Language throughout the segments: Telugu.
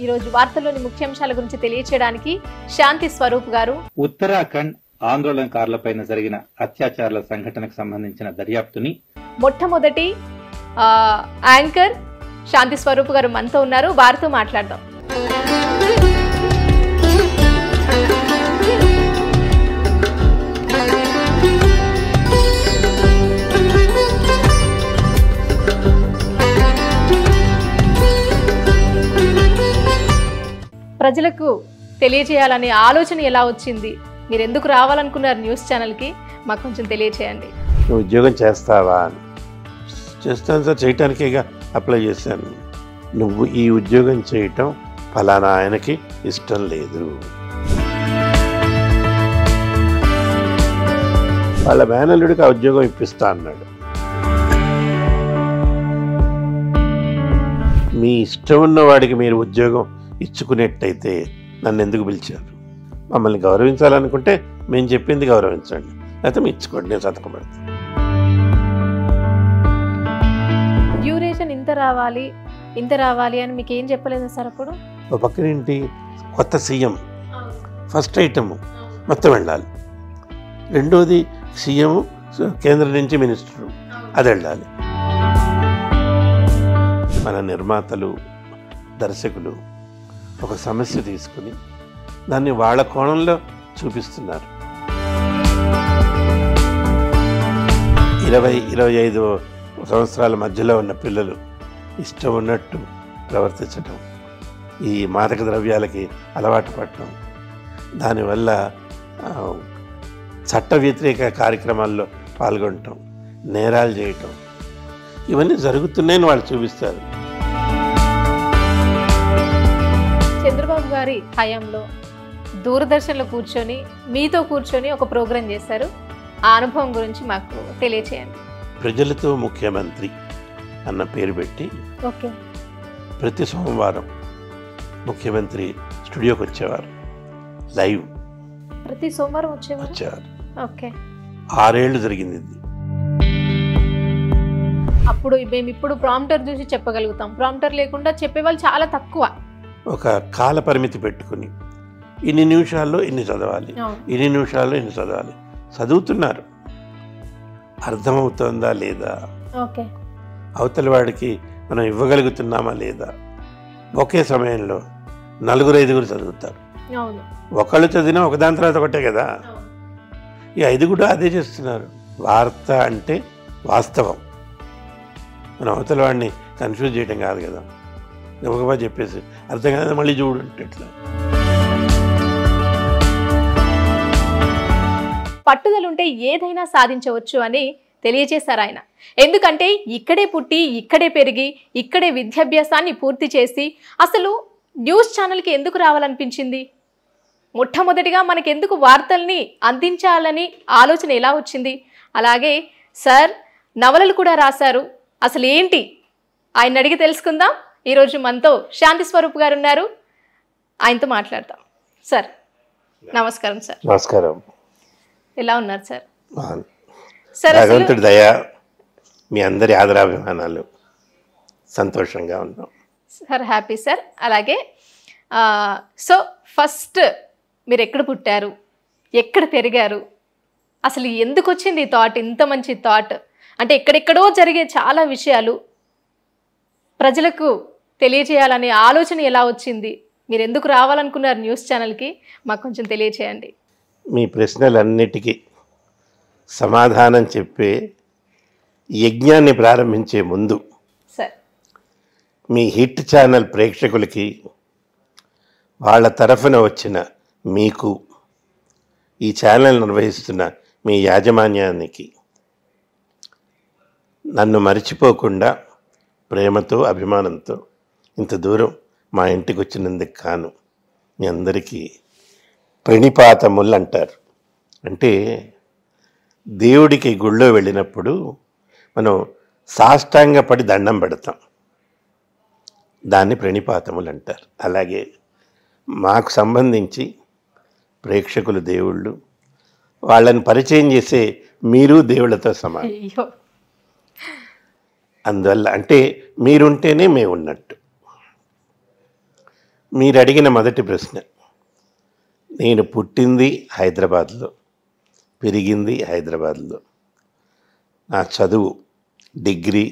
ఈ రోజు వార్తల్లోని ముఖ్యాంశాల గురించి తెలియచేయడానికి శాంతి స్వరూప్ గారు ఉత్తరాఖండ్ ఆందోళనకారులపై జరిగిన అత్యాచారాల సంఘటనకు సంబంధించిన దర్యాప్తుని మొట్టమొదటి యాంకర్ శాంతి స్వరూప్ గారు మనతో ఉన్నారు వారితో మాట్లాడదాం ప్రజలకు తెలియజేయాలనే ఆలోచన ఎలా వచ్చింది మీరు ఎందుకు రావాలనుకున్నారు న్యూస్ ఛానల్కి మాకు కొంచెం తెలియచేయండి నువ్వు ఉద్యోగం చేస్తావా చేస్తాను సార్ చేయటానికి అప్లై చేశాను నువ్వు ఈ ఉద్యోగం చేయటం ఫలానా ఆయనకి ఇష్టం లేదు వాళ్ళ మేనల్లుడికి ఆ ఉద్యోగం ఇప్పిస్తా అన్నాడు మీ ఇష్టం ఉన్నవాడికి మీరు ఉద్యోగం ఇచ్చుకునేట్టయితే నన్ను ఎందుకు పిలిచారు మమ్మల్ని గౌరవించాలనుకుంటే మేము చెప్పింది గౌరవించండి లేకపోతే మీ ఇచ్చుకోండి నేను సంతకం డ్యూరేషన్ ఇంత రావాలి ఇంత రావాలి అని మీకు ఏం చెప్పలేదు సార్ అప్పుడు పక్కనేంటి కొత్త సీఎం ఫస్ట్ ఐటమ్ మొత్తం వెళ్ళాలి రెండోది సీఎం కేంద్రం నుంచి మినిస్టరు అది వెళ్ళాలి మన నిర్మాతలు దర్శకులు ఒక సమస్య తీసుకుని దాన్ని వాళ్ళ కోణంలో చూపిస్తున్నారు ఇరవై ఇరవై ఐదు సంవత్సరాల మధ్యలో ఉన్న పిల్లలు ఇష్టం ఉన్నట్టు ప్రవర్తించడం ఈ మాదక ద్రవ్యాలకి అలవాటు పడటం దానివల్ల చట్ట వ్యతిరేక కార్యక్రమాల్లో పాల్గొనటం నేరాలు చేయటం ఇవన్నీ జరుగుతున్నాయని వాళ్ళు చూపిస్తారు చంద్రబాబు గారి హయాంలో దూరదర్శన్లో కూర్చొని మీతో కూర్చొని ఒక ప్రోగ్రాం చేశారు ఆ అనుభవం గురించి మాకు తెలియచేయండి ప్రజలతో ముఖ్యమంత్రి అన్న పేరు పెట్టి ఓకే ప్రతి సోమవారం ముఖ్యమంత్రి స్టూడియోకి వచ్చేవారు లైవ్ ప్రతి సోమవారం వచ్చేవారు వచ్చేవారు ఓకే ఆరేళ్లు జరిగింది అప్పుడు మేము ఇప్పుడు ప్రాంప్టర్ చూసి చెప్పగలుగుతాం ప్రాంప్టర్ లేకుండా చెప్పేవాళ్ళు చాలా తక్కువ ఒక కాల పరిమితి పెట్టుకుని ఇన్ని నిమిషాల్లో ఇన్ని చదవాలి ఇన్ని నిమిషాల్లో ఇన్ని చదవాలి చదువుతున్నారు అర్థమవుతుందా లేదా అవతల వాడికి మనం ఇవ్వగలుగుతున్నామా లేదా ఒకే సమయంలో నలుగురు ఐదుగురు చదువుతారు ఒకళ్ళు చదివినా ఒకదాని తర్వాత ఒకటే కదా ఈ ఐదు కూడా అదే చేస్తున్నారు వార్త అంటే వాస్తవం మనం అవతల వాడిని కన్ఫ్యూజ్ చేయడం కాదు కదా గబగబా చెప్పేసి అర్థం కాదు మళ్ళీ చూడండి ఎట్లా పట్టుదలుంటే ఏదైనా సాధించవచ్చు అని తెలియజేశారు ఆయన ఎందుకంటే ఇక్కడే పుట్టి ఇక్కడే పెరిగి ఇక్కడే విద్యాభ్యాసాన్ని పూర్తి చేసి అసలు న్యూస్ ఛానల్కి ఎందుకు రావాలనిపించింది మొట్టమొదటిగా మనకెందుకు వార్తల్ని అందించాలని ఆలోచన ఎలా వచ్చింది అలాగే సార్ నవలలు కూడా రాశారు అసలు ఏంటి ఆయన అడిగి తెలుసుకుందాం ఈరోజు మనతో శాంతి స్వరూప్ గారు ఉన్నారు ఆయనతో మాట్లాడతాం సార్ నమస్కారం సార్ నమస్కారం ఎలా ఉన్నారు సార్ సార్ భగవంతుడి దయ మీ అందరి ఆదరాభిమానాలు సంతోషంగా ఉన్నాం సార్ హ్యాపీ సార్ అలాగే సో ఫస్ట్ మీరు ఎక్కడ పుట్టారు ఎక్కడ పెరిగారు అసలు ఎందుకు వచ్చింది ఈ థాట్ ఇంత మంచి థాట్ అంటే ఎక్కడెక్కడో జరిగే చాలా విషయాలు ప్రజలకు తెలియచేయాలనే ఆలోచన ఎలా వచ్చింది మీరు ఎందుకు రావాలనుకున్నారు న్యూస్ ఛానల్కి మాకు కొంచెం తెలియచేయండి మీ ప్రశ్నలన్నిటికీ సమాధానం చెప్పే యజ్ఞాన్ని ప్రారంభించే ముందు మీ హిట్ ఛానల్ ప్రేక్షకులకి వాళ్ళ తరఫున వచ్చిన మీకు ఈ ఛానల్ నిర్వహిస్తున్న మీ యాజమాన్యానికి నన్ను మర్చిపోకుండా ప్రేమతో అభిమానంతో ఇంత దూరం మా ఇంటికి వచ్చినందుకు కాను మీ అందరికీ ప్రణిపాతములు అంటారు అంటే దేవుడికి గుళ్ళో వెళ్ళినప్పుడు మనం సాష్టాంగపడి దండం పెడతాం దాన్ని ప్రణిపాతములు అంటారు అలాగే మాకు సంబంధించి ప్రేక్షకులు దేవుళ్ళు వాళ్ళని పరిచయం చేసే మీరు దేవుళ్ళతో సమానం అందువల్ల అంటే మీరుంటేనే మేము ఉన్నట్టు మీరు అడిగిన మొదటి ప్రశ్న నేను పుట్టింది హైదరాబాద్లో పెరిగింది హైదరాబాద్లో నా చదువు డిగ్రీ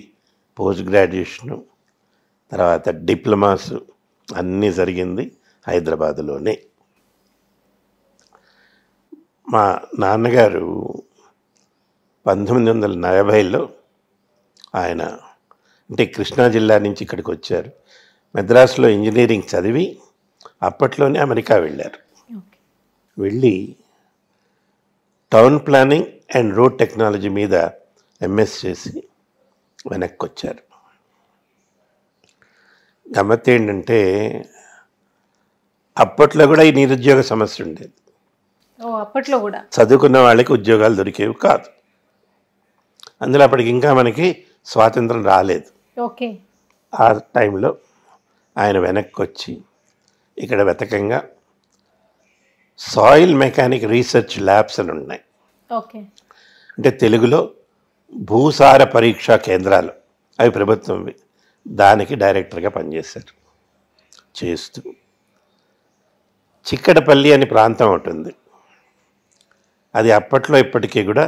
పోస్ట్ గ్రాడ్యుయేషను తర్వాత డిప్లొమాస్ అన్నీ జరిగింది హైదరాబాదులోనే మా నాన్నగారు పంతొమ్మిది వందల నలభైలో ఆయన అంటే కృష్ణా జిల్లా నుంచి ఇక్కడికి వచ్చారు మెద్రాసులో ఇంజనీరింగ్ చదివి అప్పట్లోనే అమెరికా వెళ్ళారు వెళ్ళి town planning and road technology మీద ఎంఎస్ చేసి వెనక్కి వచ్చారు గమ్మత్ ఏంటంటే అప్పట్లో కూడా ఈ నిరుద్యోగ సమస్య ఉండేది అప్పట్లో కూడా చదువుకున్న వాళ్ళకి ఉద్యోగాలు దొరికేవి కాదు అందులో అప్పటికి ఇంకా మనకి స్వాతంత్రం రాలేదు ఓకే ఆ టైంలో ఆయన వెనక్కి వచ్చి ఇక్కడ వెతకంగా సాయిల్ మెకానిక్ రీసెర్చ్ ల్యాబ్స్ అని ఉన్నాయి ఓకే అంటే తెలుగులో భూసార పరీక్షా కేంద్రాలు అవి ప్రభుత్వంవి దానికి డైరెక్టర్గా పనిచేశారు చేస్తూ చిక్కడపల్లి అని ప్రాంతం ఉంటుంది అది అప్పట్లో ఇప్పటికీ కూడా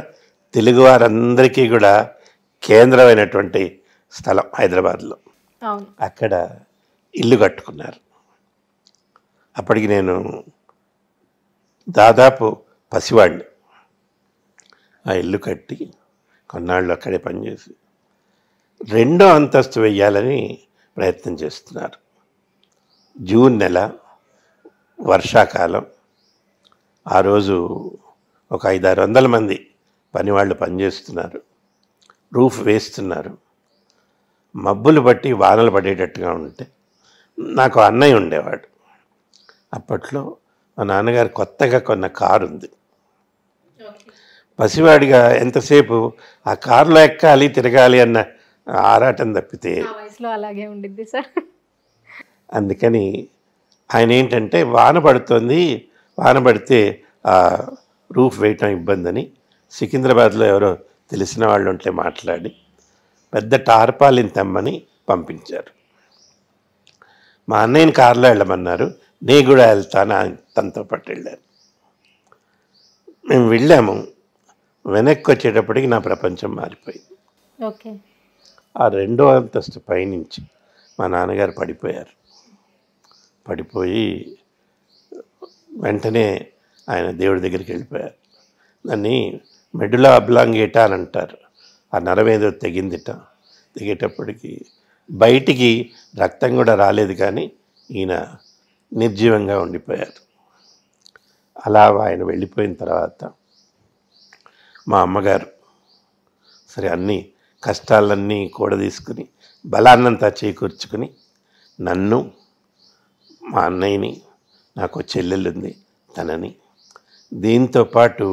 తెలుగు వారందరికీ కూడా కేంద్రమైనటువంటి స్థలం హైదరాబాద్లో అక్కడ ఇల్లు కట్టుకున్నారు అప్పటికి నేను దాదాపు పసివాడిని ఆ ఇల్లు కట్టి కొన్నాళ్ళు అక్కడే పనిచేసి రెండో అంతస్తు వెయ్యాలని ప్రయత్నం చేస్తున్నారు జూన్ నెల వర్షాకాలం ఆ రోజు ఒక ఐదారు వందల మంది పనివాళ్ళు పనిచేస్తున్నారు రూఫ్ వేస్తున్నారు మబ్బులు బట్టి వానలు పడేటట్టుగా ఉంటే నాకు అన్నయ్య ఉండేవాడు అప్పట్లో మా నాన్నగారు కొత్తగా కొన్న కారు ఉంది పసివాడిగా ఎంతసేపు ఆ కారులో ఎక్కాలి తిరగాలి అన్న ఆరాటం తప్పితే అలాగే ఉండిద్ది సార్ అందుకని ఆయన ఏంటంటే వాన పడుతోంది వాన పడితే రూఫ్ వేయటం ఇబ్బందని సికింద్రాబాద్లో ఎవరో తెలిసిన వాళ్ళు ఉంటే మాట్లాడి పెద్ద టార్పాలిన్ తెమ్మని పంపించారు మా అన్నయ్యని కారులో వెళ్ళమన్నారు నేను కూడా వెళ్తాను తనతో పాటు వెళ్ళాను మేము వెళ్ళాము వెనక్కి వచ్చేటప్పటికి నా ప్రపంచం మారిపోయింది ఓకే ఆ రెండో అంతస్తు పైనుంచి మా నాన్నగారు పడిపోయారు పడిపోయి వెంటనే ఆయన దేవుడి దగ్గరికి వెళ్ళిపోయారు దాన్ని మెడులా అబ్లాంగేటా అని అంటారు ఆ నరమేదో తెగిందిట తెగేటప్పటికి బయటికి రక్తం కూడా రాలేదు కానీ ఈయన నిర్జీవంగా ఉండిపోయారు అలా ఆయన వెళ్ళిపోయిన తర్వాత మా అమ్మగారు సరే అన్నీ కష్టాలన్నీ కూడా తీసుకుని బలాన్నంతా చేకూర్చుకుని నన్ను మా అన్నయ్యని నాకు చెల్లెలుంది తనని దీంతో పాటు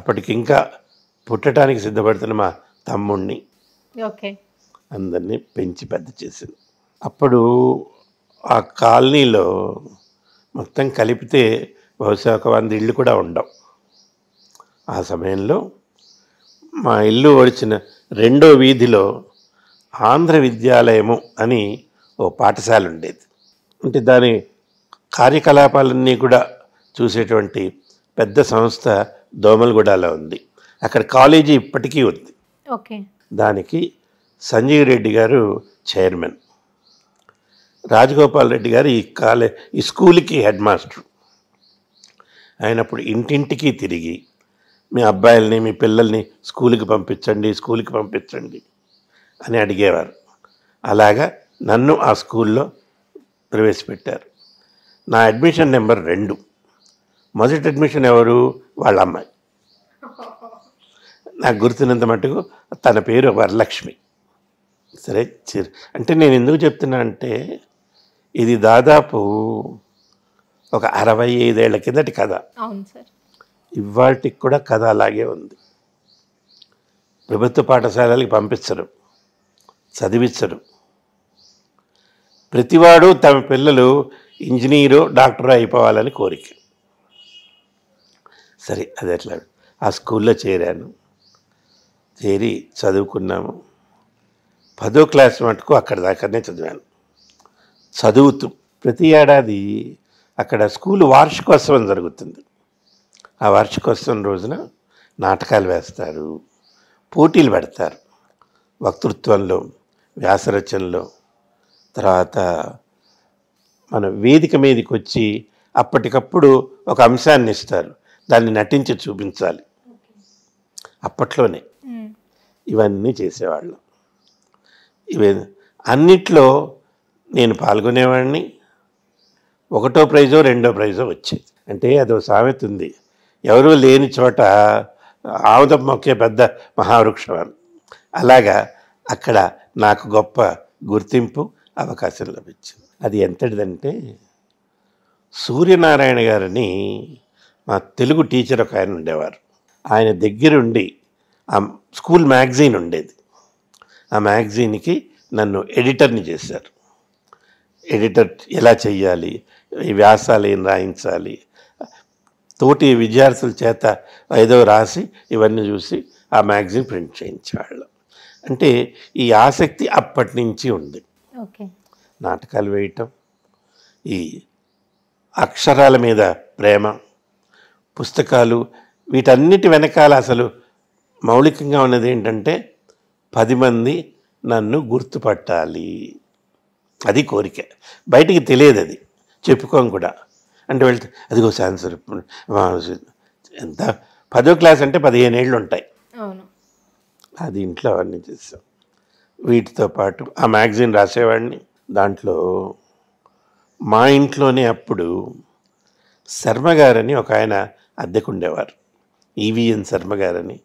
అప్పటికింకా పుట్టడానికి సిద్ధపడుతున్న మా తమ్ముణ్ణి ఓకే అందరినీ పెంచి పెద్ద చేసింది అప్పుడు ఆ కాలనీలో మొత్తం కలిపితే బహుశా ఒక వంద ఇళ్ళు కూడా ఉండవు ఆ సమయంలో మా ఇల్లు ఓడిచిన రెండో వీధిలో ఆంధ్ర విద్యాలయము అని ఓ పాఠశాల ఉండేది అంటే దాని కార్యకలాపాలన్నీ కూడా చూసేటువంటి పెద్ద సంస్థ దోమలగూడలో ఉంది అక్కడ కాలేజీ ఇప్పటికీ ఉంది ఓకే దానికి సంజీవ్ రెడ్డి గారు చైర్మన్ రాజగోపాల్ రెడ్డి గారు ఈ కాలే ఈ స్కూల్కి హెడ్ మాస్టర్ ఆయనప్పుడు ఇంటింటికి తిరిగి మీ అబ్బాయిల్ని మీ పిల్లల్ని స్కూల్కి పంపించండి స్కూల్కి పంపించండి అని అడిగేవారు అలాగా నన్ను ఆ స్కూల్లో ప్రవేశపెట్టారు నా అడ్మిషన్ నెంబర్ రెండు మొదటి అడ్మిషన్ ఎవరు వాళ్ళ అమ్మాయి నాకు గుర్తున్నంత మటుకు తన పేరు వరలక్ష్మి సరే చీరు అంటే నేను ఎందుకు చెప్తున్నా అంటే ఇది దాదాపు ఒక అరవై ఐదేళ్ల కిందటి కథ ఇవాటికి కూడా కథ అలాగే ఉంది ప్రభుత్వ పాఠశాలలకి పంపించరు చదివించరు ప్రతివాడు తమ పిల్లలు ఇంజనీరు డాక్టర్ అయిపోవాలని కోరిక సరే అది ఆ స్కూల్లో చేరాను చేరి చదువుకున్నాము పదో క్లాస్ మటుకు అక్కడ దాకానే చదివాను చదువుతూ ప్రతి ఏడాది అక్కడ స్కూల్ వార్షికోత్సవం జరుగుతుంది ఆ వార్షికోత్సవం రోజున నాటకాలు వేస్తారు పోటీలు పెడతారు వక్తృత్వంలో వ్యాసరచనలో తర్వాత మన వేదిక మీదకి వచ్చి అప్పటికప్పుడు ఒక అంశాన్ని ఇస్తారు దాన్ని నటించి చూపించాలి అప్పట్లోనే ఇవన్నీ చేసేవాళ్ళం ఇవే అన్నిట్లో నేను పాల్గొనేవాడిని ఒకటో ప్రైజో రెండో ప్రైజో వచ్చేది అంటే అదో సామెత ఉంది ఎవరూ లేని చోట ఆముదం మొక్కే పెద్ద మహావృక్షం అని అలాగా అక్కడ నాకు గొప్ప గుర్తింపు అవకాశం లభించింది అది ఎంతటిదంటే సూర్యనారాయణ గారిని మా తెలుగు టీచర్ ఒక ఆయన ఉండేవారు ఆయన దగ్గరుండి ఆ స్కూల్ మ్యాగజైన్ ఉండేది ఆ మ్యాగజీన్కి నన్ను ఎడిటర్ని చేశారు ఎడిటర్ ఎలా చెయ్యాలి ఈ వ్యాసాలు ఏం రాయించాలి తోటి విద్యార్థుల చేత ఏదో రాసి ఇవన్నీ చూసి ఆ మ్యాగజీన్ ప్రింట్ చేయించేవాళ్ళం అంటే ఈ ఆసక్తి అప్పటి నుంచి ఉంది నాటకాలు వేయటం ఈ అక్షరాల మీద ప్రేమ పుస్తకాలు వీటన్నిటి వెనకాల అసలు మౌలికంగా ఉన్నది ఏంటంటే పది మంది నన్ను గుర్తుపట్టాలి అది కోరిక బయటికి తెలియదు అది చెప్పుకోం కూడా అంటే వెళ్తే అదిగో సాన్సర్ ఎంత పదో క్లాస్ అంటే పదిహేను ఏళ్ళు ఉంటాయి అది ఇంట్లో అవన్నీ చేస్తాం వీటితో పాటు ఆ మ్యాగజైన్ రాసేవాడిని దాంట్లో మా ఇంట్లోనే అప్పుడు శర్మగారని ఒక ఆయన అద్దెకుండేవారు ఈవీఎన్ శర్మగారని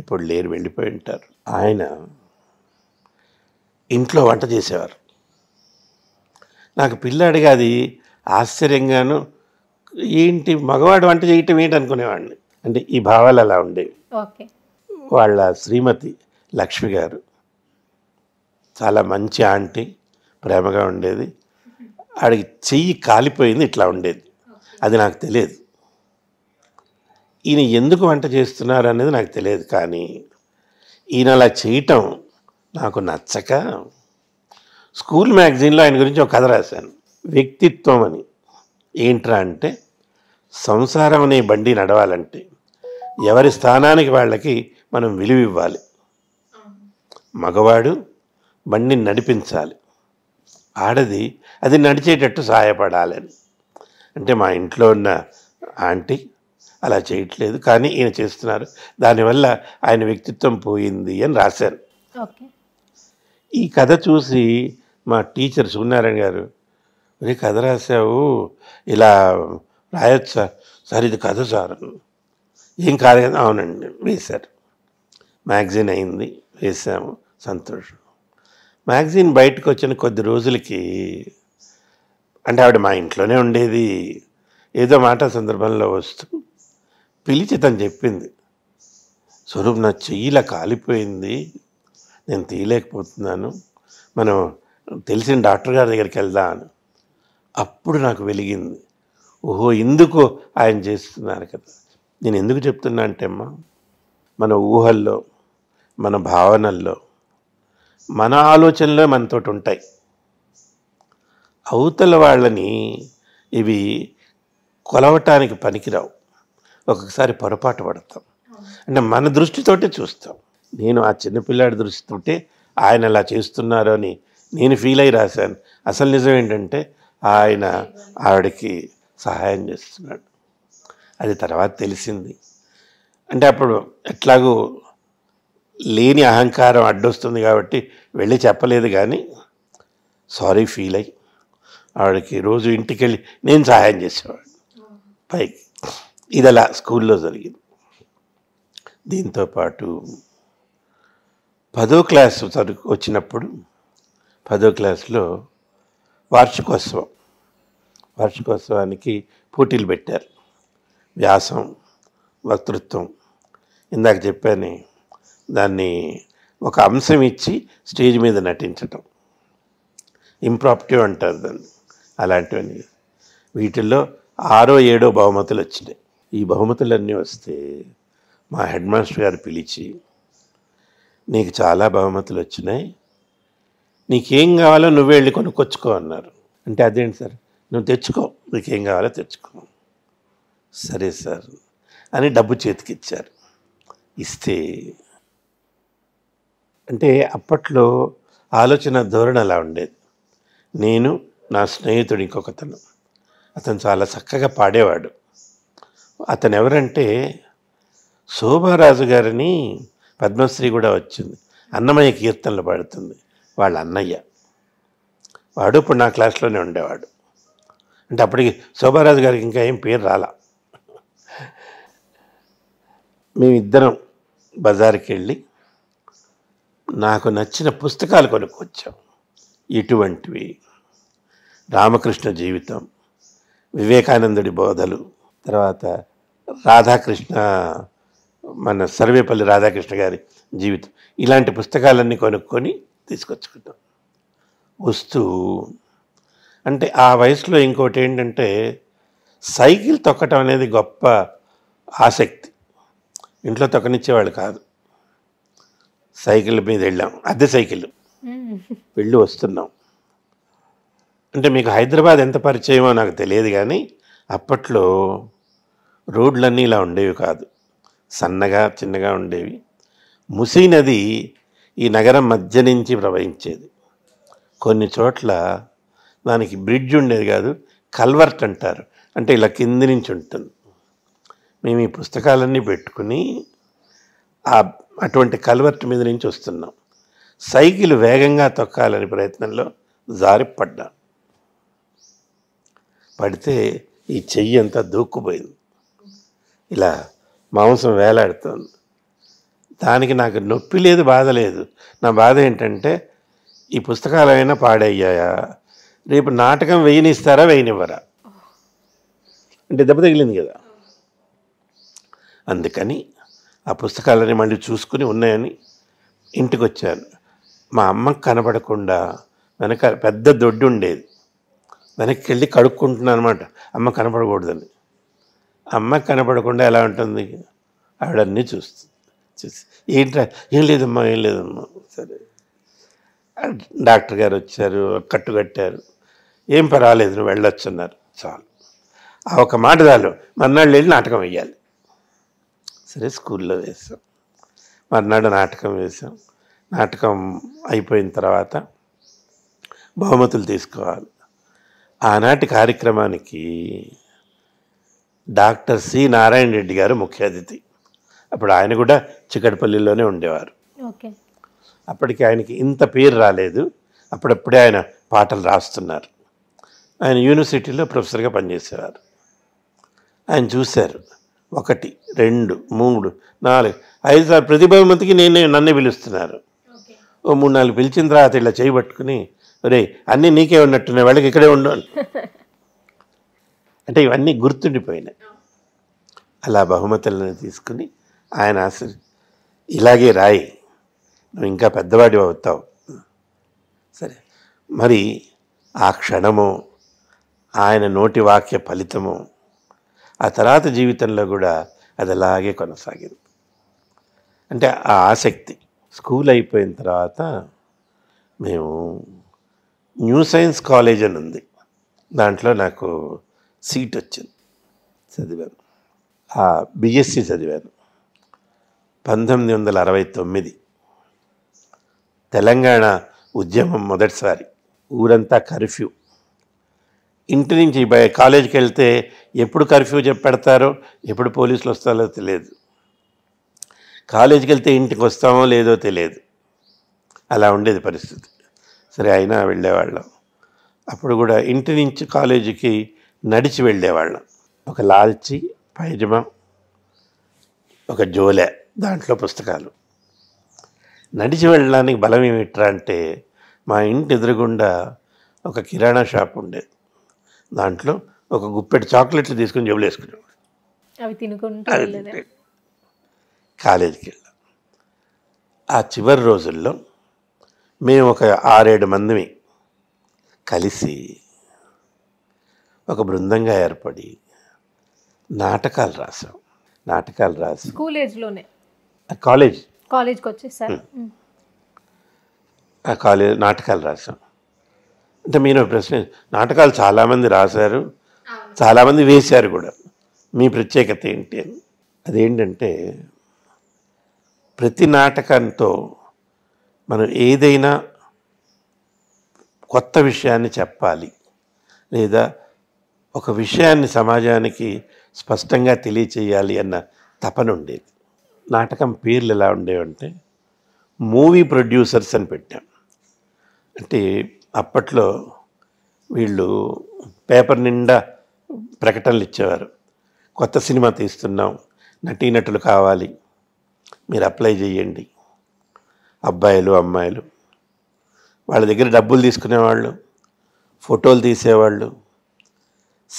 ఇప్పుడు లేరు వెళ్ళిపోయి ఉంటారు ఆయన ఇంట్లో వంట చేసేవారు నాకు పిల్లాడిగా అది ఆశ్చర్యంగాను ఏంటి మగవాడు వంట చేయటం ఏంటి అనుకునేవాడిని అంటే ఈ భావాలు అలా ఉండేవి వాళ్ళ శ్రీమతి లక్ష్మి గారు చాలా మంచి ఆంటీ ప్రేమగా ఉండేది ఆడికి చెయ్యి కాలిపోయింది ఇట్లా ఉండేది అది నాకు తెలియదు ఈయన ఎందుకు వంట చేస్తున్నారు అనేది నాకు తెలియదు కానీ ఈయన అలా చేయటం నాకు నచ్చక స్కూల్ మ్యాగజైన్లో ఆయన గురించి ఒక కథ రాశాను వ్యక్తిత్వం అని ఏంట్రా అంటే సంసారం అనే బండి నడవాలంటే ఎవరి స్థానానికి వాళ్ళకి మనం విలువ ఇవ్వాలి మగవాడు బండిని నడిపించాలి ఆడది అది నడిచేటట్టు సహాయపడాలని అంటే మా ఇంట్లో ఉన్న ఆంటీ అలా చేయట్లేదు కానీ ఈయన చేస్తున్నారు దానివల్ల ఆయన వ్యక్తిత్వం పోయింది అని రాశారు ఈ కథ చూసి మా టీచర్ సూర్యనారాయణ గారు ఒరే కథ రాసావు ఇలా రాయొచ్చా సార్ ఇది కథ సార్ ఏం కదా అవునండి వేశారు మ్యాగజైన్ అయింది వేసాము సంతోషం మ్యాగజైన్ బయటకు వచ్చిన కొద్ది రోజులకి అంటే ఆవిడ మా ఇంట్లోనే ఉండేది ఏదో మాట సందర్భంలో వస్తూ పిలిచి తను చెప్పింది స్వరూప్ నా చెయ్యిలా కాలిపోయింది నేను తీయలేకపోతున్నాను మనం తెలిసిన డాక్టర్ గారి దగ్గరికి వెళ్దాం అని అప్పుడు నాకు వెలిగింది ఓహో ఎందుకు ఆయన చేస్తున్నారు కదా నేను ఎందుకు చెప్తున్నా అంటే అమ్మా మన ఊహల్లో మన భావనల్లో మన ఆలోచనలో మనతోటి ఉంటాయి అవతల వాళ్ళని ఇవి కొలవటానికి పనికిరావు ఒక్కొక్కసారి పొరపాటు పడతాం అంటే మన దృష్టితోటే చూస్తాం నేను ఆ చిన్నపిల్లాడి దృష్టితోటే ఆయన అలా చేస్తున్నారు అని నేను ఫీల్ అయి రాశాను అసలు నిజం ఏంటంటే ఆయన ఆవిడకి సహాయం చేస్తున్నాడు అది తర్వాత తెలిసింది అంటే అప్పుడు ఎట్లాగూ లేని అహంకారం అడ్డొస్తుంది కాబట్టి వెళ్ళి చెప్పలేదు కానీ సారీ ఫీల్ అయ్యి ఆవిడకి రోజు ఇంటికి వెళ్ళి నేను సహాయం చేసేవాడు పైకి ఇది అలా స్కూల్లో జరిగింది దీంతోపాటు పదో క్లాస్ వరకు వచ్చినప్పుడు పదో క్లాస్లో వార్షికోత్సవం వార్షికోత్సవానికి పోటీలు పెట్టారు వ్యాసం వక్తృత్వం ఇందాక చెప్పాను దాన్ని ఒక అంశం ఇచ్చి స్టేజ్ మీద నటించటం ఇంప్రాప్టివ్ అంటారు దాన్ని అలాంటివన్నీ వీటిల్లో ఆరో ఏడో బహుమతులు వచ్చినాయి ఈ బహుమతులన్నీ వస్తే మా హెడ్ మాస్టర్ గారు పిలిచి నీకు చాలా బహుమతులు వచ్చినాయి నీకేం కావాలో నువ్వే వెళ్ళి కొనుక్కొచ్చుకో అన్నారు అంటే అదేంటి సార్ నువ్వు తెచ్చుకో నీకేం కావాలో తెచ్చుకో సరే సార్ అని డబ్బు చేతికిచ్చారు ఇస్తే అంటే అప్పట్లో ఆలోచన ధోరణి అలా ఉండేది నేను నా స్నేహితుడు ఇంకొకతను అతను చాలా చక్కగా పాడేవాడు అతను ఎవరంటే శోభారాజు గారిని పద్మశ్రీ కూడా వచ్చింది అన్నమయ్య కీర్తనలు పాడుతుంది వాళ్ళ అన్నయ్య వాడు ఇప్పుడు నా క్లాస్లోనే ఉండేవాడు అంటే అప్పటికి శోభారాజు గారికి ఇంకా ఏం పేరు రాలా మేమిద్దరం బజార్కి వెళ్ళి నాకు నచ్చిన పుస్తకాలు కొనుక్కొచ్చాం ఇటువంటివి రామకృష్ణ జీవితం వివేకానందుడి బోధలు తర్వాత రాధాకృష్ణ మన సర్వేపల్లి రాధాకృష్ణ గారి జీవితం ఇలాంటి పుస్తకాలన్నీ కొనుక్కొని తీసుకొచ్చుకుంటాం వస్తూ అంటే ఆ వయసులో ఇంకోటి ఏంటంటే సైకిల్ తొక్కటం అనేది గొప్ప ఆసక్తి ఇంట్లో తొక్కనిచ్చేవాళ్ళు కాదు సైకిల్ మీద వెళ్ళాం అద్దె సైకిల్ వెళ్ళి వస్తున్నాం అంటే మీకు హైదరాబాద్ ఎంత పరిచయమో నాకు తెలియదు కానీ అప్పట్లో రోడ్లన్నీ ఇలా ఉండేవి కాదు సన్నగా చిన్నగా ఉండేవి ముసీ నది ఈ నగరం మధ్య నుంచి ప్రవహించేది కొన్ని చోట్ల దానికి బ్రిడ్జ్ ఉండేది కాదు కల్వర్ట్ అంటారు అంటే ఇలా కింది నుంచి ఉంటుంది మేము ఈ పుస్తకాలన్నీ పెట్టుకుని ఆ అటువంటి కల్వర్ట్ మీద నుంచి వస్తున్నాం సైకిల్ వేగంగా తొక్కాలని ప్రయత్నంలో జారి పడితే ఈ చెయ్యి అంతా దూక్కుపోయింది ఇలా మాంసం వేలాడుతోంది దానికి నాకు నొప్పి లేదు బాధ లేదు నా బాధ ఏంటంటే ఈ పుస్తకాలైనా పాడయ్యాయా రేపు నాటకం వేయనిస్తారా వేయనివ్వరా అంటే దెబ్బ తగిలింది కదా అందుకని ఆ పుస్తకాలని మళ్ళీ చూసుకుని ఉన్నాయని ఇంటికి వచ్చాను మా అమ్మకు కనపడకుండా వెనక పెద్ద దొడ్డు ఉండేది వెనక్కి వెళ్ళి కడుక్కుంటున్నాను అనమాట అమ్మ కనపడకూడదని అమ్మ కనపడకుండా ఎలా ఉంటుంది ఆవిడన్నీ చూస్తుంది చూసి ఏంట్రా ఏం లేదమ్మా ఏం లేదమ్మా సరే డాక్టర్ గారు వచ్చారు కట్టు కట్టారు ఏం పర్వాలేదు నువ్వు వెళ్ళొచ్చున్నారు చాలు ఆ ఒక మాట చాలు మర్నాడు వెళ్ళి నాటకం వేయాలి సరే స్కూల్లో వేసాం మర్నాడు నాటకం వేసాం నాటకం అయిపోయిన తర్వాత బహుమతులు తీసుకోవాలి ఆనాటి కార్యక్రమానికి డాక్టర్ సి నారాయణ రెడ్డి గారు ముఖ్య అతిథి అప్పుడు ఆయన కూడా చికటపల్లిలోనే ఉండేవారు అప్పటికి ఆయనకి ఇంత పేరు రాలేదు అప్పుడప్పుడే ఆయన పాటలు రాస్తున్నారు ఆయన యూనివర్సిటీలో ప్రొఫెసర్గా పనిచేసేవారు ఆయన చూశారు ఒకటి రెండు మూడు నాలుగు ఐదు ప్రతి ప్రతిభావంతికి నేనే నన్నే పిలుస్తున్నారు ఓ మూడు నాలుగు పిలిచిన తర్వాత ఇలా చేయబట్టుకుని రే అన్నీ నీకే ఉన్నట్టున్నాయి వాళ్ళకి ఇక్కడే ఉండు అంటే ఇవన్నీ గుర్తుండిపోయినాయి అలా బహుమతులను తీసుకుని ఆయన ఆశ ఇలాగే రాయి నువ్వు ఇంకా పెద్దవాడి అవుతావు సరే మరి ఆ క్షణము ఆయన నోటి వాక్య ఫలితము ఆ తర్వాత జీవితంలో కూడా అది అలాగే కొనసాగింది అంటే ఆ ఆసక్తి స్కూల్ అయిపోయిన తర్వాత మేము న్యూ సైన్స్ కాలేజ్ అని ఉంది దాంట్లో నాకు సీట్ వచ్చింది చదివాను బిఎస్సి చదివాను పంతొమ్మిది వందల అరవై తొమ్మిది తెలంగాణ ఉద్యమం మొదటిసారి ఊరంతా కర్ఫ్యూ ఇంటి నుంచి కాలేజీకి వెళ్తే ఎప్పుడు కర్ఫ్యూ చెప్పెడతారో ఎప్పుడు పోలీసులు వస్తారో తెలియదు కాలేజీకి వెళ్తే ఇంటికి వస్తామో లేదో తెలియదు అలా ఉండేది పరిస్థితి సరే అయినా వెళ్ళేవాళ్ళం అప్పుడు కూడా ఇంటి నుంచి కాలేజీకి నడిచి వెళ్ళేవాళ్ళం ఒక లాల్చి పైజమ ఒక జోలె దాంట్లో పుస్తకాలు నడిచి వెళ్ళడానికి బలం ఏమిట్రా అంటే మా ఇంటి ఎదురుగుండా ఒక కిరాణా షాప్ ఉండే దాంట్లో ఒక గుప్పెడు చాక్లెట్లు తీసుకుని జబ్బులు అవి కాలేజీకి వెళ్ళాం ఆ చివరి రోజుల్లో మేము ఒక ఆరేడు మందిని కలిసి ఒక బృందంగా ఏర్పడి నాటకాలు రాసాం నాటకాలు రాసి స్కూల్ ఏజ్లోనే కాలేజ్ కాలేజ్కి వచ్చేసారు ఆ కాలేజ్ నాటకాలు రాసాం అంటే మీరు ప్రశ్న నాటకాలు చాలామంది రాశారు చాలామంది వేశారు కూడా మీ ప్రత్యేకత ఏంటి అని అదేంటంటే ప్రతి నాటకంతో మనం ఏదైనా కొత్త విషయాన్ని చెప్పాలి లేదా ఒక విషయాన్ని సమాజానికి స్పష్టంగా తెలియచేయాలి అన్న తపన ఉండేది నాటకం పేర్లు ఎలా ఉండేవంటే మూవీ ప్రొడ్యూసర్స్ అని పెట్టాం అంటే అప్పట్లో వీళ్ళు పేపర్ నిండా ప్రకటనలు ఇచ్చేవారు కొత్త సినిమా తీస్తున్నాం నటీనటులు కావాలి మీరు అప్లై చేయండి అబ్బాయిలు అమ్మాయిలు వాళ్ళ దగ్గర డబ్బులు తీసుకునేవాళ్ళు ఫోటోలు తీసేవాళ్ళు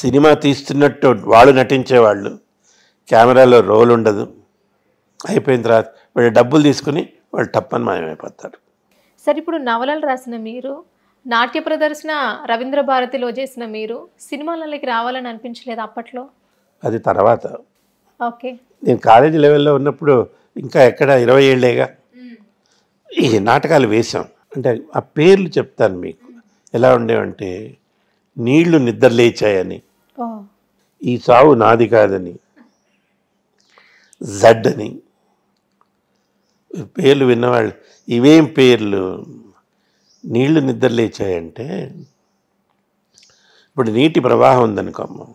సినిమా తీస్తున్నట్టు వాళ్ళు నటించేవాళ్ళు కెమెరాలో రోల్ ఉండదు అయిపోయిన తర్వాత వీళ్ళు డబ్బులు తీసుకుని వాళ్ళు తప్పని మాయమైపోతారు సరే ఇప్పుడు నవలలు రాసిన మీరు నాట్య ప్రదర్శన రవీంద్ర భారతిలో చేసిన మీరు సినిమాలలోకి రావాలని అనిపించలేదు అప్పట్లో అది తర్వాత ఓకే నేను కాలేజీ లెవెల్లో ఉన్నప్పుడు ఇంకా ఎక్కడ ఇరవై ఏళ్ళేగా ఈ నాటకాలు వేశాం అంటే ఆ పేర్లు చెప్తాను మీకు ఎలా ఉండేవంటే నీళ్లు నిద్రలేచాయని ఈ చావు నాది కాదని జడ్ అని పేర్లు విన్నవాళ్ళు ఇవేం పేర్లు నీళ్లు నిద్రలేచాయంటే ఇప్పుడు నీటి ప్రవాహం ఉందనుకోమ్మ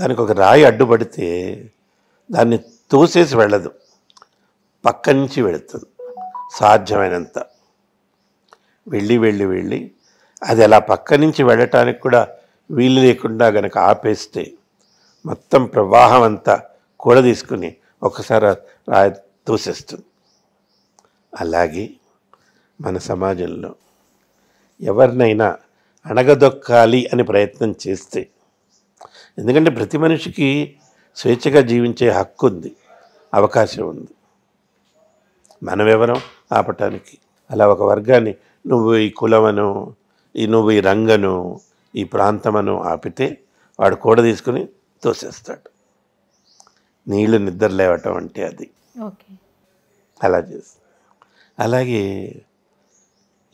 దానికి ఒక రాయి అడ్డుపడితే దాన్ని తోసేసి వెళ్ళదు పక్క నుంచి వెళుతుంది సాధ్యమైనంత వెళ్ళి వెళ్ళి వెళ్ళి అది అలా పక్క నుంచి వెళ్ళటానికి కూడా వీలు లేకుండా గనక ఆపేస్తే మొత్తం ప్రవాహం అంతా కూడ తీసుకుని ఒకసారి రా తోసేస్తుంది అలాగే మన సమాజంలో ఎవరినైనా అణగదొక్కాలి అని ప్రయత్నం చేస్తే ఎందుకంటే ప్రతి మనిషికి స్వేచ్ఛగా జీవించే హక్కు ఉంది అవకాశం ఉంది మనం ఎవరం ఆపటానికి అలా ఒక వర్గాన్ని నువ్వు ఈ కులమను ఈ నువ్వు ఈ రంగను ఈ ప్రాంతమును ఆపితే వాడు కూడ తీసుకుని తోసేస్తాడు నీళ్ళు నిద్ర లేవటం అంటే అది అలా చేస్తా అలాగే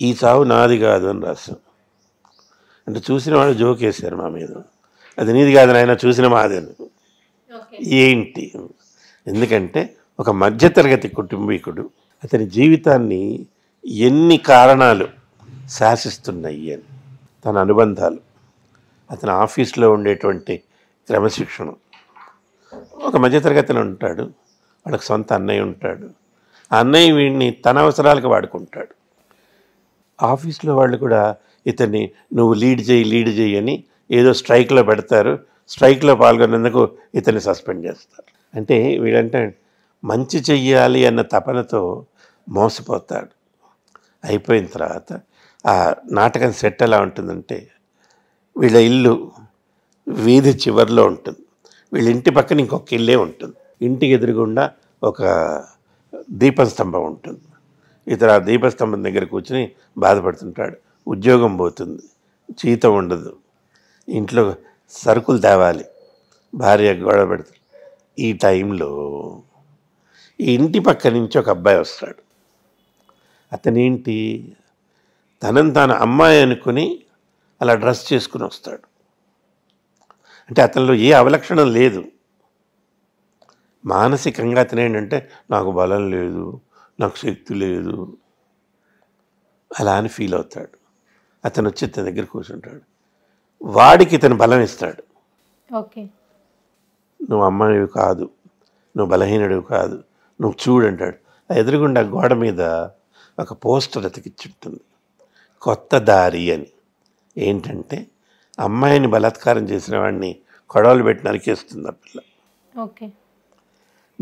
ఈ చావు నాది కాదు అని రాస్తాం అంటే చూసిన వాళ్ళు జోకేశారు మా మీద అది నీది కాదు ఆయన చూసిన మాది ఏంటి ఎందుకంటే ఒక మధ్యతరగతి కుటుంబీకుడు అతని జీవితాన్ని ఎన్ని కారణాలు శాసిస్తున్నాయి అని తన అనుబంధాలు అతని ఆఫీస్లో ఉండేటువంటి క్రమశిక్షణ ఒక మధ్యతరగతిలో ఉంటాడు వాళ్ళకి సొంత అన్నయ్య ఉంటాడు ఆ అన్నయ్య వీడిని తన అవసరాలకు వాడుకుంటాడు ఆఫీస్లో వాళ్ళు కూడా ఇతన్ని నువ్వు లీడ్ చేయి లీడ్ చేయి అని ఏదో స్ట్రైక్లో పెడతారు స్ట్రైక్లో పాల్గొన్నందుకు ఇతన్ని సస్పెండ్ చేస్తారు అంటే వీడంటే మంచి చెయ్యాలి అన్న తపనతో మోసపోతాడు అయిపోయిన తర్వాత ఆ నాటకం సెట్ ఎలా ఉంటుందంటే వీళ్ళ ఇల్లు వీధి చివరిలో ఉంటుంది వీళ్ళ ఇంటి పక్కన ఇంకొక ఇల్లే ఉంటుంది ఇంటికి ఎదురుగుండా ఒక దీపస్తంభం ఉంటుంది ఇతర ఆ దీపస్తంభం దగ్గర కూర్చుని బాధపడుతుంటాడు ఉద్యోగం పోతుంది జీతం ఉండదు ఇంట్లో సరుకులు తేవాలి భార్య గొడవ పెడుతుంది ఈ టైంలో ఈ ఇంటి పక్క నుంచి ఒక అబ్బాయి వస్తాడు అతనేంటి తనని తాను అమ్మాయి అనుకుని అలా డ్రెస్ చేసుకుని వస్తాడు అంటే అతనిలో ఏ అవలక్షణం లేదు మానసికంగా అతను ఏంటంటే నాకు బలం లేదు నాకు శక్తి లేదు అలా అని ఫీల్ అవుతాడు అతను వచ్చి తన దగ్గర కూర్చుంటాడు వాడికి ఇతను బలం ఇస్తాడు ఓకే నువ్వు అమ్మాయివి కాదు నువ్వు బలహీనుడివి కాదు నువ్వు చూడంటాడు ఎదురుగుండా గోడ మీద ఒక పోస్టర్ అతకిచ్చుంటుంది కొత్త దారి అని ఏంటంటే అమ్మాయిని బలాత్కారం చేసిన వాడిని కొడవలు పెట్టి నరికేస్తుంది ఆ పిల్ల ఓకే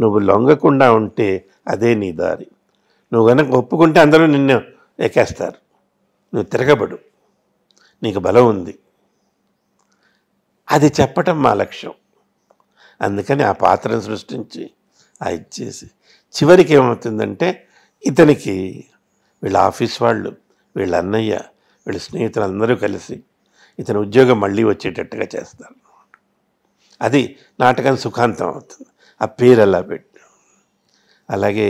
నువ్వు లొంగకుండా ఉంటే అదే నీ దారి నువ్వు కనుక ఒప్పుకుంటే అందరూ నిన్ను ఎక్కేస్తారు నువ్వు తిరగబడు నీకు బలం ఉంది అది చెప్పటం మా లక్ష్యం అందుకని ఆ పాత్రను సృష్టించి ఆ ఇచ్చేసి చివరికి ఏమవుతుందంటే ఇతనికి వీళ్ళ ఆఫీస్ వాళ్ళు వీళ్ళ అన్నయ్య వీళ్ళ స్నేహితులందరూ కలిసి ఇతని ఉద్యోగం మళ్ళీ వచ్చేటట్టుగా చేస్తారు అది నాటకం సుఖాంతం అవుతుంది ఆ పేరు అలా పెట్టి అలాగే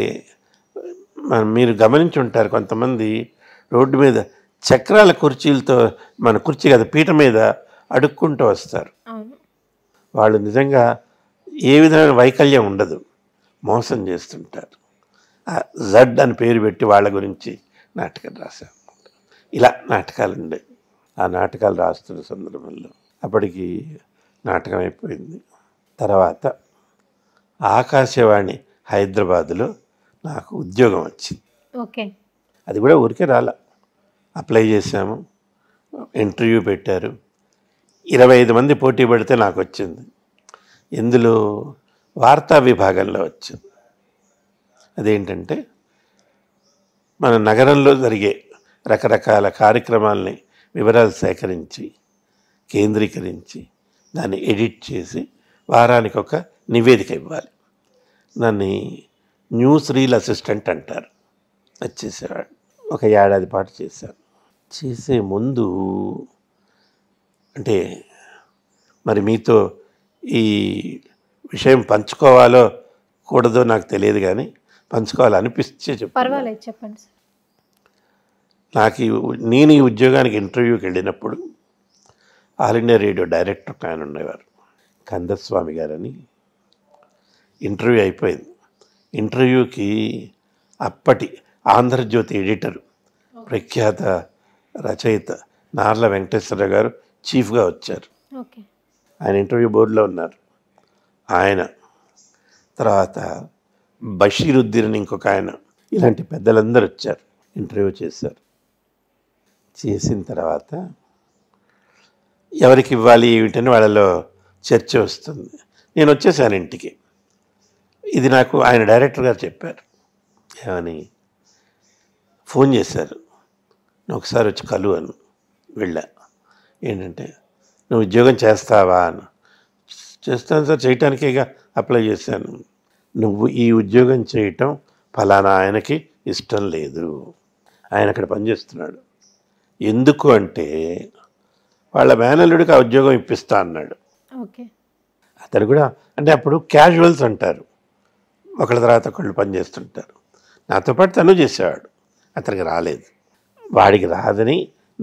మీరు గమనించి ఉంటారు కొంతమంది రోడ్డు మీద చక్రాల కుర్చీలతో మన కుర్చీ కదా పీట మీద అడుక్కుంటూ వస్తారు వాళ్ళు నిజంగా ఏ విధమైన వైకల్యం ఉండదు మోసం చేస్తుంటారు జడ్ అని పేరు పెట్టి వాళ్ళ గురించి నాటకం రాశారు ఇలా నాటకాలు ఉండేవి ఆ నాటకాలు రాస్తున్న సందర్భంలో అప్పటికి నాటకం అయిపోయింది తర్వాత ఆకాశవాణి హైదరాబాదులో నాకు ఉద్యోగం వచ్చింది ఓకే అది కూడా ఊరికే రాల అప్లై చేశాము ఇంటర్వ్యూ పెట్టారు ఇరవై ఐదు మంది పోటీ పడితే నాకు వచ్చింది ఇందులో వార్తా విభాగంలో వచ్చింది అదేంటంటే మన నగరంలో జరిగే రకరకాల కార్యక్రమాలని వివరాలు సేకరించి కేంద్రీకరించి దాన్ని ఎడిట్ చేసి వారానికి ఒక నివేదిక ఇవ్వాలి దాన్ని న్యూస్ రీల్ అసిస్టెంట్ అంటారు అది చేసేవాడు ఒక ఏడాది పాటు చేశాను చేసే ముందు అంటే మరి మీతో ఈ విషయం పంచుకోవాలో కూడదో నాకు తెలియదు కానీ పంచుకోవాలనిపిస్తే చెప్పండి పర్వాలేదు చెప్పండి నాకు ఈ నేను ఈ ఉద్యోగానికి ఇంటర్వ్యూకి వెళ్ళినప్పుడు ఆల్ ఇండియా రేడియో డైరెక్టర్ ఒక ఆయన ఉండేవారు కందస్వామి గారని ఇంటర్వ్యూ అయిపోయింది ఇంటర్వ్యూకి అప్పటి ఆంధ్రజ్యోతి ఎడిటర్ ప్రఖ్యాత రచయిత నార్ల వెంకటేశ్వరరావు గారు చీఫ్గా వచ్చారు ఆయన ఇంటర్వ్యూ బోర్డులో ఉన్నారు ఆయన తర్వాత బషీరుద్దీన్ ఇంకొక ఆయన ఇలాంటి పెద్దలందరూ వచ్చారు ఇంటర్వ్యూ చేశారు చేసిన తర్వాత ఎవరికి ఇవ్వాలి ఏమిటని వాళ్ళలో చర్చ వస్తుంది నేను వచ్చేసాను ఇంటికి ఇది నాకు ఆయన డైరెక్టర్ గారు చెప్పారు ఏమని ఫోన్ చేశారు నువ్వు ఒకసారి వచ్చి కలు అను వెళ్ళా ఏంటంటే నువ్వు ఉద్యోగం చేస్తావా అని చేస్తాను సార్ చేయటానికేగా అప్లై చేశాను నువ్వు ఈ ఉద్యోగం చేయటం ఫలానా ఆయనకి ఇష్టం లేదు ఆయన అక్కడ పనిచేస్తున్నాడు ఎందుకు అంటే వాళ్ళ మేనల్లుడికి ఆ ఉద్యోగం ఇప్పిస్తా అన్నాడు ఓకే అతను కూడా అంటే అప్పుడు క్యాజువల్స్ అంటారు ఒకళ్ళ తర్వాత ఒకళ్ళు పనిచేస్తుంటారు నాతో పాటు తను చేసేవాడు అతనికి రాలేదు వాడికి రాదని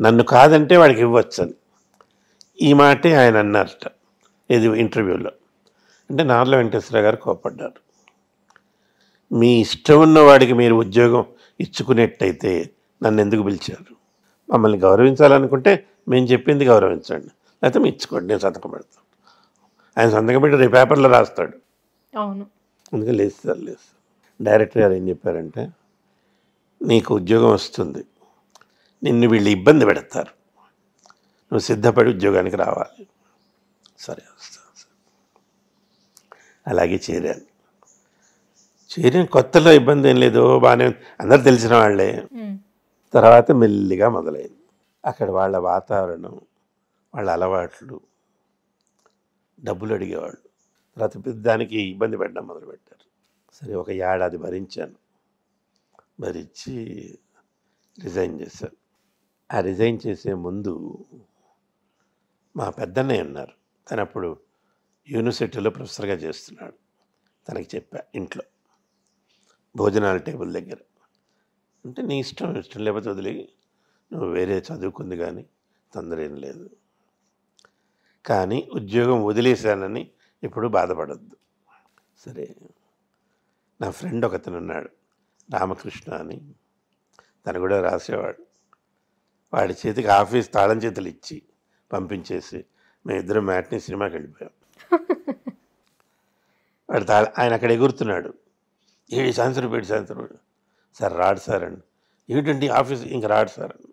నన్ను కాదంటే వాడికి ఇవ్వచ్చని ఈ మాటే ఆయన అన్నారట ఇది ఇంటర్వ్యూలో అంటే నార్ల వెంకటేశ్వర గారు కోపడ్డారు మీ ఇష్టం ఉన్న వాడికి మీరు ఉద్యోగం ఇచ్చుకునేట్టయితే నన్ను ఎందుకు పిలిచారు మమ్మల్ని గౌరవించాలనుకుంటే మేము చెప్పింది గౌరవించండి లేకపోతే మెచ్చుకోండి నేను సంతకం పెడతాను ఆయన సంతకం పెట్టి రేపు పేపర్లో రాస్తాడు అవును అందుకే లేదు సార్ లేదు డైరెక్టర్ గారు ఏం చెప్పారంటే నీకు ఉద్యోగం వస్తుంది నిన్ను వీళ్ళు ఇబ్బంది పెడతారు నువ్వు సిద్ధపడి ఉద్యోగానికి రావాలి సరే వస్తాను అలాగే చేరాను చేరిన కొత్తలో ఇబ్బంది ఏం లేదు బాగానే అందరు తెలిసిన వాళ్ళే తర్వాత మెల్లిగా మొదలైంది అక్కడ వాళ్ళ వాతావరణం వాళ్ళ అలవాట్లు డబ్బులు అడిగేవాళ్ళు తర్వాత దానికి ఇబ్బంది పెట్టడం మొదలుపెట్టారు సరే ఒక ఏడాది భరించాను భరించి రిజైన్ చేశాను ఆ రిజైన్ చేసే ముందు మా పెద్దన్నయ్య ఉన్నారు తను అప్పుడు యూనివర్సిటీలో ప్రొఫెసర్గా చేస్తున్నాడు తనకి చెప్పా ఇంట్లో భోజనాల టేబుల్ దగ్గర అంటే నీ ఇష్టం ఇష్టం లేకపోతే వదిలి నువ్వు వేరే చదువుకుంది కానీ తొందరేం లేదు కానీ ఉద్యోగం వదిలేశానని ఇప్పుడు బాధపడద్దు సరే నా ఫ్రెండ్ ఒకతను ఉన్నాడు రామకృష్ణ అని తను కూడా రాసేవాడు వాడి చేతికి ఆఫీస్ తాళం చేతులు ఇచ్చి పంపించేసి మేమిద్దరం మ్యాట్ని సినిమాకి వెళ్ళిపోయాం వాడు తాళ ఆయన అక్కడ ఎగురుతున్నాడు ఏడు సంవత్సరం ఏడు సాయంత్రం సార్ రాడు సార్ అండి ఏమిటండి ఆఫీస్ ఇంక రాడు సార్ అండి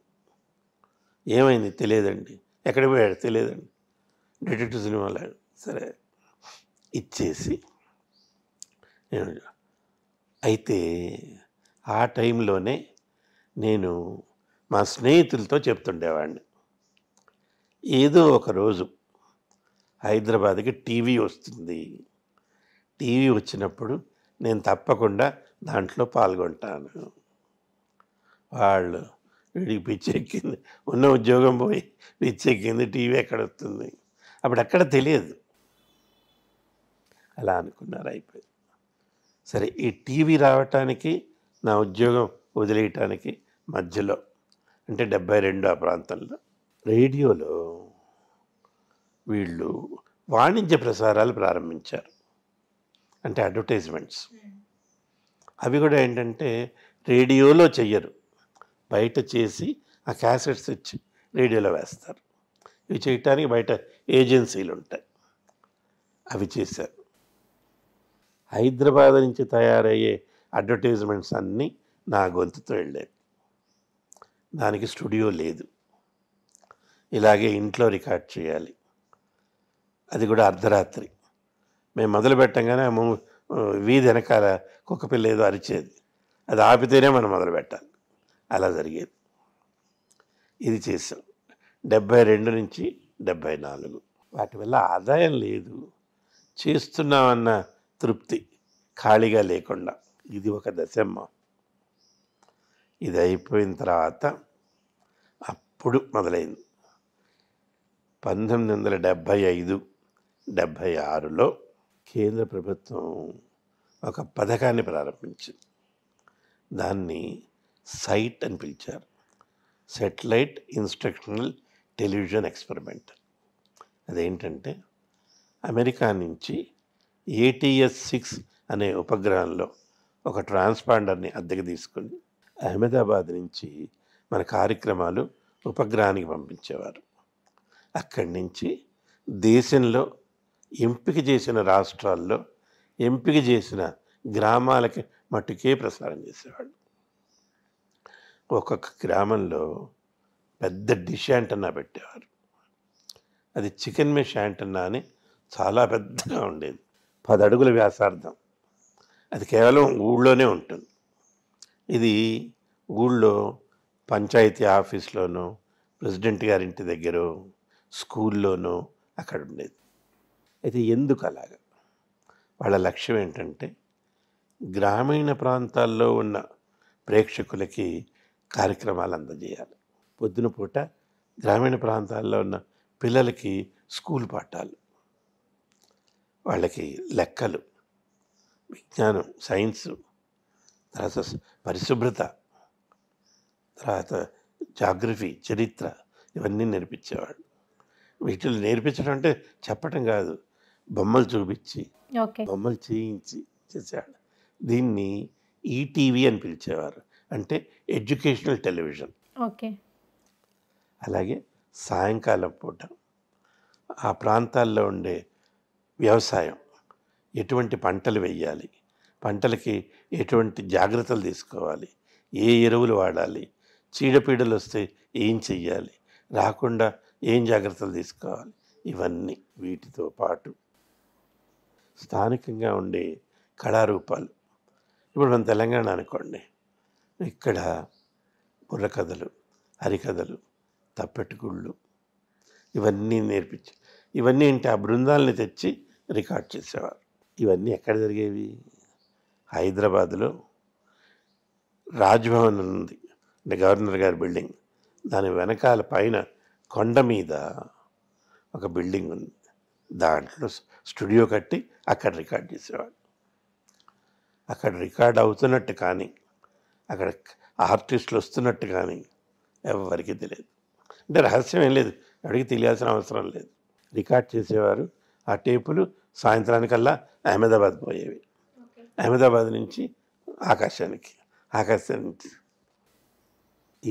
ఏమైంది తెలియదండి ఎక్కడ పోయాడు తెలియదండి డిటెక్టివ్ సినిమాలో సరే ఇచ్చేసి నేను అయితే ఆ టైంలోనే నేను మా స్నేహితులతో చెప్తుండేవాడిని ఏదో ఒక రోజు హైదరాబాద్కి టీవీ వస్తుంది టీవీ వచ్చినప్పుడు నేను తప్పకుండా దాంట్లో పాల్గొంటాను వాళ్ళు వీడికి పిచ్చెక్కింది ఉన్న ఉద్యోగం పోయి పిచ్చెక్కింది టీవీ ఎక్కడ వస్తుంది అప్పుడు ఎక్కడ తెలియదు అలా అనుకున్నారు అయిపోయింది సరే ఈ టీవీ రావటానికి నా ఉద్యోగం వదిలేయటానికి మధ్యలో అంటే డెబ్బై రెండు ఆ ప్రాంతంలో రేడియోలో వీళ్ళు వాణిజ్య ప్రసారాలు ప్రారంభించారు అంటే అడ్వర్టైజ్మెంట్స్ అవి కూడా ఏంటంటే రేడియోలో చెయ్యరు బయట చేసి ఆ క్యాసెట్స్ ఇచ్చి రేడియోలో వేస్తారు ఇవి చేయటానికి బయట ఏజెన్సీలు ఉంటాయి అవి చేశారు హైదరాబాద్ నుంచి తయారయ్యే అడ్వర్టైజ్మెంట్స్ అన్నీ నా గొంతుతో వెళ్ళాయి దానికి స్టూడియో లేదు ఇలాగే ఇంట్లో రికార్డ్ చేయాలి అది కూడా అర్ధరాత్రి మేము మొదలు పెట్టంగానే వీధి వెనకాల కుక్కపిల్ల ఏదో అరిచేది అది ఆపితేనే మనం మొదలు పెట్టాలి అలా జరిగేది ఇది చేసాం డెబ్భై రెండు నుంచి డెబ్భై నాలుగు వాటి వల్ల ఆదాయం లేదు చేస్తున్నామన్న తృప్తి ఖాళీగా లేకుండా ఇది ఒక దశమ్మ ఇది అయిపోయిన తర్వాత అప్పుడు మొదలైంది పంతొమ్మిది వందల డెబ్భై ఐదు డెబ్భై ఆరులో కేంద్ర ప్రభుత్వం ఒక పథకాన్ని ప్రారంభించింది దాన్ని సైట్ అని పిలిచారు సెటిలైట్ ఇన్స్ట్రక్షనల్ టెలివిజన్ ఎక్స్పెరిమెంట్ అదేంటంటే అమెరికా నుంచి ఏటీఎస్ సిక్స్ అనే ఉపగ్రహంలో ఒక ట్రాన్స్పాండర్ని అద్దెకి తీసుకుని అహ్మదాబాద్ నుంచి మన కార్యక్రమాలు ఉపగ్రహానికి పంపించేవారు అక్కడి నుంచి దేశంలో ఎంపిక చేసిన రాష్ట్రాల్లో ఎంపిక చేసిన గ్రామాలకి మట్టుకే ప్రసారం చేసేవాడు ఒక్కొక్క గ్రామంలో పెద్ద డిష్ యాంటన్నా పెట్టేవారు అది చికెన్ మిష్ యాంటన్నా అని చాలా పెద్దగా ఉండేది పది అడుగుల వ్యాసార్థం అది కేవలం ఊళ్ళోనే ఉంటుంది ఇది ఊళ్ళో పంచాయతీ ఆఫీస్లోనూ ప్రెసిడెంట్ గారింటి దగ్గర స్కూల్లోనూ అక్కడ ఉండేది అయితే ఎందుకు అలాగ వాళ్ళ లక్ష్యం ఏంటంటే గ్రామీణ ప్రాంతాల్లో ఉన్న ప్రేక్షకులకి కార్యక్రమాలు అందజేయాలి పొద్దున పూట గ్రామీణ ప్రాంతాల్లో ఉన్న పిల్లలకి స్కూల్ పాఠాలు వాళ్ళకి లెక్కలు విజ్ఞానం సైన్స్ తర్వాత పరిశుభ్రత తర్వాత జాగ్రఫీ చరిత్ర ఇవన్నీ నేర్పించేవాళ్ళు వీటిని నేర్పించడం అంటే చెప్పటం కాదు బొమ్మలు చూపించి బొమ్మలు చేయించి చేశాడు దీన్ని ఈటీవీ అని పిలిచేవారు అంటే ఎడ్యుకేషనల్ టెలివిజన్ ఓకే అలాగే సాయంకాలం పూట ఆ ప్రాంతాల్లో ఉండే వ్యవసాయం ఎటువంటి పంటలు వేయాలి పంటలకి ఎటువంటి జాగ్రత్తలు తీసుకోవాలి ఏ ఎరువులు వాడాలి చీడపీడలు వస్తే ఏం చెయ్యాలి రాకుండా ఏం జాగ్రత్తలు తీసుకోవాలి ఇవన్నీ వీటితో పాటు స్థానికంగా ఉండే కళారూపాలు ఇప్పుడు మనం తెలంగాణ అనుకోండి ఇక్కడ బుర్రకథలు హరికథలు తప్పెట్టుగుళ్ళు ఇవన్నీ నేర్పించి ఇవన్నీ ఏంటి ఆ బృందాలని తెచ్చి రికార్డ్ చేసేవారు ఇవన్నీ ఎక్కడ జరిగేవి హైదరాబాద్లో రాజ్భవన్ ఉంది అంటే గవర్నర్ గారి బిల్డింగ్ దాని వెనకాల పైన కొండ మీద ఒక బిల్డింగ్ ఉంది దాంట్లో స్టూడియో కట్టి అక్కడ రికార్డ్ చేసేవాడు అక్కడ రికార్డ్ అవుతున్నట్టు కానీ అక్కడ ఆర్టిస్టులు వస్తున్నట్టు కానీ ఎవరికి తెలియదు అంటే రహస్యం ఏం లేదు ఎవరికి తెలియాల్సిన అవసరం లేదు రికార్డ్ చేసేవారు ఆ టేపులు సాయంత్రానికల్లా అహ్మదాబాద్ పోయేవి అహ్మదాబాద్ నుంచి ఆకాశానికి ఆకాశం నుంచి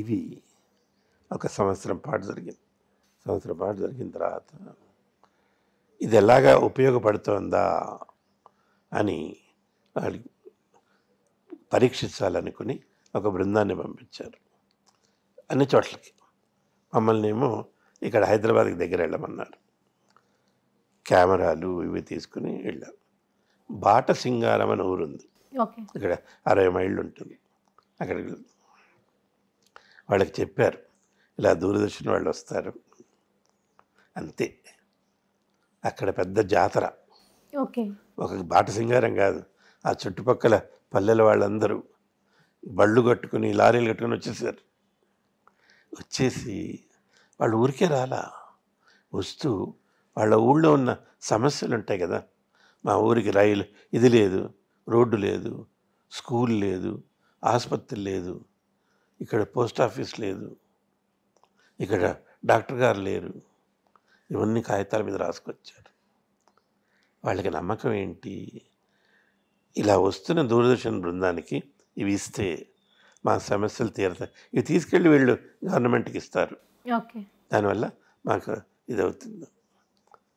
ఇవి ఒక సంవత్సరం పాటు జరిగింది సంవత్సరం పాటు జరిగిన తర్వాత ఇది ఎలాగా ఉపయోగపడుతోందా అని పరీక్షించాలనుకుని ఒక బృందాన్ని పంపించారు అన్ని చోట్లకి మమ్మల్ని ఏమో ఇక్కడ హైదరాబాద్కి దగ్గర వెళ్ళమన్నారు కెమెరాలు ఇవి తీసుకుని వెళ్ళాం బాట సింగారం అని ఊరుంది ఇక్కడ అరవై మైళ్ళు ఉంటుంది అక్కడికి వాళ్ళకి చెప్పారు ఇలా దూరదర్శన్ వాళ్ళు వస్తారు అంతే అక్కడ పెద్ద జాతర ఓకే ఒక సింగారం కాదు ఆ చుట్టుపక్కల పల్లెల వాళ్ళందరూ బళ్ళు కట్టుకుని లారీలు కట్టుకుని వచ్చేసారు వచ్చేసి వాళ్ళు ఊరికే రాలా వస్తూ వాళ్ళ ఊళ్ళో ఉన్న సమస్యలు ఉంటాయి కదా మా ఊరికి రైలు ఇది లేదు రోడ్డు లేదు స్కూల్ లేదు ఆసుపత్రి లేదు ఇక్కడ పోస్ట్ ఆఫీస్ లేదు ఇక్కడ డాక్టర్ గారు లేరు ఇవన్నీ కాగితాల మీద రాసుకొచ్చారు వాళ్ళకి నమ్మకం ఏంటి ఇలా వస్తున్న దూరదర్శన్ బృందానికి ఇవి ఇస్తే మా సమస్యలు తీరతాయి ఇవి తీసుకెళ్ళి వీళ్ళు గవర్నమెంట్కి ఇస్తారు దానివల్ల మాకు ఇది అవుతుంది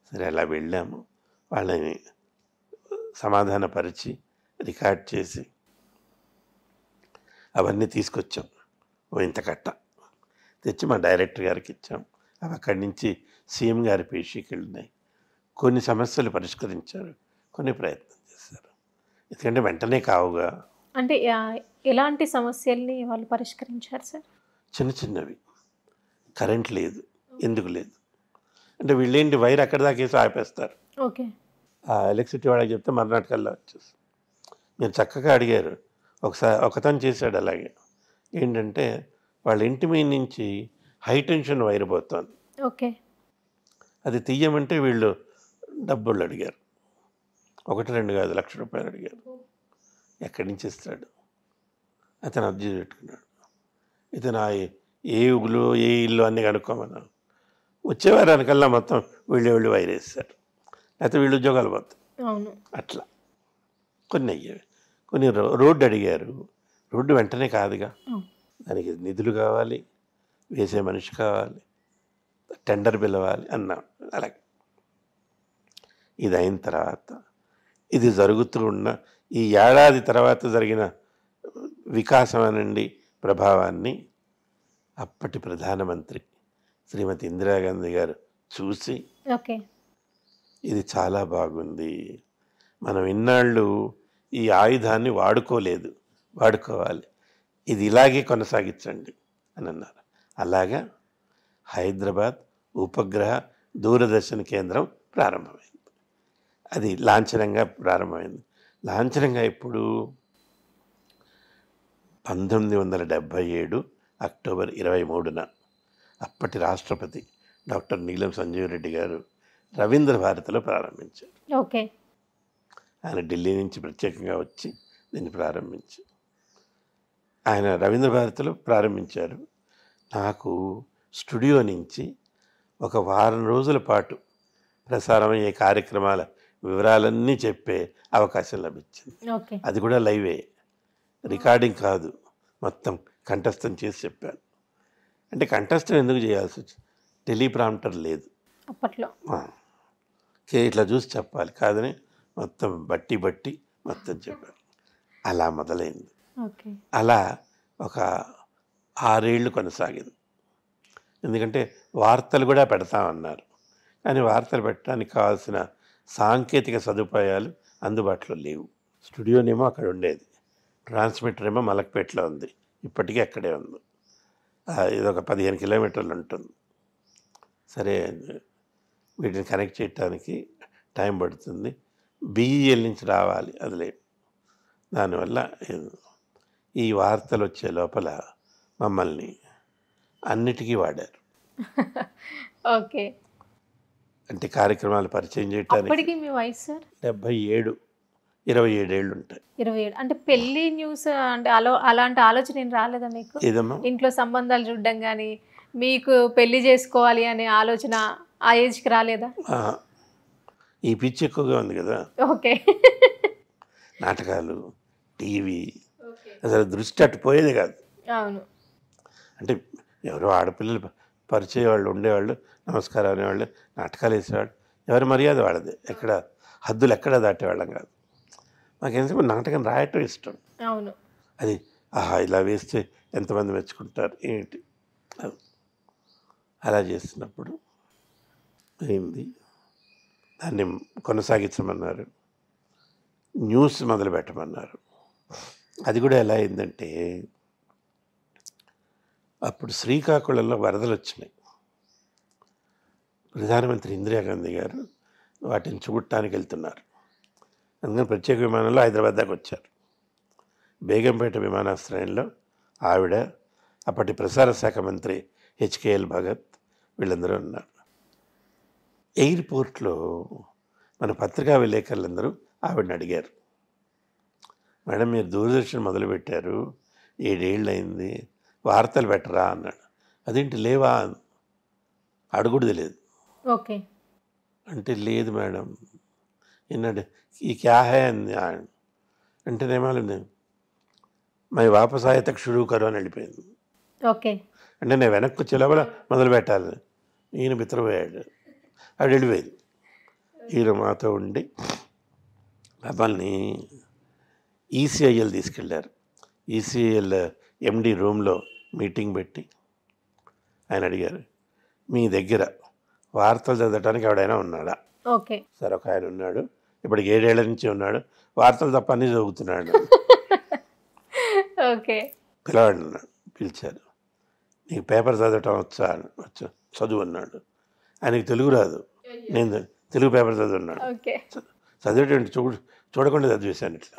సరే అలా వెళ్ళాము వాళ్ళని సమాధానపరిచి రికార్డ్ చేసి అవన్నీ తీసుకొచ్చాం ఓ ఇంత కట్ట తెచ్చి మా డైరెక్టర్ గారికి ఇచ్చాం అవి అక్కడి నుంచి సీఎం గారి పేషీకి వెళ్ళినాయి కొన్ని సమస్యలు పరిష్కరించారు కొన్ని ప్రయత్నం చేశారు ఎందుకంటే వెంటనే కావుగా అంటే ఎలాంటి సమస్యల్ని వాళ్ళు పరిష్కరించారు సార్ చిన్న చిన్నవి కరెంట్ లేదు ఎందుకు లేదు అంటే వీళ్ళేంటి వైర్ అక్కడ దాకేసి ఆపేస్తారు ఓకే ఎలక్ట్రిసిటీ వాళ్ళకి చెప్తే మర్నాటకల్లో కల్లా వచ్చేసి మీరు చక్కగా అడిగారు ఒకసారి ఒకతను చేశాడు అలాగే ఏంటంటే వాళ్ళ ఇంటి మీద నుంచి హై టెన్షన్ వైర్ పోతుంది ఓకే అది తీయమంటే వీళ్ళు డబ్బులు అడిగారు ఒకటి రెండు కాదు లక్ష రూపాయలు అడిగారు ఎక్కడి నుంచి ఇస్తాడు అతను అర్జీ పెట్టుకున్నాడు ఇతను ఆ ఏ ఉగులు ఏ ఇల్లు అన్నీ కనుక్కోమన్నాం వచ్చేవారానికల్లా మొత్తం వీళ్ళే వీళ్ళు వైరేస్తారు లేకపోతే వీళ్ళు ఉద్యోగాలు పోతాయి అట్లా కొన్ని అయ్యేవి కొన్ని రోడ్డు అడిగారు రోడ్డు వెంటనే కాదుగా దానికి నిధులు కావాలి వేసే మనిషి కావాలి టెండర్ పిలవాలి అన్నాం అలాగే ఇది అయిన తర్వాత ఇది జరుగుతూ ఉన్న ఈ ఏడాది తర్వాత జరిగిన వికాసం అనండి ప్రభావాన్ని అప్పటి ప్రధానమంత్రి శ్రీమతి ఇందిరాగాంధీ గారు చూసి ఓకే ఇది చాలా బాగుంది మనం ఇన్నాళ్ళు ఈ ఆయుధాన్ని వాడుకోలేదు వాడుకోవాలి ఇది ఇలాగే కొనసాగించండి అని అన్నారు అలాగా హైదరాబాద్ ఉపగ్రహ దూరదర్శన్ కేంద్రం ప్రారంభమైంది అది లాంఛనంగా ప్రారంభమైంది లాంఛనంగా ఇప్పుడు పంతొమ్మిది వందల డెబ్భై ఏడు అక్టోబర్ ఇరవై మూడున అప్పటి రాష్ట్రపతి డాక్టర్ నీలం సంజీవ్ రెడ్డి గారు రవీంద్ర భారతిలో ప్రారంభించారు ఓకే ఆయన ఢిల్లీ నుంచి ప్రత్యేకంగా వచ్చి దీన్ని ప్రారంభించి ఆయన రవీంద్ర భారతిలో ప్రారంభించారు నాకు స్టూడియో నుంచి ఒక వారం రోజుల పాటు ప్రసారమయ్యే కార్యక్రమాల వివరాలన్నీ చెప్పే అవకాశం లభించింది అది కూడా లైవే రికార్డింగ్ కాదు మొత్తం కంఠస్థం చేసి చెప్పాను అంటే కంఠస్థం ఎందుకు చేయాల్సి వచ్చింది టెలిప్రాంప్టర్ లేదు అప్పట్లో ఇట్లా చూసి చెప్పాలి కాదని మొత్తం బట్టి బట్టి మొత్తం చెప్పాను అలా మొదలైంది అలా ఒక ఆరేళ్ళు కొనసాగింది ఎందుకంటే వార్తలు కూడా పెడతామన్నారు కానీ వార్తలు పెట్టడానికి కావాల్సిన సాంకేతిక సదుపాయాలు అందుబాటులో లేవు స్టూడియోనేమో అక్కడ ఉండేది ట్రాన్స్మిటర్ ఏమో మలక్పేటలో ఉంది ఇప్పటికీ అక్కడే ఉంది ఇది ఒక పదిహేను కిలోమీటర్లు ఉంటుంది సరే వీటిని కనెక్ట్ చేయడానికి టైం పడుతుంది బీఈఎల్ నుంచి రావాలి లేదు దానివల్ల ఈ వార్తలు వచ్చే లోపల మమ్మల్ని అన్నిటికీ వాడారు ఓకే అంటే కార్యక్రమాలు పరిచయం చేయడానికి మీ వయసు సార్ డెబ్బై ఏడు ఇరవై ఏడేళ్ళు ఉంటాయి ఇరవై ఏడు అంటే పెళ్లి న్యూస్ అంటే అలో అలాంటి ఆలోచన ఏం రాలేదా మీకు ఇంట్లో సంబంధాలు చూడడం కానీ మీకు పెళ్లి చేసుకోవాలి అనే ఆలోచన ఆ ఏజ్కి రాలేదా ఈ పిచ్చి ఎక్కువగా ఉంది కదా ఓకే నాటకాలు టీవీ అసలు దృష్టి అట్టు పోయేది కాదు అవును అంటే ఎవరో ఆడపిల్లలు పరిచయ వాళ్ళు ఉండేవాళ్ళు నమస్కారం అనేవాళ్ళు నాటకాలు వేసేవాళ్ళు ఎవరి మర్యాద వాళ్ళది ఎక్కడ హద్దులు ఎక్కడ దాటేవాళ్ళం కాదు ఎంత నాటకం రాయటం ఇష్టం అవును అది ఆహా ఇలా వేస్తే ఎంతమంది మెచ్చుకుంటారు ఏంటి అలా చేసినప్పుడు అయింది దాన్ని కొనసాగించమన్నారు న్యూస్ మొదలు పెట్టమన్నారు అది కూడా ఎలా అయిందంటే అప్పుడు శ్రీకాకుళంలో వరదలు వచ్చినాయి ప్రధానమంత్రి ఇందిరాగాంధీ గారు వాటిని చూడటానికి వెళ్తున్నారు అందుకని ప్రత్యేక విమానంలో హైదరాబాద్ దాకా వచ్చారు బేగంపేట విమానాశ్రయంలో ఆవిడ అప్పటి ప్రసార శాఖ మంత్రి హెచ్కేఎల్ భగత్ వీళ్ళందరూ ఉన్నారు ఎయిర్పోర్ట్లో మన పత్రికా విలేకరులందరూ ఆవిడని అడిగారు మేడం మీరు దూరదర్శన్ మొదలుపెట్టారు ఏడేళ్ళు అయింది వార్తలు పెట్టరా అన్నాడు అదేంటి లేవా అడుగుడిది లేదు ఓకే అంటే లేదు మేడం ఏంటంటే ఈ క్యా అంది అంటే నేమాలండి మై వాపస్ ఆయత షురువు కరు అని వెళ్ళిపోయింది ఓకే అంటే నేను వెనక్కి వచ్చే లోపల మొదలు పెట్టాలి ఈయన మిత్రపోయాడు ఆడు వెళ్ళిపోయింది ఈయన మాతో ఉండి మమ్మల్ని ఈసీఐఎల్ తీసుకెళ్ళారు ఈసీఐఎల్ ఎండి రూమ్లో మీటింగ్ పెట్టి ఆయన అడిగారు మీ దగ్గర వార్తలు చదవడానికి ఎవడైనా ఉన్నాడా ఓకే సరే ఒక ఆయన ఉన్నాడు ఇప్పటికి ఏడేళ్ల నుంచి ఉన్నాడు వార్తలు తప్ప అన్నీ చదువుతున్నాడు ఓకే పిల్లవాడు ఉన్నాడు పిలిచారు నీకు పేపర్ చదవటం వచ్చా వచ్చు చదువు అన్నాడు ఆయనకి తెలుగు రాదు నేను తెలుగు పేపర్ చదువున్నాడు చదివేటువంటి చూ చూడకుండా చదివేశాను ఇట్లా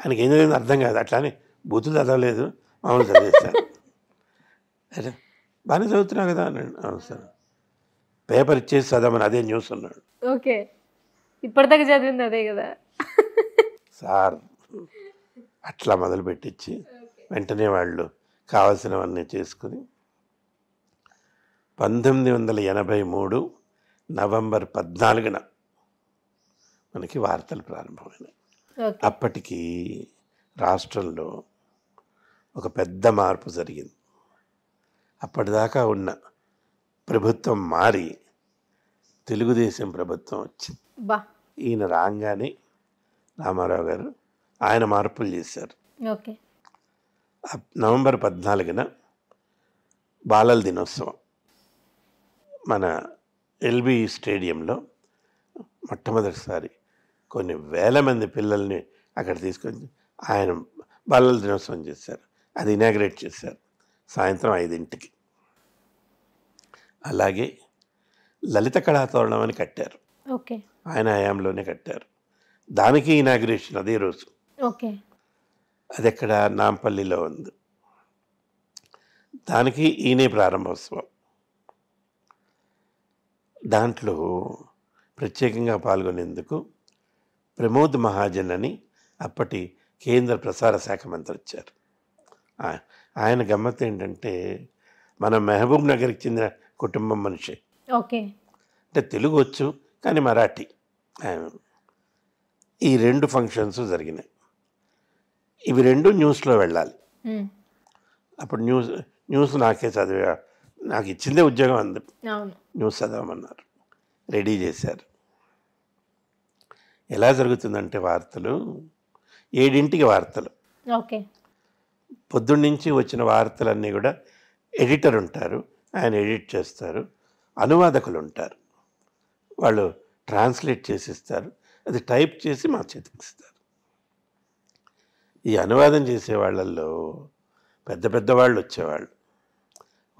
ఆయనకి ఏం జరిగిందో అర్థం కాదు అట్లానే బూతులు చదవలేదు మామూలు చదివేశాను అరే బాగానే చదువుతున్నావు కదా అన్నాడు సార్ పేపర్ ఇచ్చేసి చదవమని అదే న్యూస్ అన్నాడు ఓకే ఇప్పటిదాకా చదివింది అదే కదా సార్ అట్లా మొదలు పెట్టించి వెంటనే వాళ్ళు కావాల్సినవన్నీ చేసుకుని పంతొమ్మిది వందల ఎనభై మూడు నవంబర్ పద్నాలుగున మనకి వార్తలు ప్రారంభమైనాయి అప్పటికి రాష్ట్రంలో ఒక పెద్ద మార్పు జరిగింది అప్పటిదాకా ఉన్న ప్రభుత్వం మారి తెలుగుదేశం ప్రభుత్వం వచ్చింది ఈయన రాగానే రామారావు గారు ఆయన మార్పులు చేశారు నవంబర్ పద్నాలుగున బాలల దినోత్సవం మన ఎల్బి స్టేడియంలో మొట్టమొదటిసారి కొన్ని వేల మంది పిల్లల్ని అక్కడ తీసుకొని ఆయన బాలల దినోత్సవం చేశారు అది ఇనాగ్రేట్ చేశారు సాయంత్రం ఐదింటికి అలాగే లలిత కళాతోరణం అని కట్టారు ఓకే ఆయన హయాంలోనే కట్టారు దానికి ఇనాగ్రేషన్ అదే రోజు ఓకే అది ఎక్కడ నాంపల్లిలో ఉంది దానికి ఈయనే ప్రారంభోత్సవం దాంట్లో ప్రత్యేకంగా పాల్గొనేందుకు ప్రమోద్ మహాజన్ అని అప్పటి కేంద్ర ప్రసార శాఖ మంత్రి వచ్చారు ఆయన గమ్మత్ ఏంటంటే మన మహబూబ్ నగర్కి చెందిన కుటుంబం మనిషి ఓకే అంటే తెలుగు వచ్చు కానీ మరాఠీ ఈ రెండు ఫంక్షన్స్ జరిగినాయి ఇవి రెండు న్యూస్లో వెళ్ళాలి అప్పుడు న్యూస్ న్యూస్ నాకే చదివా నాకు ఇచ్చిందే ఉద్యోగం అంది న్యూస్ చదవమన్నారు రెడీ చేశారు ఎలా జరుగుతుందంటే వార్తలు ఏడింటికి వార్తలు ఓకే పొద్దున్నుంచి వచ్చిన వార్తలన్నీ కూడా ఎడిటర్ ఉంటారు ఆయన ఎడిట్ చేస్తారు అనువాదకులు ఉంటారు వాళ్ళు ట్రాన్స్లేట్ చేసిస్తారు అది టైప్ చేసి మా చేతికి ఇస్తారు ఈ అనువాదం చేసే వాళ్ళల్లో పెద్ద పెద్ద వాళ్ళు వచ్చేవాళ్ళు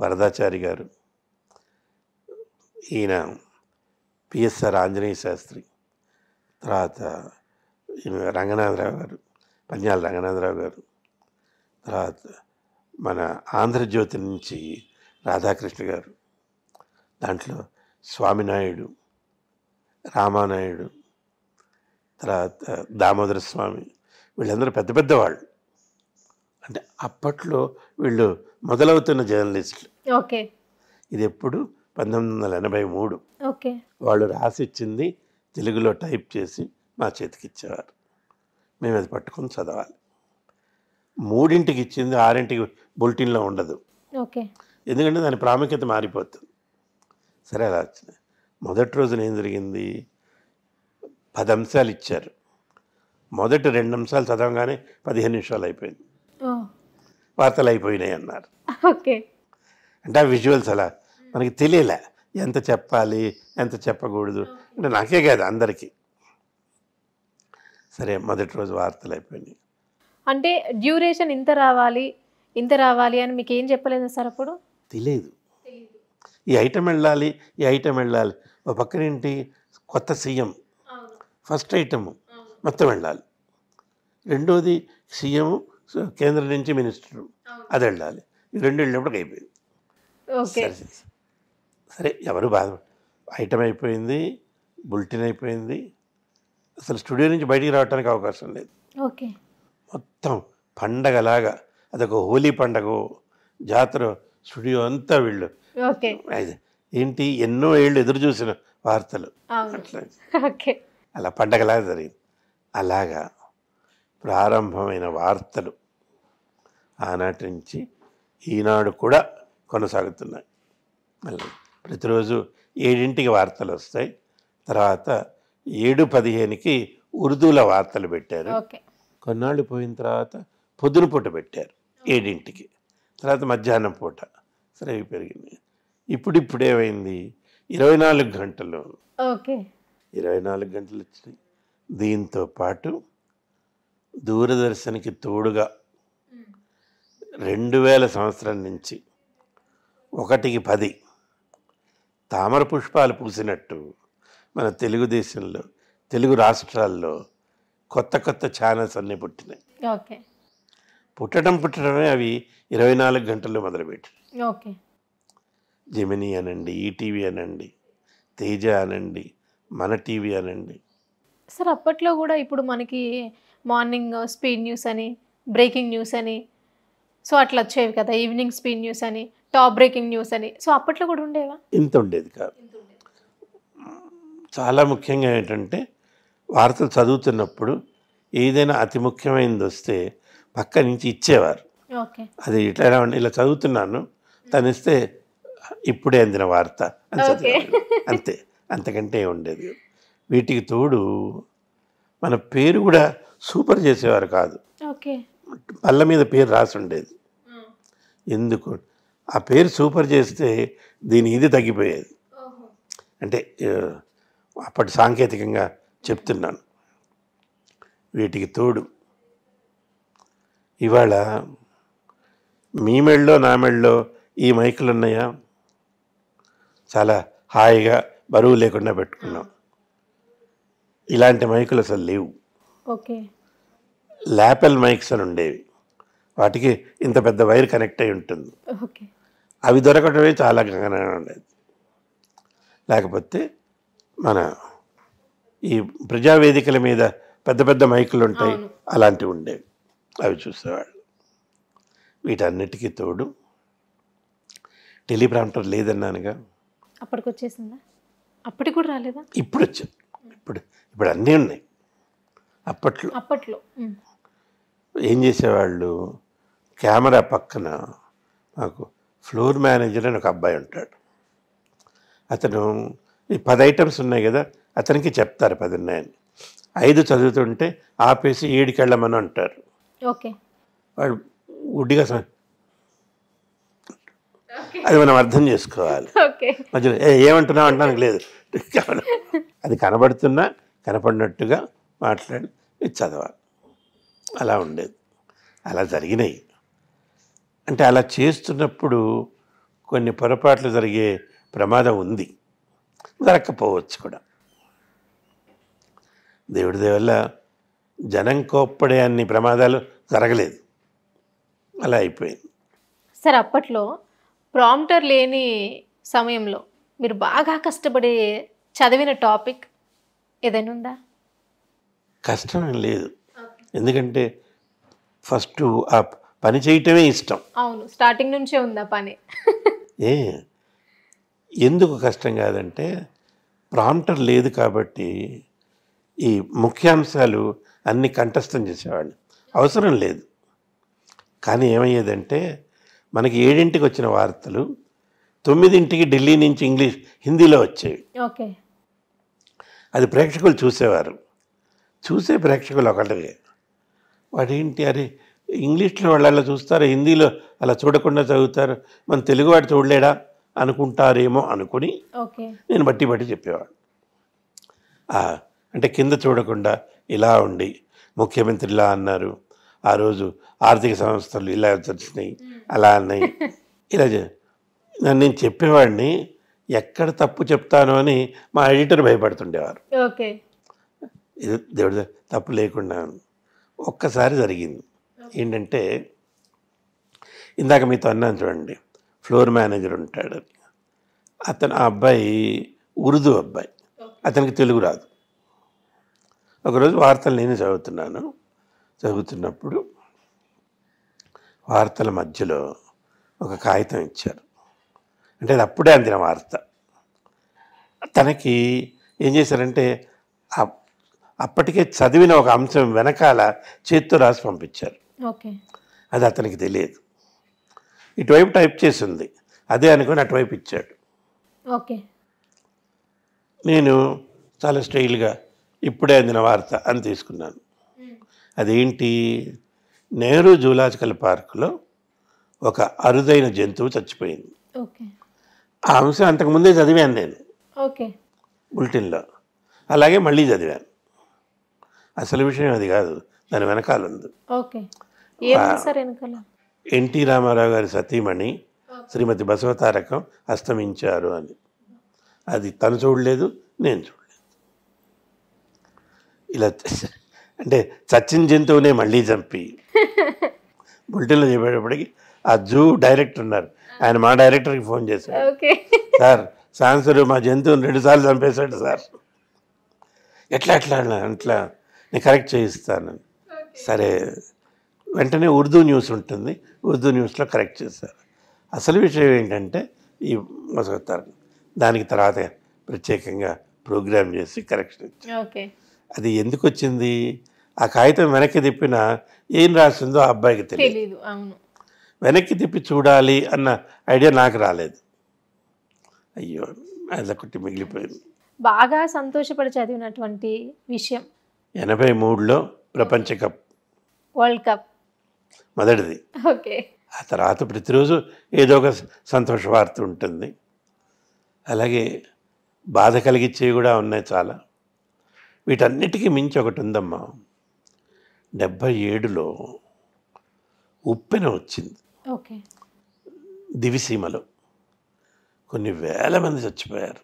వరదాచారి గారు ఈయన పిఎస్ఆర్ ఆంజనేయ శాస్త్రి తర్వాత రంగనాథరావు గారు పన్యాల రంగనాథరావు గారు తర్వాత మన ఆంధ్రజ్యోతి నుంచి రాధాకృష్ణ గారు దాంట్లో స్వామినాయుడు రామానాయుడు తర్వాత దామోదర స్వామి వీళ్ళందరూ పెద్ద పెద్ద వాళ్ళు అంటే అప్పట్లో వీళ్ళు మొదలవుతున్న జర్నలిస్టులు ఓకే ఇది ఎప్పుడు పంతొమ్మిది వందల ఎనభై మూడు ఓకే వాళ్ళు రాసిచ్చింది తెలుగులో టైప్ చేసి మా చేతికి ఇచ్చేవారు మేము అది పట్టుకొని చదవాలి మూడింటికి ఇచ్చింది ఆరింటికి బులెటిన్లో ఉండదు ఓకే ఎందుకంటే దాని ప్రాముఖ్యత మారిపోతుంది సరే అలా వచ్చింది మొదటి రోజున ఏం జరిగింది పది అంశాలు ఇచ్చారు మొదటి రెండు అంశాలు చదవగానే పదిహేను నిమిషాలు అయిపోయింది వార్తలు అయిపోయినాయి అన్నారు ఓకే అంటే ఆ విజువల్స్ అలా మనకి తెలియలే ఎంత చెప్పాలి ఎంత చెప్పకూడదు అంటే నాకే కాదు అందరికీ సరే మొదటి రోజు వార్తలు అయిపోయినాయి అంటే డ్యూరేషన్ ఇంత రావాలి ఇంత రావాలి అని మీకు ఏం చెప్పలేదు సార్ అప్పుడు తెలియదు ఈ ఐటెం వెళ్ళాలి ఈ ఐటెం వెళ్ళాలి ఒక పక్కనేంటి కొత్త సీఎం ఫస్ట్ ఐటమ్ మొత్తం వెళ్ళాలి రెండోది సీఎం కేంద్రం నుంచి మినిస్టరు అది వెళ్ళాలి ఈ రెండు వెళ్ళినప్పుడు అయిపోయింది సరే ఎవరు బాధ ఐటమ్ అయిపోయింది బుల్టిన్ అయిపోయింది అసలు స్టూడియో నుంచి బయటికి రావడానికి అవకాశం లేదు ఓకే మొత్తం పండగలాగా అదొక హోలీ పండగ జాతర స్టూడియో అంతా వీళ్ళు ఏంటి ఎన్నో ఏళ్ళు ఎదురు చూసిన వార్తలు అలా పండగలాగా జరిగింది అలాగా ప్రారంభమైన వార్తలు ఆనాటి నుంచి ఈనాడు కూడా కొనసాగుతున్నాయి మళ్ళీ ప్రతిరోజు ఏడింటికి వార్తలు వస్తాయి తర్వాత ఏడు పదిహేనుకి ఉర్దూల వార్తలు పెట్టారు కొన్నాళ్ళు పోయిన తర్వాత పొద్దున పూట పెట్టారు ఏడింటికి తర్వాత మధ్యాహ్నం పూట సరే పెరిగింది ఇప్పుడు ఇప్పుడేమైంది ఇరవై నాలుగు గంటలు ఇరవై నాలుగు గంటలు వచ్చినాయి దీంతో పాటు దూరదర్శన్కి తోడుగా రెండు వేల సంవత్సరం నుంచి ఒకటికి పది తామర పుష్పాలు పూసినట్టు మన తెలుగుదేశంలో తెలుగు రాష్ట్రాల్లో కొత్త కొత్త ఛానల్స్ అన్నీ పుట్టినాయి ఓకే పుట్టడం పుట్టడమే అవి ఇరవై నాలుగు గంటల్లో మొదలుపెట్టి ఓకే జెమినీ అనండి ఈటీవీ e అనండి తేజ అనండి మన టీవీ అనండి సార్ అప్పట్లో కూడా ఇప్పుడు మనకి మార్నింగ్ స్పీడ్ న్యూస్ అని బ్రేకింగ్ న్యూస్ అని సో అట్లా వచ్చేవి కదా ఈవినింగ్ స్పీడ్ న్యూస్ అని టాప్ బ్రేకింగ్ న్యూస్ అని సో అప్పట్లో కూడా ఉండేవా ఇంత ఉండేది కాదు చాలా ముఖ్యంగా ఏంటంటే వార్తలు చదువుతున్నప్పుడు ఏదైనా అతి ముఖ్యమైనది వస్తే పక్క నుంచి ఇచ్చేవారు అది ఇట్లా ఇలా చదువుతున్నాను తను ఇస్తే ఇప్పుడే అందిన వార్త అని అంతే అంతకంటే ఉండేది వీటికి తోడు మన పేరు కూడా సూపర్ చేసేవారు కాదు పళ్ళ మీద పేరు రాసి ఉండేది ఎందుకు ఆ పేరు సూపర్ చేస్తే దీని ఇది తగ్గిపోయేది అంటే అప్పటి సాంకేతికంగా చెప్తున్నాను వీటికి తోడు ఇవాళ మీ మెళ్ళో నా మెళ్ళో ఈ మైకులు ఉన్నాయా చాలా హాయిగా బరువు లేకుండా పెట్టుకున్నాం ఇలాంటి మైకులు అసలు లేవు ఓకే లాపెల్ మైక్స్ అని ఉండేవి వాటికి ఇంత పెద్ద వైర్ కనెక్ట్ అయి ఉంటుంది అవి దొరకటమే చాలా గంగన ఉండేది లేకపోతే మన ఈ ప్రజావేదికల మీద పెద్ద పెద్ద మైకులు ఉంటాయి అలాంటివి ఉండేవి అవి చూసేవాళ్ళు వీటన్నిటికీ తోడు టెలిప్రాంటర్ లేదన్నానుగా అప్పటికి వచ్చేసిందా అప్పటికి కూడా రాలేదా ఇప్పుడు వచ్చింది ఇప్పుడు ఇప్పుడు అన్నీ ఉన్నాయి అప్పట్లో అప్పట్లో ఏం చేసేవాళ్ళు కెమెరా పక్కన మాకు ఫ్లోర్ మేనేజర్ అని ఒక అబ్బాయి ఉంటాడు అతను ఈ పది ఐటమ్స్ ఉన్నాయి కదా అతనికి చెప్తారు పదిన్నాయని ఐదు చదువుతుంటే ఆపేసి ఏడుకి వెళ్ళమని అంటారు వాడు గుడ్డిగా అది మనం అర్థం చేసుకోవాలి మధ్యలో ఏమంటున్నావు అంటానికి లేదు అది కనబడుతున్నా కనపడినట్టుగా మాట్లాడి చదవాలి అలా ఉండేది అలా జరిగినాయి అంటే అలా చేస్తున్నప్పుడు కొన్ని పొరపాట్లు జరిగే ప్రమాదం ఉంది జరగకపోవచ్చు కూడా దేవుడి దేవల్ల జనం కోప్పడే అన్ని ప్రమాదాలు జరగలేదు అలా అయిపోయింది సార్ అప్పట్లో ప్రాంప్టర్ లేని సమయంలో మీరు బాగా కష్టపడి చదివిన టాపిక్ ఏదైనా ఉందా కష్టం లేదు ఎందుకంటే ఫస్ట్ ఆ పని చేయటమే ఇష్టం అవును స్టార్టింగ్ నుంచే ఉందా పని ఏ ఎందుకు కష్టం కాదంటే ప్రాంప్టర్ లేదు కాబట్టి ఈ ముఖ్యాంశాలు అన్ని కంఠస్థం చేసేవాడిని అవసరం లేదు కానీ ఏమయ్యేదంటే మనకి ఏడింటికి వచ్చిన వార్తలు తొమ్మిదింటికి ఢిల్లీ నుంచి ఇంగ్లీష్ హిందీలో వచ్చేవి ఓకే అది ప్రేక్షకులు చూసేవారు చూసే ప్రేక్షకులు ఒకటే వాడేంటి అరే ఇంగ్లీష్లో వాళ్ళు అలా చూస్తారు హిందీలో అలా చూడకుండా చదువుతారు మన తెలుగువాడు చూడలేడా అనుకుంటారేమో అనుకుని నేను బట్టి బట్టి చెప్పేవాడు అంటే కింద చూడకుండా ఇలా ఉండి ముఖ్యమంత్రి ఇలా అన్నారు ఆ రోజు ఆర్థిక సంస్థలు ఇలా వచ్చినాయి అలా అన్నాయి ఇలా నన్ను నేను చెప్పేవాడిని ఎక్కడ తప్పు చెప్తాను అని మా ఎడిటర్ భయపడుతుండేవారు ఇది దేవుడి తప్పు లేకుండా ఒక్కసారి జరిగింది ఏంటంటే ఇందాక మీతో అన్నాను చూడండి ఫ్లోర్ మేనేజర్ ఉంటాడు అతను ఆ అబ్బాయి ఉర్దూ అబ్బాయి అతనికి తెలుగు రాదు ఒకరోజు వార్తలు నేను చదువుతున్నాను చదువుతున్నప్పుడు వార్తల మధ్యలో ఒక కాగితం ఇచ్చారు అంటే అది అప్పుడే అందిన వార్త తనకి ఏం చేశారంటే అప్పటికే చదివిన ఒక అంశం వెనకాల చేత్తో రాసి పంపించారు అది అతనికి తెలియదు ఇటువైపు టైప్ చేసింది అదే అనుకుని అటువైపు ఇచ్చాడు నేను చాలా స్టైల్గా ఇప్పుడే అందిన వార్త అని తీసుకున్నాను అదేంటి నెహ్రూ జూలాజికల్ పార్క్లో ఒక అరుదైన జంతువు చచ్చిపోయింది ఆ అంశం అంతకుముందే చదివాను నేను బులెటిన్లో అలాగే మళ్ళీ చదివాను అసలు విషయం అది కాదు దాని వెనకాల ఉంది ఎన్టీ రామారావు గారి సతీమణి శ్రీమతి బసవతారకం అస్తమించారు అని అది తను చూడలేదు నేను చూడలేదు ఇలా అంటే చచ్చిన జంతువునే మళ్ళీ చంపి బులెటిన్లో చెప్పేటప్పటికి ఆ జూ డైరెక్టర్ ఉన్నారు ఆయన మా డైరెక్టర్కి ఫోన్ చేశారు సార్ సాయంత్రం మా జంతువుని రెండుసార్లు చంపేశాడు సార్ ఎట్లా ఎట్లా అట్లా నేను కరెక్ట్ చేయిస్తాను సరే వెంటనే ఉర్దూ న్యూస్ ఉంటుంది ఉర్దూ న్యూస్లో కరెక్ట్ చేశారు అసలు విషయం ఏంటంటే ఈ మొసగతారు దానికి తర్వాత ప్రత్యేకంగా ప్రోగ్రామ్ చేసి కరెక్షన్ ఇచ్చారు అది ఎందుకు వచ్చింది ఆ కాగితం వెనక్కి తిప్పినా ఏం రాసిందో ఆ అబ్బాయికి తెలియదు వెనక్కి తిప్పి చూడాలి అన్న ఐడియా నాకు రాలేదు అయ్యో అదొకటి మిగిలిపోయింది బాగా సంతోషపడి చదివినటువంటి విషయం ఎనభై మూడులో ప్రపంచ కప్ వరల్డ్ కప్ మొదటిది ఓకే ఆ తర్వాత ప్రతిరోజు ఏదో ఒక సంతోష వార్త ఉంటుంది అలాగే బాధ కలిగించేవి కూడా ఉన్నాయి చాలా వీటన్నిటికీ మించి ఒకటి ఉందమ్మా డెబ్బై ఏడులో ఉప్పెన వచ్చింది ఓకే దివిసీమలో కొన్ని వేల మంది చచ్చిపోయారు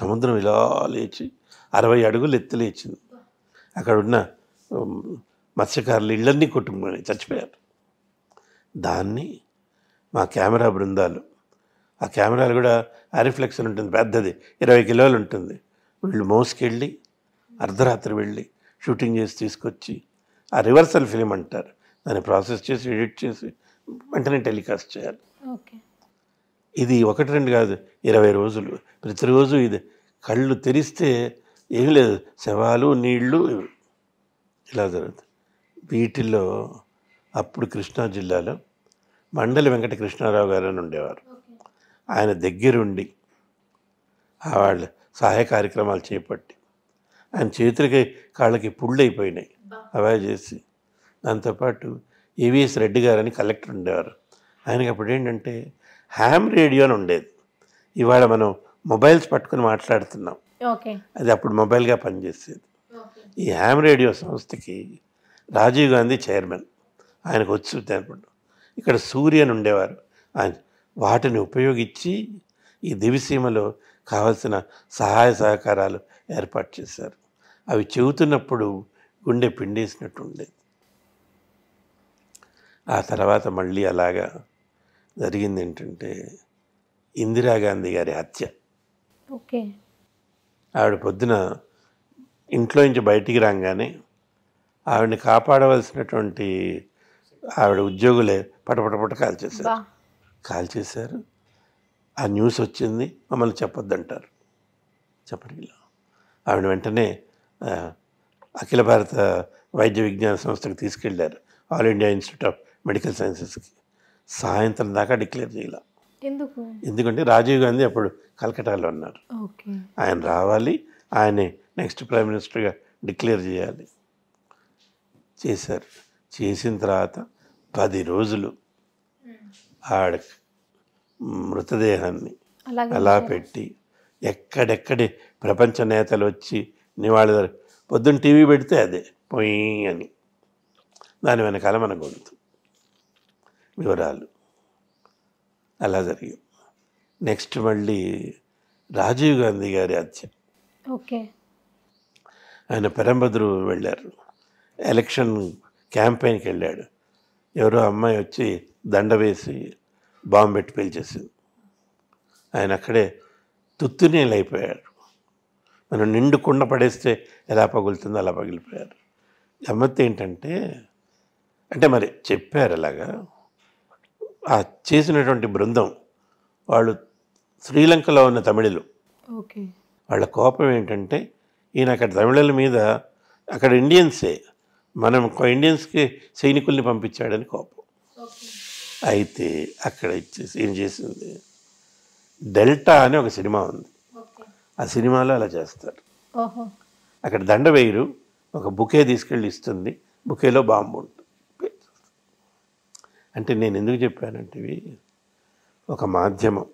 సముద్రం ఇలా లేచి అరవై అడుగులు ఎత్తి లేచింది అక్కడ ఉన్న మత్స్యకారులు ఇళ్ళన్నీ కొట్టుకుని చచ్చిపోయారు దాన్ని మా కెమెరా బృందాలు ఆ కెమెరాలు కూడా ఆరిఫ్లెక్షన్ ఉంటుంది పెద్దది ఇరవై కిలోలు ఉంటుంది వీళ్ళు మోసుకెళ్ళి అర్ధరాత్రి వెళ్ళి షూటింగ్ చేసి తీసుకొచ్చి ఆ రివర్సల్ ఫిలిం అంటారు దాన్ని ప్రాసెస్ చేసి ఎడిట్ చేసి వెంటనే టెలికాస్ట్ చేయాలి ఇది ఒకటి రెండు కాదు ఇరవై రోజులు ప్రతిరోజు ఇది కళ్ళు తెరిస్తే ఏం లేదు శవాలు నీళ్లు ఇలా జరుగుతుంది వీటిలో అప్పుడు కృష్ణా జిల్లాలో మండలి వెంకట కృష్ణారావు గారు అని ఉండేవారు ఆయన దగ్గరుండి వాళ్ళు సహాయ కార్యక్రమాలు చేపట్టి ఆయన చేతులకి కాళ్ళకి పుళ్ళైపోయినాయి అవే చేసి దాంతోపాటు ఏవిఎస్ రెడ్డి గారని కలెక్టర్ ఉండేవారు ఆయనకి అప్పుడు ఏంటంటే హ్యామ్ రేడియో అని ఉండేది ఇవాళ మనం మొబైల్స్ పట్టుకుని మాట్లాడుతున్నాం అది అప్పుడు మొబైల్గా పనిచేసేది ఈ హ్యామ్ రేడియో సంస్థకి రాజీవ్ గాంధీ చైర్మన్ ఆయనకు వచ్చి తెలపడం ఇక్కడ సూర్య అని ఉండేవారు ఆయన వాటిని ఉపయోగించి ఈ దివిసీమలో కావలసిన సహాయ సహకారాలు ఏర్పాటు చేశారు అవి చెబుతున్నప్పుడు గుండె పిండేసినట్టుంది ఆ తర్వాత మళ్ళీ అలాగా జరిగింది ఏంటంటే ఇందిరాగాంధీ గారి హత్య ఓకే ఆవిడ పొద్దున ఇంట్లో నుంచి బయటికి రాగానే ఆవిడని కాపాడవలసినటువంటి ఆవిడ ఉద్యోగులే పటపటపట కాల్ చేశారు కాల్ చేశారు ఆ న్యూస్ వచ్చింది మమ్మల్ని చెప్పొద్దంటారు చెప్పడం ఆవిడ వెంటనే అఖిల భారత వైద్య విజ్ఞాన సంస్థకు తీసుకెళ్లారు all India institute of medical సైన్సెస్కి సాయంత్రం దాకా డిక్లేర్ చేయాల ఎందుకు ఎందుకంటే రాజీవ్ గాంధీ అప్పుడు కలకటాలో ఉన్నారు ఆయన రావాలి ఆయనే నెక్స్ట్ ప్రైమ్ మినిస్టర్గా డిక్లేర్ చేయాలి చేశారు చేసిన తర్వాత పది రోజులు ఆడ మృతదేహాన్ని అలా పెట్టి ఎక్కడెక్కడి ప్రపంచ నేతలు వచ్చి నీ వాళ్ళ పొద్దున్న టీవీ పెడితే అదే పొయ్యి అని దాని వెనకాల మన గొంతు వివరాలు అలా జరిగి నెక్స్ట్ మళ్ళీ రాజీవ్ గాంధీ గారి హత్య ఓకే ఆయన పెరంబద్రు వెళ్ళారు ఎలక్షన్ క్యాంపెయిన్కి వెళ్ళాడు ఎవరో అమ్మాయి వచ్చి దండ వేసి బాంబెట్టి పెట్టి పేల్చేసింది ఆయన అక్కడే తుత్తునీళ్ళు అయిపోయాడు మనం నిండుకుండా పడేస్తే ఎలా పగులుతుందో అలా పగిలిపోయారు గమ్మత్ ఏంటంటే అంటే మరి చెప్పారు అలాగా ఆ చేసినటువంటి బృందం వాళ్ళు శ్రీలంకలో ఉన్న తమిళులు వాళ్ళ కోపం ఏంటంటే ఈయన అక్కడ తమిళల మీద అక్కడ ఇండియన్సే మనం ఇండియన్స్కి సైనికుల్ని పంపించాడని కోపం అయితే అక్కడ ఇచ్చేసి ఏం చేసింది డెల్టా అని ఒక సినిమా ఉంది ఆ సినిమాలో అలా చేస్తారు అక్కడ దండ వేయరు ఒక బుకే తీసుకెళ్ళి ఇస్తుంది బుకేలో బాంబు ఉంటుంది అంటే నేను ఎందుకు చెప్పానంటే ఇవి ఒక మాధ్యమం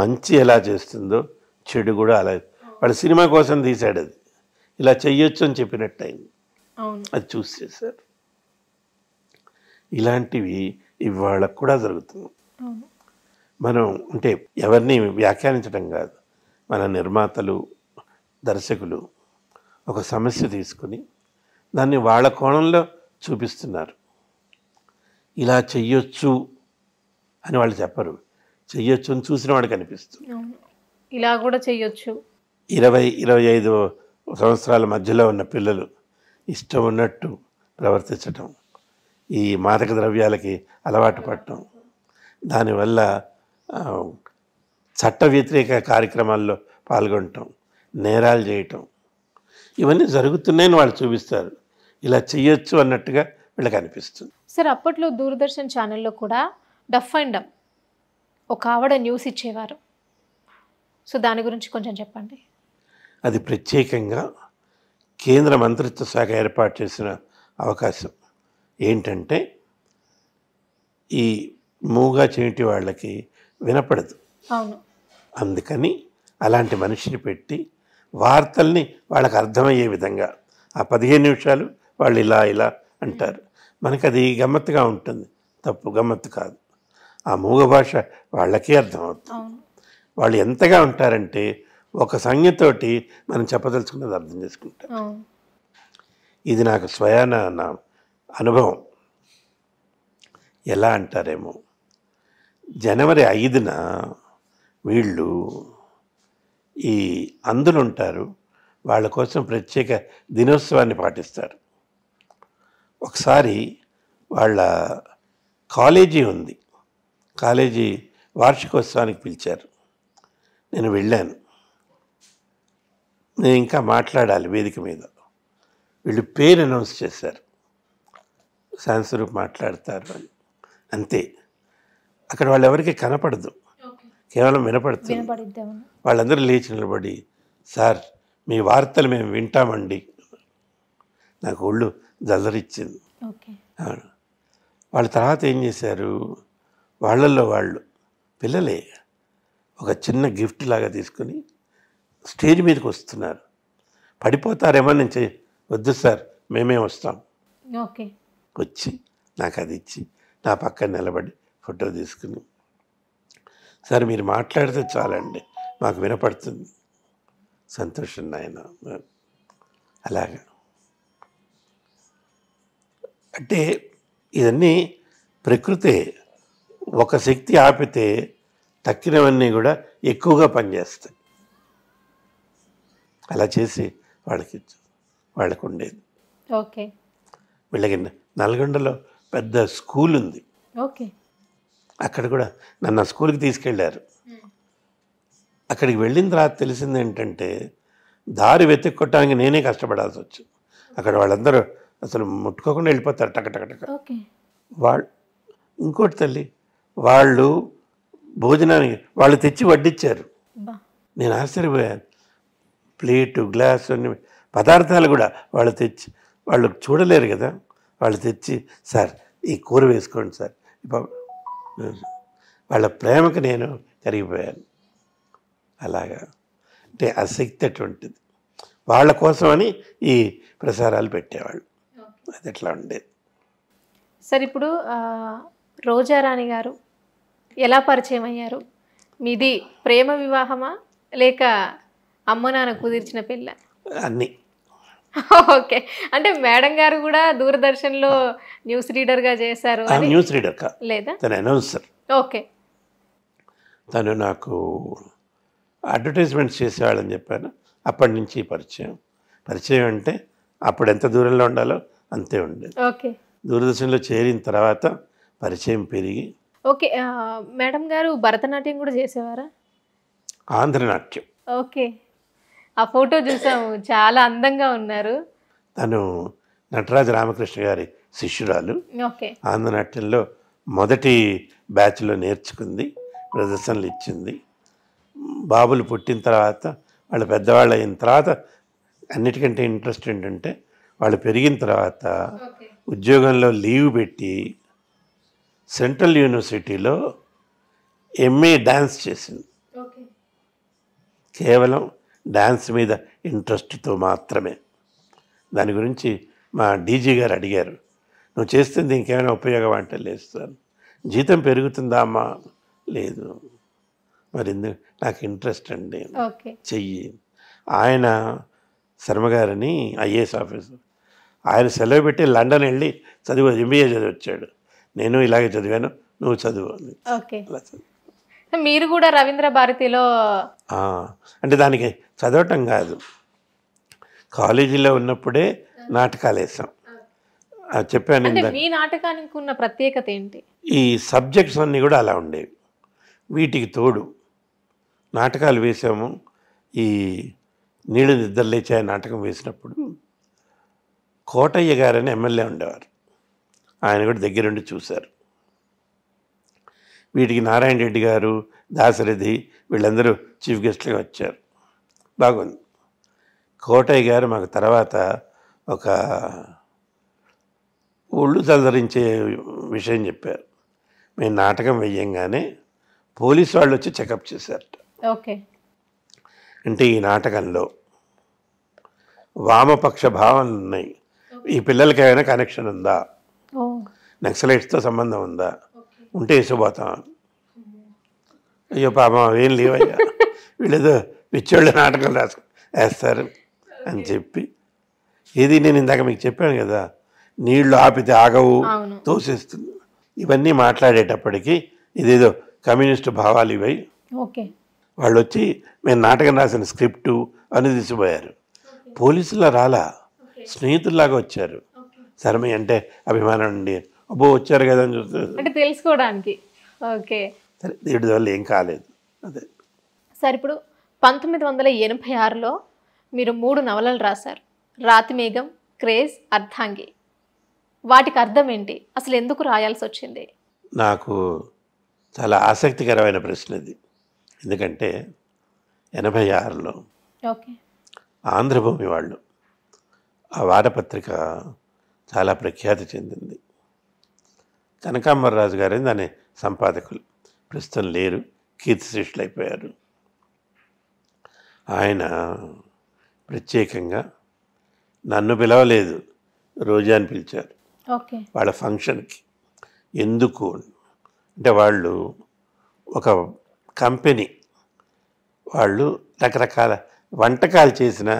మంచి ఎలా చేస్తుందో చెడు కూడా అలా వాడు సినిమా కోసం తీశాడు అది ఇలా చెయ్యొచ్చు అని చెప్పినట్టు అయింది అది చూస్ చేశారు ఇలాంటివి ఇవాళకు కూడా జరుగుతుంది మనం అంటే ఎవరిని వ్యాఖ్యానించడం కాదు మన నిర్మాతలు దర్శకులు ఒక సమస్య తీసుకుని దాన్ని వాళ్ళ కోణంలో చూపిస్తున్నారు ఇలా చెయ్యొచ్చు అని వాళ్ళు చెప్పరు చెయ్యొచ్చు అని చూసిన వాడికి అనిపిస్తుంది ఇలా కూడా చెయ్యొచ్చు ఇరవై ఇరవై ఐదు సంవత్సరాల మధ్యలో ఉన్న పిల్లలు ఇష్టం ఉన్నట్టు ప్రవర్తించటం ఈ మాదక ద్రవ్యాలకి అలవాటు పడటం దానివల్ల చట్ట వ్యతిరేక కార్యక్రమాల్లో పాల్గొనటం నేరాలు చేయటం ఇవన్నీ జరుగుతున్నాయని వాళ్ళు చూపిస్తారు ఇలా చేయొచ్చు అన్నట్టుగా వీళ్ళకి అనిపిస్తుంది సార్ అప్పట్లో దూరదర్శన్ ఛానల్లో కూడా డఫ్ అండ్ డమ్ ఒక ఆవిడ న్యూస్ ఇచ్చేవారు సో దాని గురించి కొంచెం చెప్పండి అది ప్రత్యేకంగా కేంద్ర మంత్రిత్వ శాఖ ఏర్పాటు చేసిన అవకాశం ఏంటంటే ఈ మూగా చేయటి వాళ్ళకి వినపడదు అవును అందుకని అలాంటి మనిషిని పెట్టి వార్తల్ని వాళ్ళకి అర్థమయ్యే విధంగా ఆ పదిహేను నిమిషాలు వాళ్ళు ఇలా ఇలా అంటారు మనకు అది గమ్మత్తుగా ఉంటుంది తప్పు గమ్మత్తు కాదు ఆ మూగ భాష వాళ్ళకే అర్థమవుతుంది వాళ్ళు ఎంతగా ఉంటారంటే ఒక సంజ్ఞతోటి మనం చెప్పదలుచుకున్నది అర్థం చేసుకుంటాం ఇది నాకు స్వయాన నా అనుభవం ఎలా అంటారేమో జనవరి ఐదున వీళ్ళు ఈ అందులు ఉంటారు వాళ్ళ కోసం ప్రత్యేక దినోత్సవాన్ని పాటిస్తారు ఒకసారి వాళ్ళ కాలేజీ ఉంది కాలేజీ వార్షికోత్సవానికి పిలిచారు నేను వెళ్ళాను నేను ఇంకా మాట్లాడాలి వేదిక మీద వీళ్ళు పేరు అనౌన్స్ చేశారు సాంస్వరూప్ మాట్లాడతారు అని అంతే అక్కడ వాళ్ళు ఎవరికి కనపడదు కేవలం వినపడుతుంది వాళ్ళందరూ లేచి నిలబడి సార్ మీ వార్తలు మేము వింటామండి నాకు ఒళ్ళు జల్లరిచ్చింది వాళ్ళ తర్వాత ఏం చేశారు వాళ్ళల్లో వాళ్ళు పిల్లలే ఒక చిన్న గిఫ్ట్ లాగా తీసుకుని స్టేజ్ మీదకి వస్తున్నారు పడిపోతారేమో నేను వద్దు సార్ మేమే వస్తాం వచ్చి నాకు అది ఇచ్చి నా పక్కన నిలబడి ఫోటో తీసుకుని సరే మీరు మాట్లాడితే చాలండి మాకు వినపడుతుంది సంతోషం నాయన అలాగా అంటే ఇవన్నీ ప్రకృతే ఒక శక్తి ఆపితే తక్కినవన్నీ కూడా ఎక్కువగా పనిచేస్తాయి అలా చేసి వాళ్ళకి వాళ్ళకు ఉండేది ఓకే వీళ్ళకి నల్గొండలో పెద్ద స్కూల్ ఉంది ఓకే అక్కడ కూడా నన్ను ఆ స్కూల్కి తీసుకెళ్ళారు అక్కడికి వెళ్ళిన తర్వాత తెలిసింది ఏంటంటే దారి వెతుక్కోటానికి నేనే కష్టపడాల్సి వచ్చు అక్కడ వాళ్ళందరూ అసలు ముట్టుకోకుండా వెళ్ళిపోతారు టకటకటక వాళ్ళు ఇంకోటి తల్లి వాళ్ళు భోజనానికి వాళ్ళు తెచ్చి వడ్డిచ్చారు నేను ఆశ్చర్యపోయాను ప్లేటు గ్లాసు అన్ని పదార్థాలు కూడా వాళ్ళు తెచ్చి వాళ్ళు చూడలేరు కదా వాళ్ళు తెచ్చి సార్ ఈ కూర వేసుకోండి సార్ వాళ్ళ ప్రేమకు నేను కరిగిపోయాను అలాగా అంటే ఆసక్తి అటువంటిది వాళ్ళ కోసమని ఈ ప్రసారాలు పెట్టేవాళ్ళు అది ఎట్లా ఉండేది సార్ ఇప్పుడు రోజారాణి గారు ఎలా పరిచయం అయ్యారు మీది ప్రేమ వివాహమా లేక అమ్మ నాన్న కుదిర్చిన పిల్ల అన్నీ ఓకే అంటే మేడం గారు కూడా దూరదర్శన్లో న్యూస్ రీడర్గా చేశారు న్యూస్ రీడర్ లేదా తన అనౌన్సర్ ఓకే తను నాకు అడ్వర్టైజ్మెంట్స్ చేసేవాళ్ళని చెప్పాను అప్పటి నుంచి పరిచయం పరిచయం అంటే అప్పుడు ఎంత దూరంలో ఉండాలో అంతే ఉండేది ఓకే దూరదర్శన్లో చేరిన తర్వాత పరిచయం పెరిగి ఓకే మేడం గారు భరతనాట్యం కూడా చేసేవారా ఆంధ్రనాట్యం ఓకే ఆ ఫోటో చూసాము చాలా అందంగా ఉన్నారు తను నటరాజ రామకృష్ణ గారి శిష్యురాలు ఆంధ్ర నాట్యంలో మొదటి బ్యాచ్లో నేర్చుకుంది ప్రదర్శనలు ఇచ్చింది బాబులు పుట్టిన తర్వాత వాళ్ళు పెద్దవాళ్ళు అయిన తర్వాత అన్నిటికంటే ఇంట్రెస్ట్ ఏంటంటే వాళ్ళు పెరిగిన తర్వాత ఉద్యోగంలో లీవ్ పెట్టి సెంట్రల్ యూనివర్సిటీలో ఎంఏ డ్యాన్స్ చేసింది కేవలం డ్యాన్స్ మీద ఇంట్రెస్ట్తో మాత్రమే దాని గురించి మా డీజీ గారు అడిగారు నువ్వు చేస్తుంది ఇంకేమైనా ఉపయోగం అంటే లేదు సార్ జీతం పెరుగుతుందా అమ్మా లేదు మరి నాకు ఇంట్రెస్ట్ అండి చెయ్యి ఆయన శర్మగారని ఐఏఎస్ ఆఫీసర్ ఆయన సెలవు పెట్టి లండన్ వెళ్ళి చదువు ఎంబీఏ చదివి వచ్చాడు నేను ఇలాగే చదివాను నువ్వు చదువు అని మీరు కూడా రవీంద్ర భారతిలో అంటే దానికి చదవటం కాదు కాలేజీలో ఉన్నప్పుడే నాటకాలు వేసాం చెప్పాను మీ నాటకానికి ఉన్న ప్రత్యేకత ఏంటి ఈ సబ్జెక్ట్స్ అన్నీ కూడా అలా ఉండేవి వీటికి తోడు నాటకాలు వేసాము ఈ నీళ్ళు నిద్రలేచే నాటకం వేసినప్పుడు కోటయ్య గారని ఎమ్మెల్యే ఉండేవారు ఆయన కూడా దగ్గరుండి చూశారు వీటికి నారాయణ రెడ్డి గారు దాశరథి వీళ్ళందరూ చీఫ్ గెస్ట్లుగా వచ్చారు బాగుంది కోటయ్య గారు మాకు తర్వాత ఒక ఒళ్ళు తలదరించే విషయం చెప్పారు మేము నాటకం వేయంగానే పోలీస్ వాళ్ళు వచ్చి చెకప్ చేశారట ఓకే అంటే ఈ నాటకంలో వామపక్ష భావనలు ఉన్నాయి ఈ పిల్లలకి ఏమైనా కనెక్షన్ ఉందా నక్సలైట్స్తో సంబంధం ఉందా ఉంటే వేసిపోతాం అయ్యో పాపం అవేం లేవయ్యా వీళ్ళేదో పిచ్చోళ్ళు నాటకం రాసు వేస్తారు అని చెప్పి ఇది నేను ఇందాక మీకు చెప్పాను కదా నీళ్లు ఆపితే ఆగవు తోసేస్తుంది ఇవన్నీ మాట్లాడేటప్పటికీ ఇదేదో కమ్యూనిస్ట్ భావాలు ఇవై వాళ్ళు వచ్చి మేము నాటకం రాసిన స్క్రిప్టు అని తీసిపోయారు పోలీసులా రాలా స్నేహితుల్లాగా వచ్చారు సరమే అంటే అభిమానం అండి అబ్బో వచ్చారు కదా అని చూస్తారు తెలుసుకోవడానికి ఓకే సరే దీటి వల్ల ఏం కాలేదు అదే సరే ఇప్పుడు పంతొమ్మిది వందల ఎనభై ఆరులో మీరు మూడు నవలలు రాశారు రాతిమేఘం క్రేజ్ అర్థాంగి వాటికి అర్థం ఏంటి అసలు ఎందుకు రాయాల్సి వచ్చింది నాకు చాలా ఆసక్తికరమైన ప్రశ్న ఇది ఎందుకంటే ఎనభై ఆరులో ఓకే ఆంధ్రభూమి వాళ్ళు ఆ వారపత్రిక చాలా ప్రఖ్యాతి చెందింది కనకాంబరరాజు గారు దాని సంపాదకులు ప్రస్తుతం లేరు కీర్తిశిష్యులు అయిపోయారు ఆయన ప్రత్యేకంగా నన్ను పిలవలేదు రోజాని పిలిచారు వాళ్ళ ఫంక్షన్కి ఎందుకు అంటే వాళ్ళు ఒక కంపెనీ వాళ్ళు రకరకాల వంటకాలు చేసిన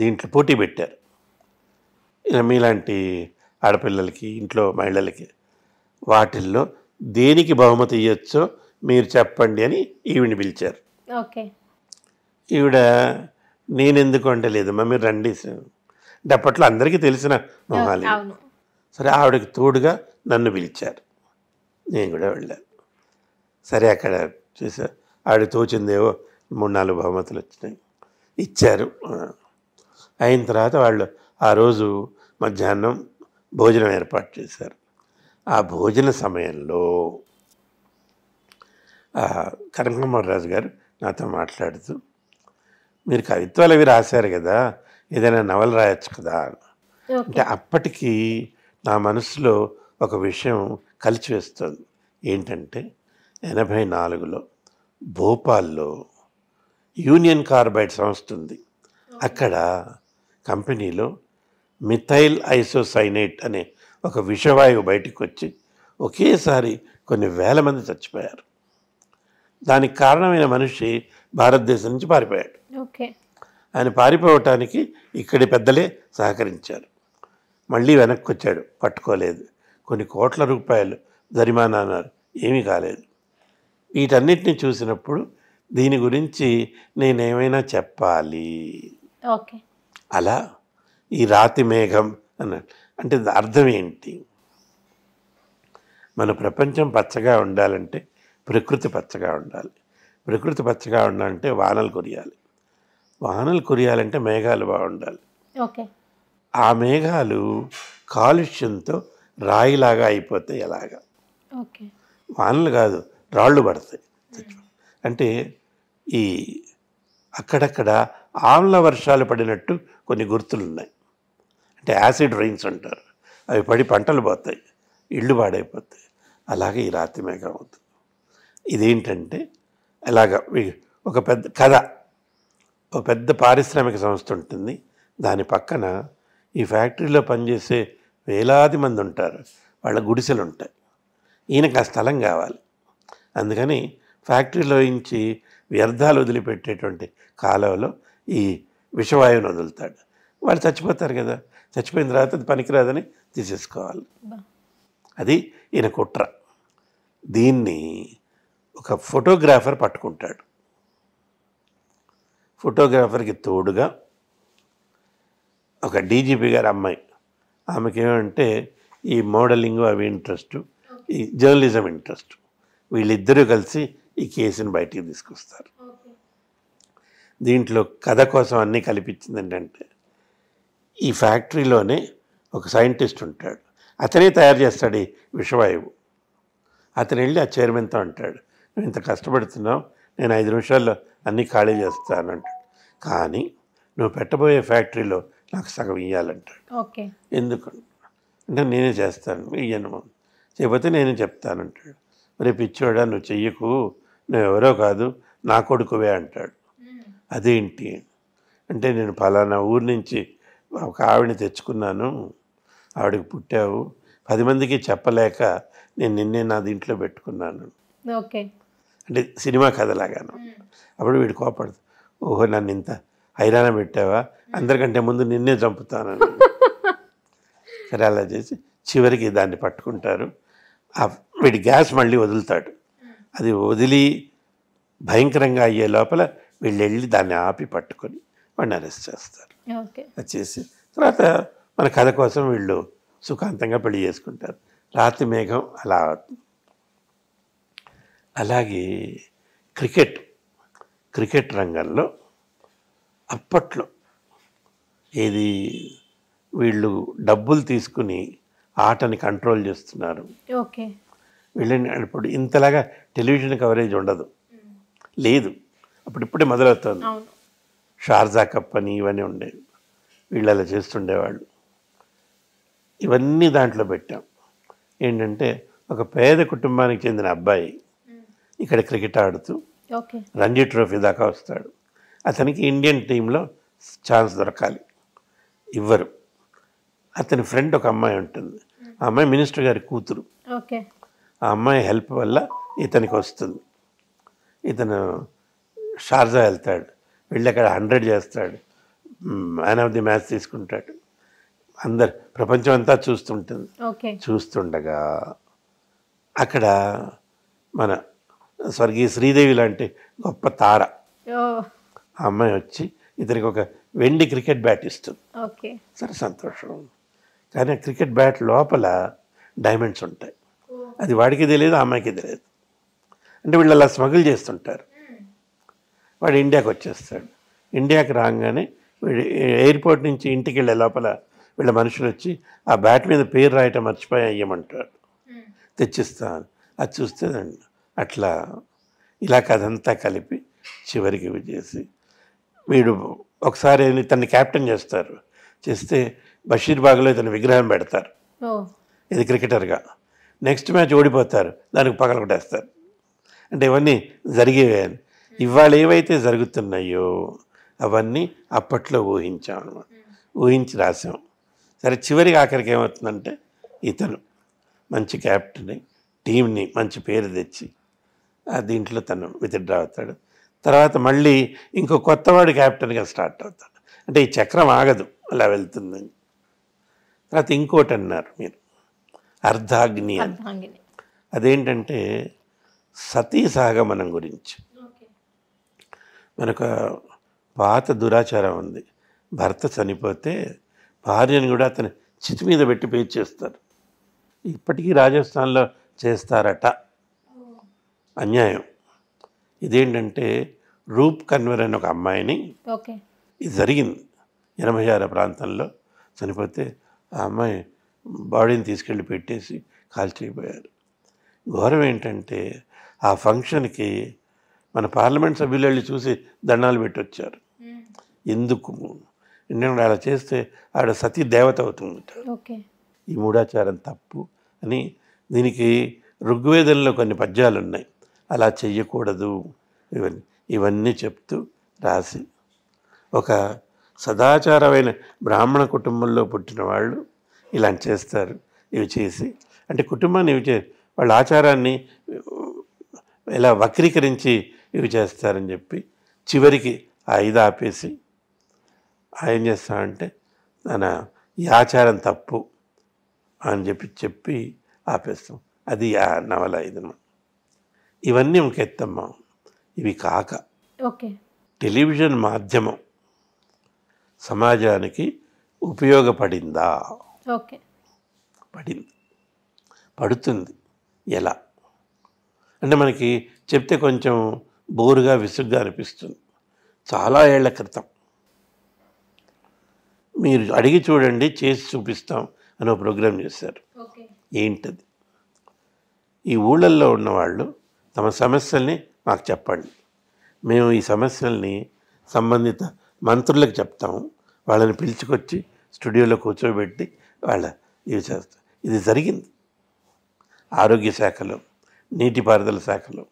దీంట్లో పోటీ పెట్టారు మీలాంటి ఆడపిల్లలకి ఇంట్లో మహిళలకి వాటిల్లో దేనికి బహుమతి ఇవ్వచ్చో మీరు చెప్పండి అని ఈవిని పిలిచారు ఓకే ఈవిడ నేనెందుకు అంటలేదు మమ్మీ రండి డప్పట్లో అప్పట్లో అందరికీ తెలిసిన మొహాలి సరే ఆవిడకి తోడుగా నన్ను పిలిచారు నేను కూడా వెళ్ళాను సరే అక్కడ చూసా ఆవిడ తోచిందేవో మూడు నాలుగు బహుమతులు వచ్చినాయి ఇచ్చారు అయిన తర్వాత వాళ్ళు ఆ రోజు మధ్యాహ్నం భోజనం ఏర్పాటు చేశారు ఆ భోజన సమయంలో కనకమ్మరాజు రాజు గారు నాతో మాట్లాడుతూ మీరు కవిత్వాలు అవి రాశారు కదా ఏదైనా నవలు రాయొచ్చు కదా అంటే అప్పటికి నా మనసులో ఒక విషయం కలిసి వేస్తుంది ఏంటంటే ఎనభై నాలుగులో భోపాల్లో యూనియన్ కార్బైడ్ సంస్థ ఉంది అక్కడ కంపెనీలో మిథైల్ ఐసోసైనేట్ అనే ఒక విషవాయువు బయటకు వచ్చి ఒకేసారి కొన్ని వేల మంది చచ్చిపోయారు దానికి కారణమైన మనిషి భారతదేశం నుంచి పారిపోయాడు ఓకే ఆయన పారిపోవటానికి ఇక్కడి పెద్దలే సహకరించారు మళ్ళీ వెనక్కి వచ్చాడు పట్టుకోలేదు కొన్ని కోట్ల రూపాయలు జరిమానా అన్నారు ఏమీ కాలేదు వీటన్నిటిని చూసినప్పుడు దీని గురించి నేనేమైనా చెప్పాలి ఓకే అలా ఈ రాతి మేఘం అన్నాడు అంటే అర్థం ఏంటి మన ప్రపంచం పచ్చగా ఉండాలంటే ప్రకృతి పచ్చగా ఉండాలి ప్రకృతి పచ్చగా ఉండాలంటే వానలు కొరియాలి వానలు కురియాలంటే మేఘాలు బాగుండాలి ఓకే ఆ మేఘాలు కాలుష్యంతో రాయిలాగా అయిపోతాయి ఎలాగా ఓకే వానలు కాదు రాళ్ళు పడతాయి అంటే ఈ అక్కడక్కడ ఆమ్ల వర్షాలు పడినట్టు కొన్ని గుర్తులు ఉన్నాయి అంటే యాసిడ్ రైన్స్ అంటారు అవి పడి పంటలు పోతాయి ఇళ్ళు పాడైపోతాయి అలాగే ఈ రాతి మేఘం అవుతుంది ఇదేంటంటే అలాగ ఒక పెద్ద కథ ఒక పెద్ద పారిశ్రామిక సంస్థ ఉంటుంది దాని పక్కన ఈ ఫ్యాక్టరీలో పనిచేసే వేలాది మంది ఉంటారు వాళ్ళ గుడిసెలు ఉంటాయి ఈయనకు ఆ స్థలం కావాలి అందుకని ఫ్యాక్టరీలో ఇంచి వ్యర్థాలు వదిలిపెట్టేటువంటి కాలంలో ఈ విషవాయువును వదులుతాడు వాళ్ళు చచ్చిపోతారు కదా చచ్చిపోయిన తర్వాత అది పనికిరాదని తీసేసుకోవాలి అది ఈయన కుట్ర దీన్ని ఒక ఫోటోగ్రాఫర్ పట్టుకుంటాడు ఫోటోగ్రాఫర్కి తోడుగా ఒక డీజీపీ గారు అమ్మాయి ఆమెకి ఏమంటే ఈ మోడలింగ్ అవి ఇంట్రెస్ట్ ఈ జర్నలిజం ఇంట్రెస్ట్ వీళ్ళిద్దరూ కలిసి ఈ కేసుని బయటికి తీసుకొస్తారు దీంట్లో కథ కోసం అన్నీ కల్పించింది ఏంటంటే ఈ ఫ్యాక్టరీలోనే ఒక సైంటిస్ట్ ఉంటాడు అతనే తయారు చేస్తాడు ఈ విషవాయువు అతను వెళ్ళి ఆ చైర్మన్తో అంటాడు నువ్వు ఇంత కష్టపడుతున్నావు నేను ఐదు నిమిషాల్లో అన్నీ ఖాళీ చేస్తాను అంటాడు కానీ నువ్వు పెట్టబోయే ఫ్యాక్టరీలో నాకు సగం ఇవ్వాలంటాడు ఎందుకు అంటే నేనే చేస్తాను ఇయ్యను చేయకపోతే నేనే చెప్తానంటాడు రేపు ఇచ్చాడా నువ్వు చెయ్యకు నువ్వు ఎవరో కాదు నా కొడుకువే అంటాడు అదేంటి అంటే నేను ఫలానా ఊరి నుంచి ఒక ఆవిడని తెచ్చుకున్నాను ఆవిడకి పుట్టావు పది మందికి చెప్పలేక నేను నిన్నే నా దీంట్లో పెట్టుకున్నాను ఓకే అంటే సినిమా కథలాగాను అప్పుడు వీడు కోపడదు ఓహో నన్ను ఇంత హైరాణ పెట్టావా అందరికంటే ముందు నిన్నే చంపుతానని సరే అలా చేసి చివరికి దాన్ని పట్టుకుంటారు వీడి గ్యాస్ మళ్ళీ వదులుతాడు అది వదిలి భయంకరంగా అయ్యే లోపల వీళ్ళు వెళ్ళి దాన్ని ఆపి పట్టుకొని వాడిని అరెస్ట్ చేస్తారు అది చేసి తర్వాత మన కథ కోసం వీళ్ళు సుఖాంతంగా పెళ్లి చేసుకుంటారు రాత్రి మేఘం అలా అలాగే క్రికెట్ క్రికెట్ రంగంలో అప్పట్లో ఏది వీళ్ళు డబ్బులు తీసుకుని ఆటని కంట్రోల్ చేస్తున్నారు ఓకే వీళ్ళని ఇప్పుడు ఇంతలాగా టెలివిజన్ కవరేజ్ ఉండదు లేదు అప్పుడు ఇప్పుడే మొదలవుతుంది షార్జా కప్ అని ఇవన్నీ ఉండేవి వీళ్ళు అలా చేస్తుండేవాళ్ళు ఇవన్నీ దాంట్లో పెట్టాం ఏంటంటే ఒక పేద కుటుంబానికి చెందిన అబ్బాయి ఇక్కడ క్రికెట్ ఆడుతూ రంజీ ట్రోఫీ దాకా వస్తాడు అతనికి ఇండియన్ టీంలో ఛాన్స్ దొరకాలి ఇవ్వరు అతని ఫ్రెండ్ ఒక అమ్మాయి ఉంటుంది ఆ అమ్మాయి మినిస్టర్ గారి కూతురు ఆ అమ్మాయి హెల్ప్ వల్ల ఇతనికి వస్తుంది ఇతను షార్జా వెళ్తాడు వెళ్ళి అక్కడ హండ్రెడ్ చేస్తాడు మ్యాన్ ఆఫ్ ది మ్యాచ్ తీసుకుంటాడు అందరు ప్రపంచం అంతా చూస్తుంటుంది చూస్తుండగా అక్కడ మన స్వర్గీయ శ్రీదేవి లాంటి గొప్ప తార ఆ అమ్మాయి వచ్చి ఇతనికి ఒక వెండి క్రికెట్ బ్యాట్ ఇస్తుంది సరే సంతోషం కానీ క్రికెట్ బ్యాట్ లోపల డైమండ్స్ ఉంటాయి అది వాడికి తెలియదు అమ్మాయికి తెలియదు అంటే వీళ్ళు అలా స్మగుల్ చేస్తుంటారు వాడు ఇండియాకి వచ్చేస్తాడు ఇండియాకి రాగానే ఎయిర్పోర్ట్ నుంచి ఇంటికి వెళ్ళే లోపల వీళ్ళ మనుషులు వచ్చి ఆ బ్యాట్ మీద పేరు రాయటం మర్చిపోయి అయ్యమంటాడు తెచ్చిస్తాను అది చూస్తేదండి అట్లా ఇలా కదంతా కలిపి చివరికి ఇవి చేసి వీడు ఒకసారి ఇతన్ని క్యాప్టెన్ చేస్తారు చేస్తే బషీర్ బాగ్లో ఇతను విగ్రహం పెడతారు ఇది క్రికెటర్గా నెక్స్ట్ మ్యాచ్ ఓడిపోతారు దానికి పగల కొట్టేస్తారు అంటే ఇవన్నీ జరిగేవే ఇవాళ ఏవైతే జరుగుతున్నాయో అవన్నీ అప్పట్లో ఊహించాం అనమాట ఊహించి రాసాం సరే చివరికి ఆఖరికి ఏమవుతుందంటే ఇతను మంచి క్యాప్టెన్ టీంని మంచి పేరు తెచ్చి దీంట్లో తను విత్డ్రా అవుతాడు తర్వాత మళ్ళీ ఇంకో కొత్తవాడు క్యాప్టెన్గా స్టార్ట్ అవుతాడు అంటే ఈ చక్రం ఆగదు అలా వెళ్తుందని తర్వాత ఇంకోటి అన్నారు మీరు అర్ధాగ్ని అదేంటంటే సతీ సహగమనం గురించి మనకు పాత దురాచారం ఉంది భర్త చనిపోతే భార్యను కూడా అతను చితి మీద పెట్టి పేర్చేస్తారు ఇప్పటికీ రాజస్థాన్లో చేస్తారట అన్యాయం ఇదేంటంటే రూప్ కన్వర్ అనే ఒక అమ్మాయిని ఇది జరిగింది ఎనభై ఆరు ప్రాంతంలో చనిపోతే ఆ అమ్మాయి బాడీని తీసుకెళ్ళి పెట్టేసి కాల్చేయిపోయారు ఘోరం ఏంటంటే ఆ ఫంక్షన్కి మన పార్లమెంట్ సభ్యులు వెళ్ళి చూసి దండాలు పెట్టొచ్చారు ఎందుకు ఎందుకంటే అలా చేస్తే ఆవిడ సతీ దేవత అవుతుంది ఈ మూఢాచారం తప్పు అని దీనికి ఋగ్వేదంలో కొన్ని పద్యాలు ఉన్నాయి అలా చెయ్యకూడదు ఇవన్నీ ఇవన్నీ చెప్తూ రాసి ఒక సదాచారమైన బ్రాహ్మణ కుటుంబంలో పుట్టిన వాళ్ళు ఇలా చేస్తారు ఇవి చేసి అంటే కుటుంబాన్ని ఇవి చే వాళ్ళ ఆచారాన్ని ఇలా వక్రీకరించి ఇవి చేస్తారని చెప్పి చివరికి ఆ ఇది ఆపేసి ఆయన చేస్తామంటే తన ఈ ఆచారం తప్పు అని చెప్పి చెప్పి ఆపేస్తాం అది ఆ నవల ఇదన్నమాట ఇవన్నీ ఒక ఎత్తమ్మ ఇవి కాక ఓకే టెలివిజన్ మాధ్యమం సమాజానికి ఉపయోగపడిందా ఓకే పడింది పడుతుంది ఎలా అంటే మనకి చెప్తే కొంచెం బోరుగా విసుగ్గా అనిపిస్తుంది చాలా ఏళ్ల క్రితం మీరు అడిగి చూడండి చేసి చూపిస్తాం అని ఒక ప్రోగ్రాం చేశారు ఏంటది ఈ ఊళ్ళల్లో ఉన్నవాళ్ళు తమ సమస్యల్ని మాకు చెప్పండి మేము ఈ సమస్యల్ని సంబంధిత మంత్రులకు చెప్తాము వాళ్ళని పిలుచుకొచ్చి స్టూడియోలో కూర్చోబెట్టి వాళ్ళ ఇవి చేస్తాం ఇది జరిగింది ఆరోగ్య శాఖలో నీటిపారుదల శాఖలో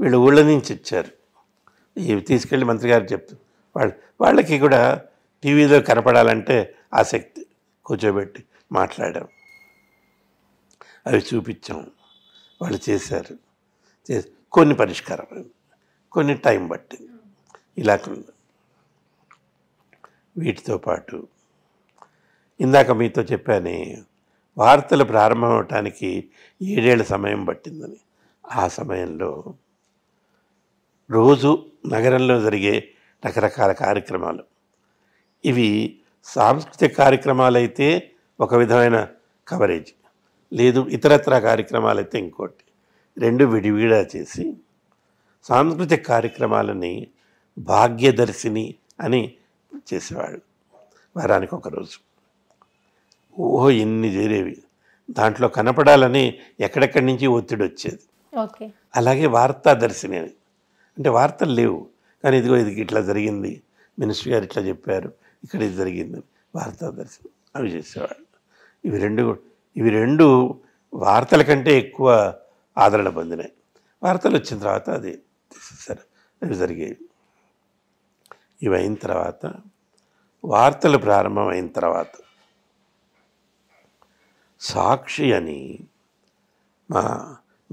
వీళ్ళు ఊళ్ళ నుంచి ఇచ్చారు ఇవి తీసుకెళ్ళి మంత్రి గారు చెప్తూ వాళ్ళు వాళ్ళకి కూడా టీవీలో కనపడాలంటే ఆసక్తి కూర్చోబెట్టి మాట్లాడాం అవి చూపించాము వాళ్ళు చేశారు కొన్ని పరిష్కారం కొన్ని టైం బట్టి ఇలా వీటితో పాటు ఇందాక మీతో చెప్పాను వార్తలు ప్రారంభం అవటానికి ఏడేళ్ళ సమయం పట్టిందని ఆ సమయంలో రోజు నగరంలో జరిగే రకరకాల కార్యక్రమాలు ఇవి సాంస్కృతిక కార్యక్రమాలైతే ఒక విధమైన కవరేజ్ లేదు ఇతరత్ర కార్యక్రమాలు అయితే ఇంకోటి రెండు విడివిడా చేసి సాంస్కృతిక కార్యక్రమాలని భాగ్యదర్శిని అని చేసేవాడు వారానికి ఒకరోజు ఓహో ఎన్ని చేరేవి దాంట్లో కనపడాలని ఎక్కడెక్కడి నుంచి ఒత్తిడి వచ్చేది అలాగే వార్తాదర్శిని అని అంటే వార్తలు లేవు కానీ ఇదిగో ఇది ఇట్లా జరిగింది మినిస్టర్ గారు ఇట్లా చెప్పారు ఇక్కడ ఇది జరిగింది వార్తాదర్శిని అవి చేసేవాళ్ళు ఇవి రెండు కూడా ఇవి రెండు వార్తల కంటే ఎక్కువ ఆదరణ పొందినాయి వార్తలు వచ్చిన తర్వాత అది తీసేసారు అవి జరిగాయి ఇవి అయిన తర్వాత వార్తలు ప్రారంభమైన తర్వాత సాక్షి అని మా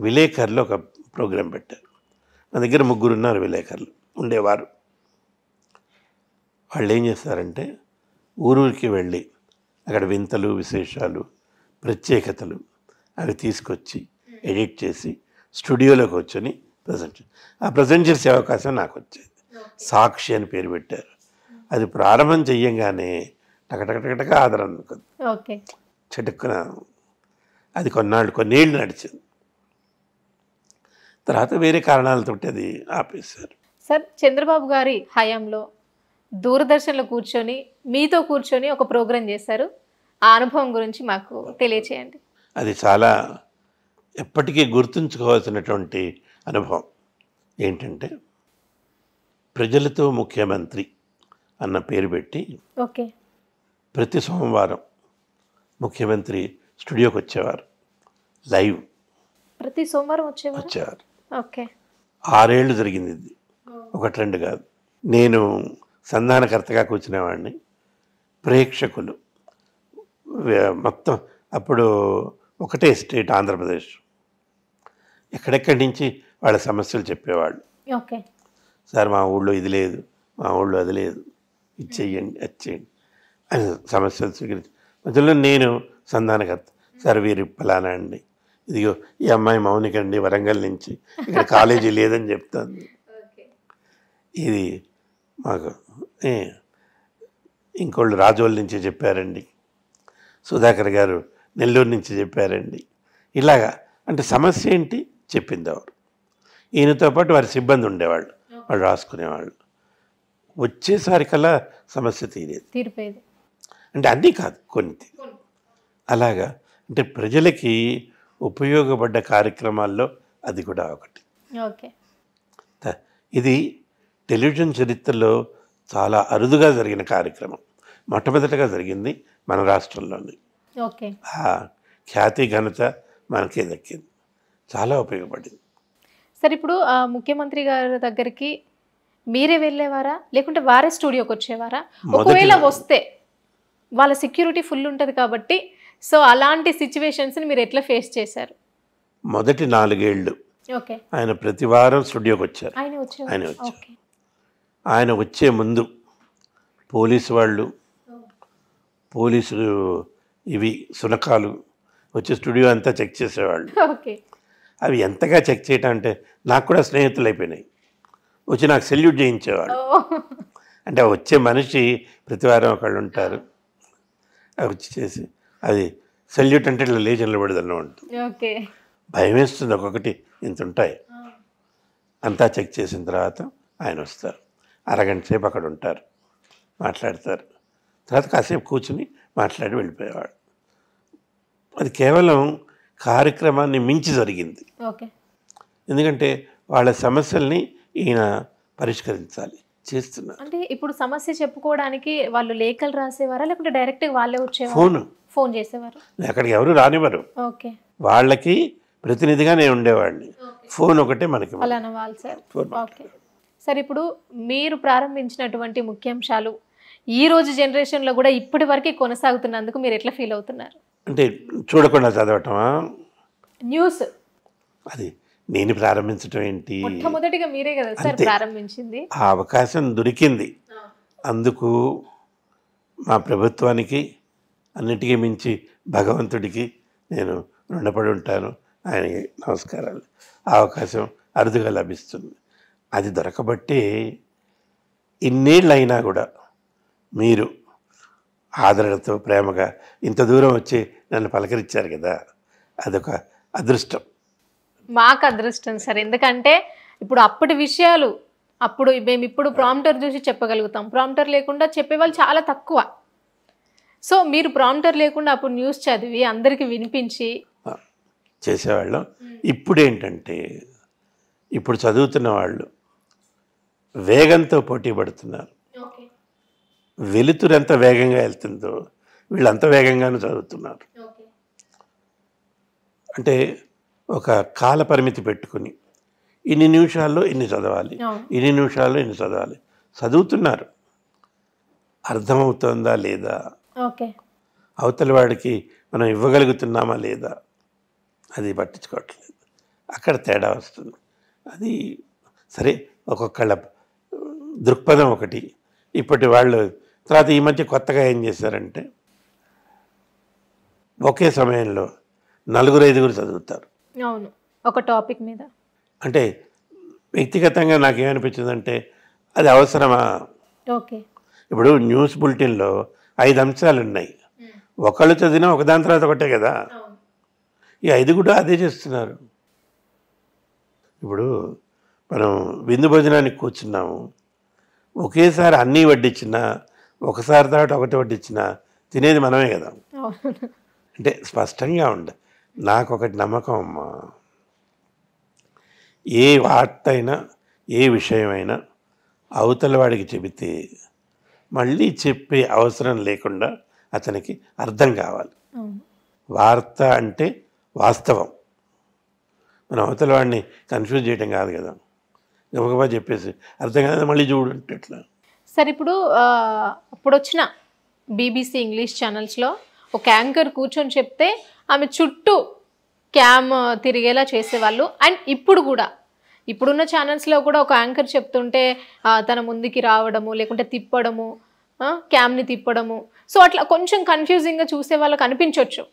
విలేకరులు ఒక ప్రోగ్రాం పెట్టారు మా దగ్గర ముగ్గురు ఉన్నారు విలేకరులు ఉండేవారు వాళ్ళు ఏం చేస్తారంటే ఊరూరికి వెళ్ళి అక్కడ వింతలు విశేషాలు ప్రత్యేకతలు అవి తీసుకొచ్చి ఎడిట్ చేసి స్టూడియోలో కూర్చొని ప్రజెంట్ ఆ ప్రజెంట్ చేసే అవకాశం నాకు వచ్చేది సాక్షి అని పేరు పెట్టారు అది ప్రారంభం చెయ్యంగానే టకటకటకటక ఆదరణ ఓకే చటుక్కున అది కొన్నాళ్ళు కొన్నేళ్ళు నడిచింది తర్వాత వేరే కారణాలతో అది ఆపేశారు సార్ చంద్రబాబు గారి హయాంలో దూరదర్శన్లో కూర్చొని మీతో కూర్చొని ఒక ప్రోగ్రాం చేశారు ఆ అనుభవం గురించి మాకు తెలియచేయండి అది చాలా ఎప్పటికీ గుర్తుంచుకోవాల్సినటువంటి అనుభవం ఏంటంటే ప్రజలతో ముఖ్యమంత్రి అన్న పేరు పెట్టి ఓకే ప్రతి సోమవారం ముఖ్యమంత్రి స్టూడియోకి వచ్చేవారు లైవ్ ప్రతి సోమవారం వచ్చేవారు వచ్చేవారు ఓకే ఆరేళ్ళు జరిగింది ఇది ఒకటి రెండు కాదు నేను సంధానకర్తగా కూర్చునేవాడిని ప్రేక్షకులు మొత్తం అప్పుడు ఒకటే స్టేట్ ఆంధ్రప్రదేశ్ ఎక్కడెక్కడి నుంచి వాళ్ళ సమస్యలు చెప్పేవాళ్ళు ఓకే సార్ మా ఊళ్ళో ఇది లేదు మా ఊళ్ళో అది లేదు ఇది చెయ్యండి అది చేయండి అని సమస్యలు స్వీకరించి మధ్యలో నేను సంధానకర్త సార్ వీరి ఫలానా అండి ఇదిగో ఈ అమ్మాయి మౌనికండి వరంగల్ నుంచి ఇక్కడ కాలేజీ లేదని చెప్తాను ఇది మాకు ఇంకోళ్ళు రాజోళ్ళ నుంచి చెప్పారండి సుధాకర్ గారు నెల్లూరు నుంచి చెప్పారండి ఇలాగా అంటే సమస్య ఏంటి చెప్పింది ఎవరు ఈయనతో పాటు వారి సిబ్బంది ఉండేవాళ్ళు వాళ్ళు రాసుకునేవాళ్ళు వచ్చేసరికల్లా సమస్య తీరేది తీరిపోయేది అంటే అన్నీ కాదు కొన్ని అలాగా అంటే ప్రజలకి ఉపయోగపడ్డ కార్యక్రమాల్లో అది కూడా ఒకటి ఓకే ఇది టెలివిజన్ చరిత్రలో చాలా అరుదుగా జరిగిన కార్యక్రమం మొట్టమొదటిగా జరిగింది మన రాష్ట్రంలోనే ఖ్యాతి ఘనత మనకే దక్కింది చాలా ఉపయోగపడింది సరే ఇప్పుడు ముఖ్యమంత్రి గారి దగ్గరికి మీరే వెళ్ళేవారా లేకుంటే వారే స్టూడియోకి వచ్చేవారా ఒకవేళ వస్తే వాళ్ళ సెక్యూరిటీ ఫుల్ ఉంటుంది కాబట్టి సో అలాంటి సిచ్యువేషన్స్ని మీరు ఎట్లా ఫేస్ చేశారు మొదటి నాలుగేళ్ళు ఆయన ప్రతి వారం స్టూడియోకి వచ్చారు ఆయన వచ్చారు ఆయన వచ్చే ముందు పోలీసు వాళ్ళు పోలీసులు ఇవి సునకాలు వచ్చి స్టూడియో అంతా చెక్ చేసేవాళ్ళు అవి ఎంతగా చెక్ చేయటం అంటే నాకు కూడా స్నేహితులు అయిపోయినాయి వచ్చి నాకు సెల్యూట్ చేయించేవాళ్ళు అంటే వచ్చే మనిషి ప్రతివారం ఒకళ్ళు ఉంటారు అవి వచ్చి చేసి అది సెల్యూట్ అంటే ఇట్లా లేజన్లు పడదన్న ఉంటుంది భయం వేస్తుంది ఒక్కొక్కటి ఇంత ఉంటాయి అంతా చెక్ చేసిన తర్వాత ఆయన వస్తారు అరగంట సేపు అక్కడ ఉంటారు మాట్లాడతారు తర్వాత కాసేపు కూర్చుని మాట్లాడి వెళ్ళిపోయేవాడు అది కేవలం కార్యక్రమాన్ని మించి జరిగింది ఎందుకంటే వాళ్ళ సమస్యల్ని ఈయన పరిష్కరించాలి చేస్తున్నారు అంటే ఇప్పుడు సమస్య చెప్పుకోవడానికి వాళ్ళు లేఖలు రాసేవారా లేకుంటే డైరెక్ట్ వాళ్ళే వచ్చే ఫోన్ ఫోన్ చేసేవారు అక్కడికి ఎవరు రానివ్వరు ఓకే వాళ్ళకి ప్రతినిధిగా నేను ఉండేవాడిని ఫోన్ ఒకటే మనకి వాళ్ళు సార్ ఓకే సార్ ఇప్పుడు మీరు ప్రారంభించినటువంటి ముఖ్యాంశాలు ఈ రోజు జనరేషన్లో కూడా ఇప్పటి వరకు కొనసాగుతున్నందుకు మీరు ఎట్లా ఫీల్ అవుతున్నారు అంటే చూడకుండా చదవటమా న్యూస్ అది నేను ప్రారంభించటం ఏంటి మొట్టమొదటిగా మీరే కదా సార్ ప్రారంభించింది ఆ అవకాశం దొరికింది అందుకు మా ప్రభుత్వానికి అన్నిటికీ మించి భగవంతుడికి నేను రుణపడి ఉంటాను ఆయనకి నమస్కారాలు ఆ అవకాశం అరుదుగా లభిస్తుంది అది దొరకబట్టే ఇన్నేళ్ళైనా కూడా మీరు ఆదరణతో ప్రేమగా ఇంత దూరం వచ్చి నన్ను పలకరించారు కదా అదొక అదృష్టం మాకు అదృష్టం సార్ ఎందుకంటే ఇప్పుడు అప్పటి విషయాలు అప్పుడు మేము ఇప్పుడు ప్రాంప్టర్ చూసి చెప్పగలుగుతాం ప్రాంప్టర్ లేకుండా చెప్పేవాళ్ళు చాలా తక్కువ సో మీరు ప్రాంప్టర్ లేకుండా అప్పుడు న్యూస్ చదివి అందరికీ వినిపించి చేసేవాళ్ళం ఇప్పుడు ఏంటంటే ఇప్పుడు చదువుతున్న వాళ్ళు వేగంతో పోటీ పడుతున్నారు వెలుతురు ఎంత వేగంగా వెళ్తుందో వీళ్ళంత వేగంగానూ చదువుతున్నారు అంటే ఒక కాల పరిమితి పెట్టుకుని ఇన్ని నిమిషాల్లో ఇన్ని చదవాలి ఇన్ని నిమిషాల్లో ఇన్ని చదవాలి చదువుతున్నారు అర్థమవుతుందా లేదా అవతలి వాడికి మనం ఇవ్వగలుగుతున్నామా లేదా అది పట్టించుకోవట్లేదు అక్కడ తేడా వస్తుంది అది సరే ఒక్కొక్కళ్ళ దృక్పథం ఒకటి ఇప్పటి వాళ్ళు తర్వాత ఈ మధ్య కొత్తగా ఏం చేశారంటే ఒకే సమయంలో నలుగురు ఐదుగురు చదువుతారు అవును ఒక టాపిక్ మీద అంటే వ్యక్తిగతంగా నాకు ఏమనిపించిందంటే అది అవసరమా ఓకే ఇప్పుడు న్యూస్ బులెటిన్లో ఐదు అంశాలు ఉన్నాయి ఒకళ్ళు చదివినా ఒకదాని తర్వాత ఒకటే కదా ఈ ఐదు కూడా అదే చేస్తున్నారు ఇప్పుడు మనం విందు భోజనానికి కూర్చున్నాము ఒకేసారి అన్నీ వడ్డించినా ఒకసారి తర్వాత ఒకటి ఒకటి ఇచ్చినా తినేది మనమే కదా అంటే స్పష్టంగా ఉండ నాకు ఒకటి నమ్మకం అమ్మా ఏ వార్త అయినా ఏ విషయమైనా అవతల వాడికి చెబితే మళ్ళీ చెప్పే అవసరం లేకుండా అతనికి అర్థం కావాలి వార్త అంటే వాస్తవం మనం అవతల వాడిని కన్ఫ్యూజ్ చేయడం కాదు కదా గబగబా చెప్పేసి అర్థం కాదు మళ్ళీ చూడు అంటే ఎట్లా సార్ ఇప్పుడు ఇప్పుడు వచ్చిన బీబీసీ ఇంగ్లీష్ ఛానల్స్లో ఒక యాంకర్ కూర్చొని చెప్తే ఆమె చుట్టూ క్యామ్ తిరిగేలా చేసేవాళ్ళు అండ్ ఇప్పుడు కూడా ఇప్పుడున్న ఛానల్స్లో కూడా ఒక యాంకర్ చెప్తుంటే తన ముందుకి రావడము లేకుంటే తిప్పడము క్యామ్ని తిప్పడము సో అట్లా కొంచెం కన్ఫ్యూజింగ్గా చూసే వాళ్ళకి అనిపించవచ్చు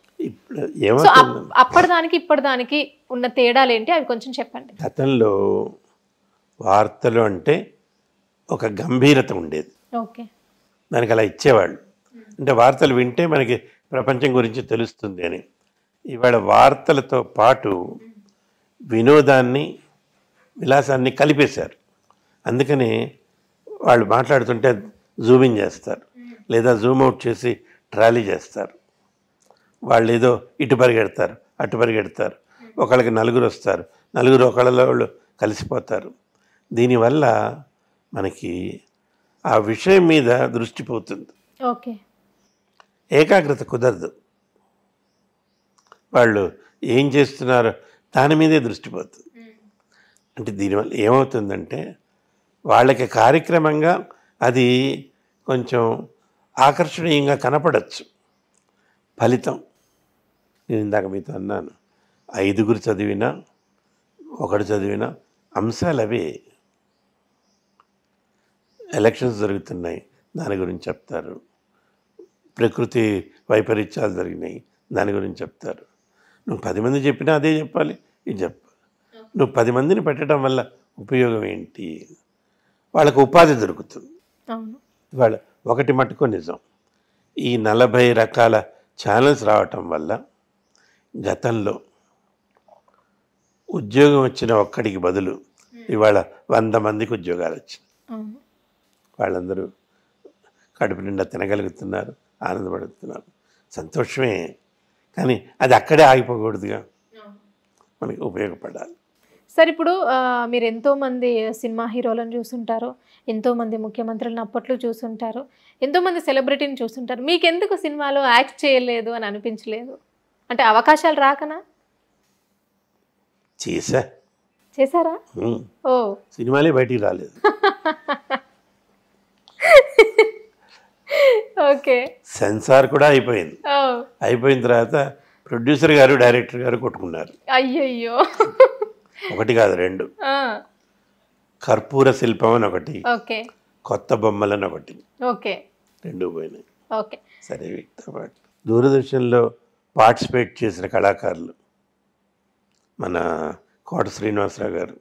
సో అప్పటిదానికి ఇప్పటిదానికి ఉన్న తేడాలు ఏంటి అవి కొంచెం చెప్పండి గతంలో వార్తలు అంటే ఒక గంభీరత ఉండేది దానికి అలా ఇచ్చేవాళ్ళు అంటే వార్తలు వింటే మనకి ప్రపంచం గురించి తెలుస్తుంది అని ఇవాళ వార్తలతో పాటు వినోదాన్ని విలాసాన్ని కలిపేశారు అందుకని వాళ్ళు మాట్లాడుతుంటే జూమింగ్ చేస్తారు లేదా జూమ్ అవుట్ చేసి ట్రాలీ చేస్తారు వాళ్ళు ఏదో ఇటు పరిగెడతారు అటు పరిగెడతారు ఒకళ్ళకి నలుగురు వస్తారు నలుగురు ఒకళ్ళలో వాళ్ళు కలిసిపోతారు దీనివల్ల మనకి ఆ విషయం మీద దృష్టి పోతుంది ఓకే ఏకాగ్రత కుదరదు వాళ్ళు ఏం చేస్తున్నారు దాని మీదే దృష్టి పోతుంది అంటే దీనివల్ల ఏమవుతుందంటే వాళ్ళకి కార్యక్రమంగా అది కొంచెం ఆకర్షణీయంగా కనపడచ్చు ఫలితం నేను ఇందాక మీతో అన్నాను ఐదుగురు చదివినా ఒకడు చదివినా అంశాలు అవే ఎలక్షన్స్ జరుగుతున్నాయి దాని గురించి చెప్తారు ప్రకృతి వైపరీత్యాలు జరిగినాయి దాని గురించి చెప్తారు నువ్వు పది మంది చెప్పినా అదే చెప్పాలి ఇది చెప్పాలి నువ్వు పది మందిని పెట్టడం వల్ల ఉపయోగం ఏంటి వాళ్ళకు ఉపాధి దొరుకుతుంది వాళ్ళ ఒకటి మట్టుకో నిజం ఈ నలభై రకాల ఛానల్స్ రావటం వల్ల గతంలో ఉద్యోగం వచ్చిన ఒక్కడికి బదులు ఇవాళ వంద మందికి ఉద్యోగాలు వచ్చినాయి వాళ్ళందరూ కడుపు నిండా తినగలుగుతున్నారు ఆనందపడుతున్నారు సంతోషమే కానీ అది అక్కడే ఆగిపోకూడదుగా మనకి ఉపయోగపడాలి సార్ ఇప్పుడు మీరు ఎంతోమంది సినిమా హీరోలను చూసుంటారు ఎంతోమంది ముఖ్యమంత్రులను అప్పట్లో చూసుంటారు ఎంతోమంది సెలబ్రిటీని చూసుంటారు మీకు ఎందుకు సినిమాలో యాక్ట్ చేయలేదు అని అనిపించలేదు అంటే అవకాశాలు రాకనా చేసా చేశారా ఓ సినిమాలే బయటికి రాలేదు ఓకే సెన్సార్ కూడా అయిపోయింది అయిపోయిన తర్వాత ప్రొడ్యూసర్ గారు డైరెక్టర్ గారు కొట్టుకున్నారు అయ్యయ్యో ఒకటి కాదు రెండు కర్పూర శిల్పం అని ఒకటి కొత్త బొమ్మలని ఒకటి ఓకే రెండు పోయినాయి ఓకే సరే వ్యక్తితో పాటు దూరదర్శన్లో పార్టిసిపేట్ చేసిన కళాకారులు మన కోట శ్రీనివాసరావు గారు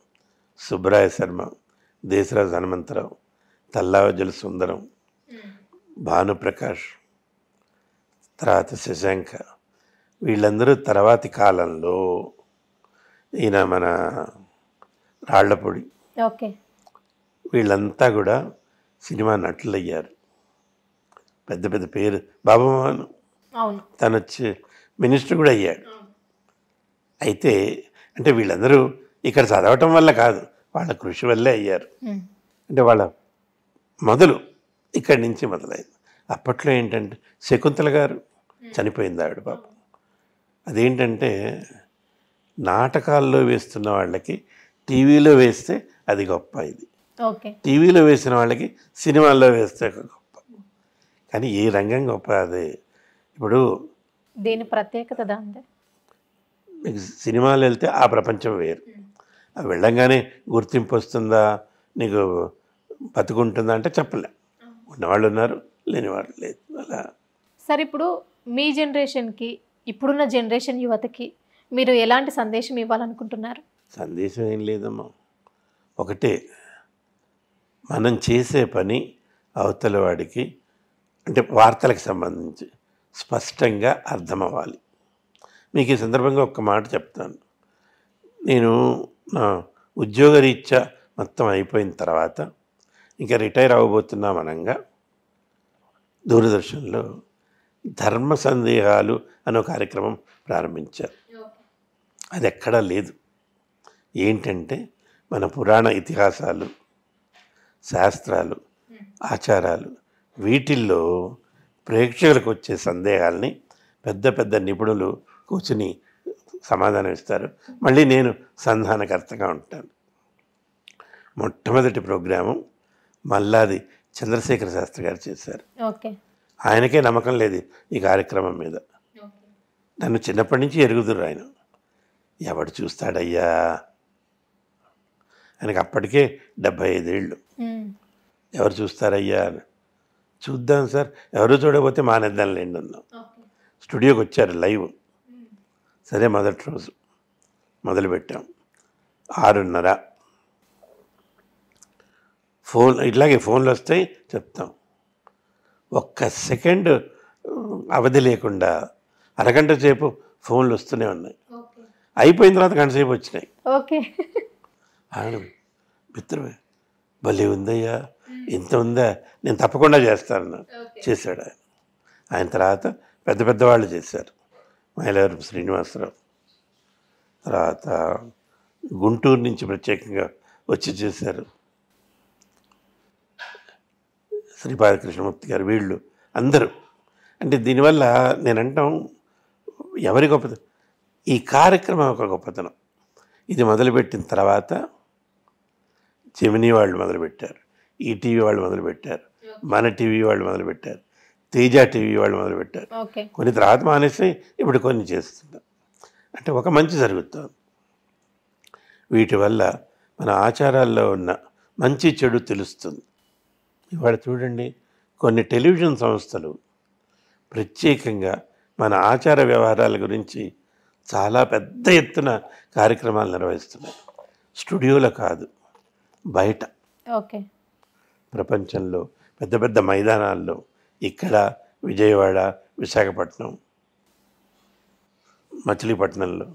సుబ్బరాయ శర్మ దేశరాజ్ హనుమంతరావు తల్లావజల సుందరం భానుప్రకాష్ తర్వాత శశాంక వీళ్ళందరూ తర్వాతి కాలంలో ఈయన మన రాళ్లపొడి ఓకే వీళ్ళంతా కూడా సినిమా నటులు అయ్యారు పెద్ద పెద్ద పేరు బాబు తన మినిస్టర్ కూడా అయ్యాడు అయితే అంటే వీళ్ళందరూ ఇక్కడ చదవటం వల్ల కాదు వాళ్ళ కృషి వల్లే అయ్యారు అంటే వాళ్ళ మొదలు ఇక్కడి నుంచి మొదలైంది అప్పట్లో ఏంటంటే శకుంతల గారు చనిపోయింది ఆవిడ పాపం అదేంటంటే నాటకాల్లో వేస్తున్న వాళ్ళకి టీవీలో వేస్తే అది గొప్ప ఇది టీవీలో వేసిన వాళ్ళకి సినిమాల్లో వేస్తే గొప్ప కానీ ఏ రంగం గొప్ప అది ఇప్పుడు దీని ప్రత్యేకత మీకు సినిమాలు వెళ్తే ఆ ప్రపంచం వేరు వెళ్ళంగానే గుర్తింపు వస్తుందా నీకు బతుకుంటుందా అంటే చెప్పలే ఉన్నవాళ్ళు ఉన్నారు లేనివాళ్ళు లేదు అలా సరే ఇప్పుడు మీ జనరేషన్కి ఇప్పుడున్న జనరేషన్ యువతకి మీరు ఎలాంటి సందేశం ఇవ్వాలనుకుంటున్నారు సందేశం ఏం లేదమ్మా ఒకటే మనం చేసే పని అవతల వాడికి అంటే వార్తలకు సంబంధించి స్పష్టంగా అర్థమవ్వాలి మీకు ఈ సందర్భంగా ఒక్క మాట చెప్తాను నేను నా ఉద్యోగరీత్యా మొత్తం అయిపోయిన తర్వాత ఇంకా రిటైర్ అవ్వబోతున్నాం అనగా దూరదర్శన్లో ధర్మ సందేహాలు అనే కార్యక్రమం ప్రారంభించారు అది ఎక్కడా లేదు ఏంటంటే మన పురాణ ఇతిహాసాలు శాస్త్రాలు ఆచారాలు వీటిల్లో ప్రేక్షకులకు వచ్చే సందేహాలని పెద్ద పెద్ద నిపుణులు కూర్చుని సమాధానం ఇస్తారు మళ్ళీ నేను సంధానకర్తగా ఉంటాను మొట్టమొదటి ప్రోగ్రాము మల్లాది చంద్రశేఖర శాస్త్రి గారు చేశారు ఆయనకే నమ్మకం లేదు ఈ కార్యక్రమం మీద నన్ను చిన్నప్పటి నుంచి ఎరుగుదురు ఆయన ఎవడు చూస్తాడయ్యా ఆయనకు అప్పటికే డెబ్బై ఐదేళ్ళు ఎవరు చూస్తారయ్యా అని చూద్దాం సార్ ఎవరు చూడకపోతే మానేద్దాం లేండి అన్నాం స్టూడియోకి వచ్చారు లైవ్ సరే మొదటి రోజు మొదలుపెట్టాం ఆరున్నర ఫోన్ ఇట్లాగే ఫోన్లు వస్తాయి చెప్తాం ఒక్క సెకండ్ అవధి లేకుండా అరగంట సేపు ఫోన్లు వస్తూనే ఉన్నాయి అయిపోయిన తర్వాత గంట సేపు వచ్చినాయి ఓకే మిత్రమే భలే ఉందయ్యా ఇంత ఉందా నేను తప్పకుండా చేస్తాను చేశాడు ఆయన ఆయన తర్వాత పెద్ద పెద్ద వాళ్ళు చేశారు మహిళ శ్రీనివాసరావు తర్వాత గుంటూరు నుంచి ప్రత్యేకంగా వచ్చి చేశారు శ్రీ బాలకృష్ణమూర్తి గారు వీళ్ళు అందరూ అంటే దీనివల్ల నేను అంటాం ఎవరి గొప్పతనం ఈ కార్యక్రమం ఒక గొప్పతనం ఇది మొదలుపెట్టిన తర్వాత జమినీ వాళ్ళు మొదలుపెట్టారు ఈటీవీ వాళ్ళు మొదలుపెట్టారు మన టీవీ వాళ్ళు మొదలుపెట్టారు తేజ టీవీ వాళ్ళు మొదలుపెట్టారు కొన్ని తర్వాత మానేసి ఇప్పుడు కొన్ని చేస్తున్నాం అంటే ఒక మంచి జరుగుతుంది వీటి వల్ల మన ఆచారాల్లో ఉన్న మంచి చెడు తెలుస్తుంది ఇవాళ చూడండి కొన్ని టెలివిజన్ సంస్థలు ప్రత్యేకంగా మన ఆచార వ్యవహారాల గురించి చాలా పెద్ద ఎత్తున కార్యక్రమాలు నిర్వహిస్తున్నాయి స్టూడియోలో కాదు బయట ఓకే ప్రపంచంలో పెద్ద పెద్ద మైదానాల్లో ఇక్కడ విజయవాడ విశాఖపట్నం మచిలీపట్నంలో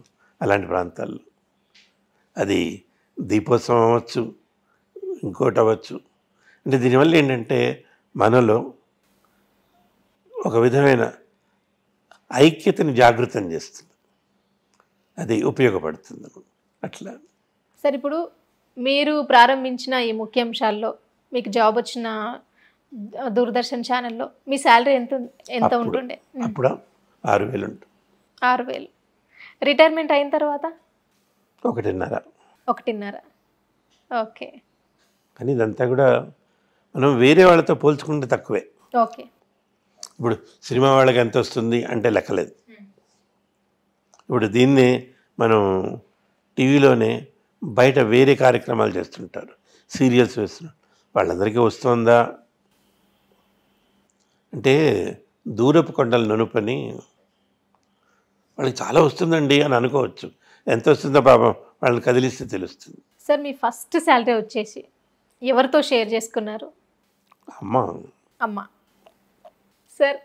అలాంటి ప్రాంతాల్లో అది దీపోత్సవం అవ్వచ్చు ఇంకోటి అవ్వచ్చు అంటే దీనివల్ల ఏంటంటే మనలో ఒక విధమైన ఐక్యతను జాగృతం చేస్తుంది అది ఉపయోగపడుతుంది అట్లా సరే ఇప్పుడు మీరు ప్రారంభించిన ఈ ముఖ్యాంశాల్లో మీకు జాబ్ వచ్చిన దూరదర్శన్ ఛానల్లో మీ శాలరీ ఎంత ఎంత ఉంటుండే అప్పుడు ఆరు వేలు ఉంటుంది ఆరు వేలు రిటైర్మెంట్ అయిన తర్వాత ఒకటిన్నర ఒకటిన్నర ఓకే కానీ ఇదంతా కూడా మనం వేరే వాళ్ళతో పోల్చుకుంటే తక్కువే ఓకే ఇప్పుడు సినిమా వాళ్ళకి ఎంత వస్తుంది అంటే లెక్కలేదు ఇప్పుడు దీన్ని మనం టీవీలోనే బయట వేరే కార్యక్రమాలు చేస్తుంటారు సీరియల్స్ వేస్తున్నారు వాళ్ళందరికీ వస్తుందా అంటే దూరపు కొండలు ననుపని వాళ్ళకి చాలా వస్తుందండి అని అనుకోవచ్చు ఎంత వస్తుందో పాపం వాళ్ళని కదిలిస్తే తెలుస్తుంది సార్ మీ ఫస్ట్ శాలరీ వచ్చేసి ఎవరితో షేర్ చేసుకున్నారు అమ్మ అమ్మ సార్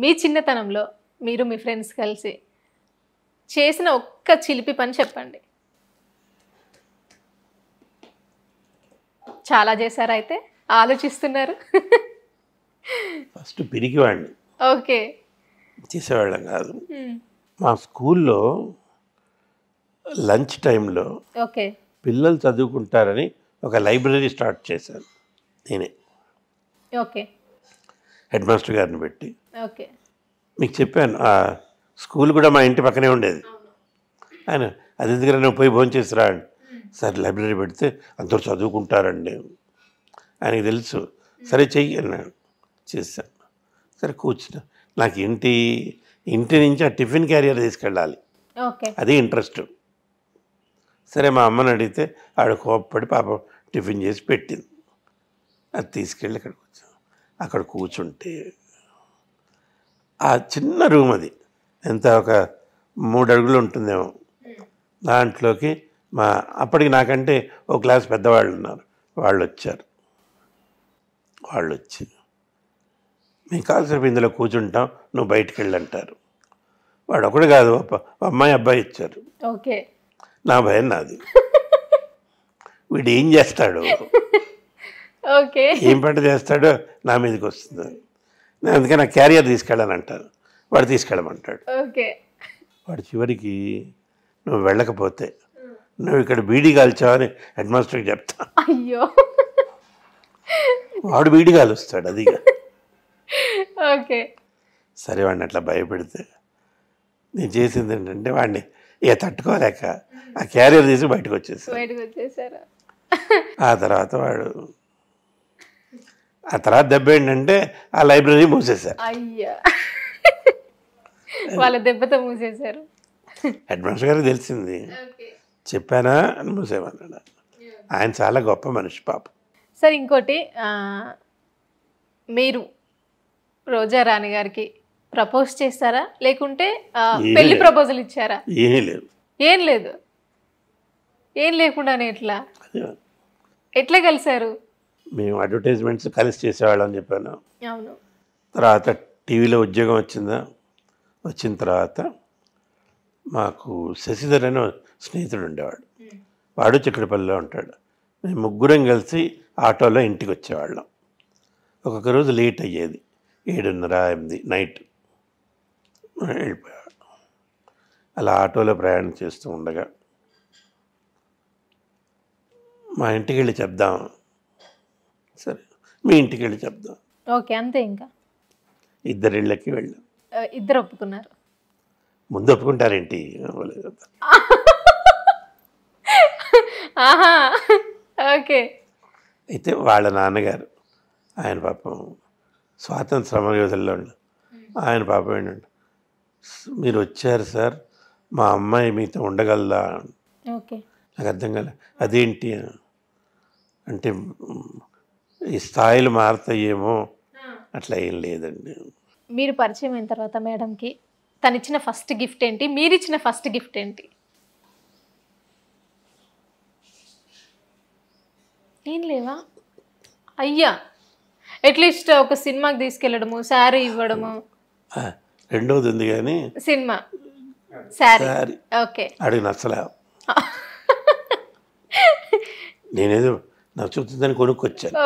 మీ చిన్నతనంలో మీరు మీ ఫ్రెండ్స్ కలిసి చేసిన ఒక్క చిలిపి పని చెప్పండి చాలా చేశారు అయితే ఆలోచిస్తున్నారు ఫస్ట్ పిరికివాడిని ఓకే చేసేవాళ్ళం కాదు మా స్కూల్లో లంచ్ టైంలో ఓకే పిల్లలు చదువుకుంటారని ఒక లైబ్రరీ స్టార్ట్ చేశాను నేనే ఓకే హెడ్ మాస్టర్ గారిని పెట్టి ఓకే మీకు చెప్పాను స్కూల్ కూడా మా ఇంటి పక్కనే ఉండేది ఆయన అది ఎందుకంటే నువ్వు పోయి భోజనం చేసిరా అండి సార్ లైబ్రరీ పెడితే అందరూ చదువుకుంటారండి ఆయనకి తెలుసు సరే చెయ్యి అన్నాడు చేశాను సరే కూర్చున్నా నాకు ఇంటి ఇంటి నుంచి ఆ టిఫిన్ క్యారియర్ తీసుకెళ్ళాలి అది ఇంట్రెస్ట్ సరే మా అమ్మని అడిగితే ఆడ కోపపడి పాపం టిఫిన్ చేసి పెట్టింది అది తీసుకెళ్ళి ఇక్కడ అక్కడ కూర్చుంటే ఆ చిన్న రూమ్ అది ఎంత ఒక మూడు అడుగులు ఉంటుందేమో దాంట్లోకి మా అప్పటికి నాకంటే ఒక క్లాస్ పెద్దవాళ్ళు ఉన్నారు వాళ్ళు వచ్చారు వాళ్ళు వచ్చి మేము కాల్సేపు ఇందులో కూర్చుంటాం నువ్వు బయటికి వెళ్ళంటారు వాడు ఒకడు కాదు అమ్మాయి అబ్బాయి ఇచ్చారు ఓకే నా భయం నాది వీడు ఏం చేస్తాడు ఓకే ఏం పంట చేస్తాడో నా మీదకి వస్తుంది నేను అందుకని నా క్యారియర్ తీసుకెళ్ళాలంటాను వాడు తీసుకెళ్ళమంటాడు ఓకే వాడు చివరికి నువ్వు వెళ్ళకపోతే నువ్వు ఇక్కడ బీడీ కాల్చావని హెడ్ మాస్టర్కి చెప్తా అయ్యో వాడు బీడి కాలుస్తాడు అది ఓకే సరే వాడిని అట్లా భయపెడితే నేను చేసింది ఏంటంటే వాడిని ఇక తట్టుకోలేక ఆ క్యారియర్ తీసి బయటకు వచ్చేసి బయటకు వచ్చేసారు ఆ తర్వాత వాడు ఆ తర్వాత దెబ్బ ఏంటంటే ఆ లైబ్రరీ మూసేశారు అయ్యా వాళ్ళ దెబ్బతో మూసేశారు హెడ్ మాస్టర్ గారికి తెలిసింది చెప్పానా అని మూసేవాడు ఆయన చాలా గొప్ప మనిషి పాప సార్ ఇంకోటి మీరు రోజా రాణి గారికి ప్రపోజ్ చేస్తారా లేకుంటే పెళ్లి ప్రపోజల్ ఇచ్చారా ఏమీ లేదు ఏం లేదు ఏం లేకుండానే ఎట్లా ఎట్లా కలిశారు మేము అడ్వర్టైజ్మెంట్స్ కలిసి చేసేవాళ్ళం అని చెప్పాను తర్వాత టీవీలో ఉద్యోగం వచ్చిందా వచ్చిన తర్వాత మాకు శశిధర్ అని స్నేహితుడు ఉండేవాడు వాడు చిక్కడపల్లిలో ఉంటాడు మేము ముగ్గురం కలిసి ఆటోలో ఇంటికి వచ్చేవాళ్ళం ఒక్కొక్క రోజు లేట్ అయ్యేది ఏడున్నర ఎనిమిది నైట్ వెళ్ళిపోయాడు అలా ఆటోలో ప్రయాణం చేస్తూ ఉండగా మా ఇంటికి వెళ్ళి చెప్దాం సరే మీ ఇంటికి వెళ్ళి చెప్దాం ఓకే అంతే ఇంకా ఇద్దరిళ్ళకి వెళ్ళాం ఇద్దరు ఒప్పుకున్నారు ముందు ఒప్పుకుంటారేంటి ఓకే అయితే వాళ్ళ నాన్నగారు ఆయన పాపం స్వాతంత్ర సమయోధుల్లో ఆయన పాపం ఏంటండి మీరు వచ్చారు సార్ మా అమ్మాయి మీతో ఉండగలదా నాకు అర్థం కాలే అదేంటి అంటే ఈ స్థాయిలు మారుతాయేమో అట్లా ఏం లేదండి మీరు పరిచయం అయిన తర్వాత మేడంకి తను ఇచ్చిన ఫస్ట్ గిఫ్ట్ ఏంటి మీరు ఇచ్చిన ఫస్ట్ గిఫ్ట్ ఏంటి ఏం లేవా అయ్యా అట్లీస్ట్ ఒక సినిమాకి తీసుకెళ్ళడము శారీ ఇవ్వడము రెండోది ఉంది కానీ సినిమా శారీ ఓకే అడిగి నచ్చలే నేనేదో నాకు నచ్చుతుందని కొనుక్కొచ్చాను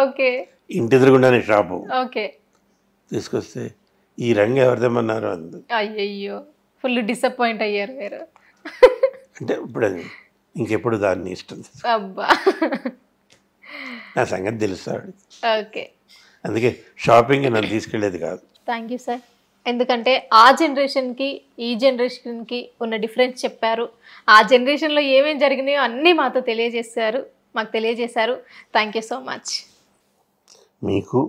ఇంటి ఎదురుగుండానే షాపు తీసుకొస్తే ఈ రంగు ఎవరిదేమన్నారు అంది అయ్యయ్యో ఫుల్ డిసప్పాయింట్ అయ్యారు మీరు అంటే ఇప్పుడు ఇంకెప్పుడు దాన్ని ఇష్టం అబ్బా నా సంగతి తెలుస్తాడు ఓకే అందుకే షాపింగ్ నన్ను తీసుకెళ్లేది కాదు థ్యాంక్ యూ సార్ ఎందుకంటే ఆ జనరేషన్కి ఈ జనరేషన్కి ఉన్న డిఫరెన్స్ చెప్పారు ఆ జనరేషన్లో ఏమేమి జరిగినాయో అన్నీ మాతో తెలియజేశారు మాకు తెలియజేశారు థ్యాంక్ యూ సో మచ్ మీకు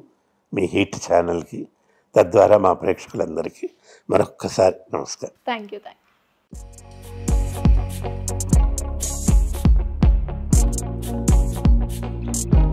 మీ హిట్ ఛానల్కి తద్వారా మా ప్రేక్షకులందరికీ మరొక్కసారి నమస్కారం థ్యాంక్ యూ థ్యాంక్ యూ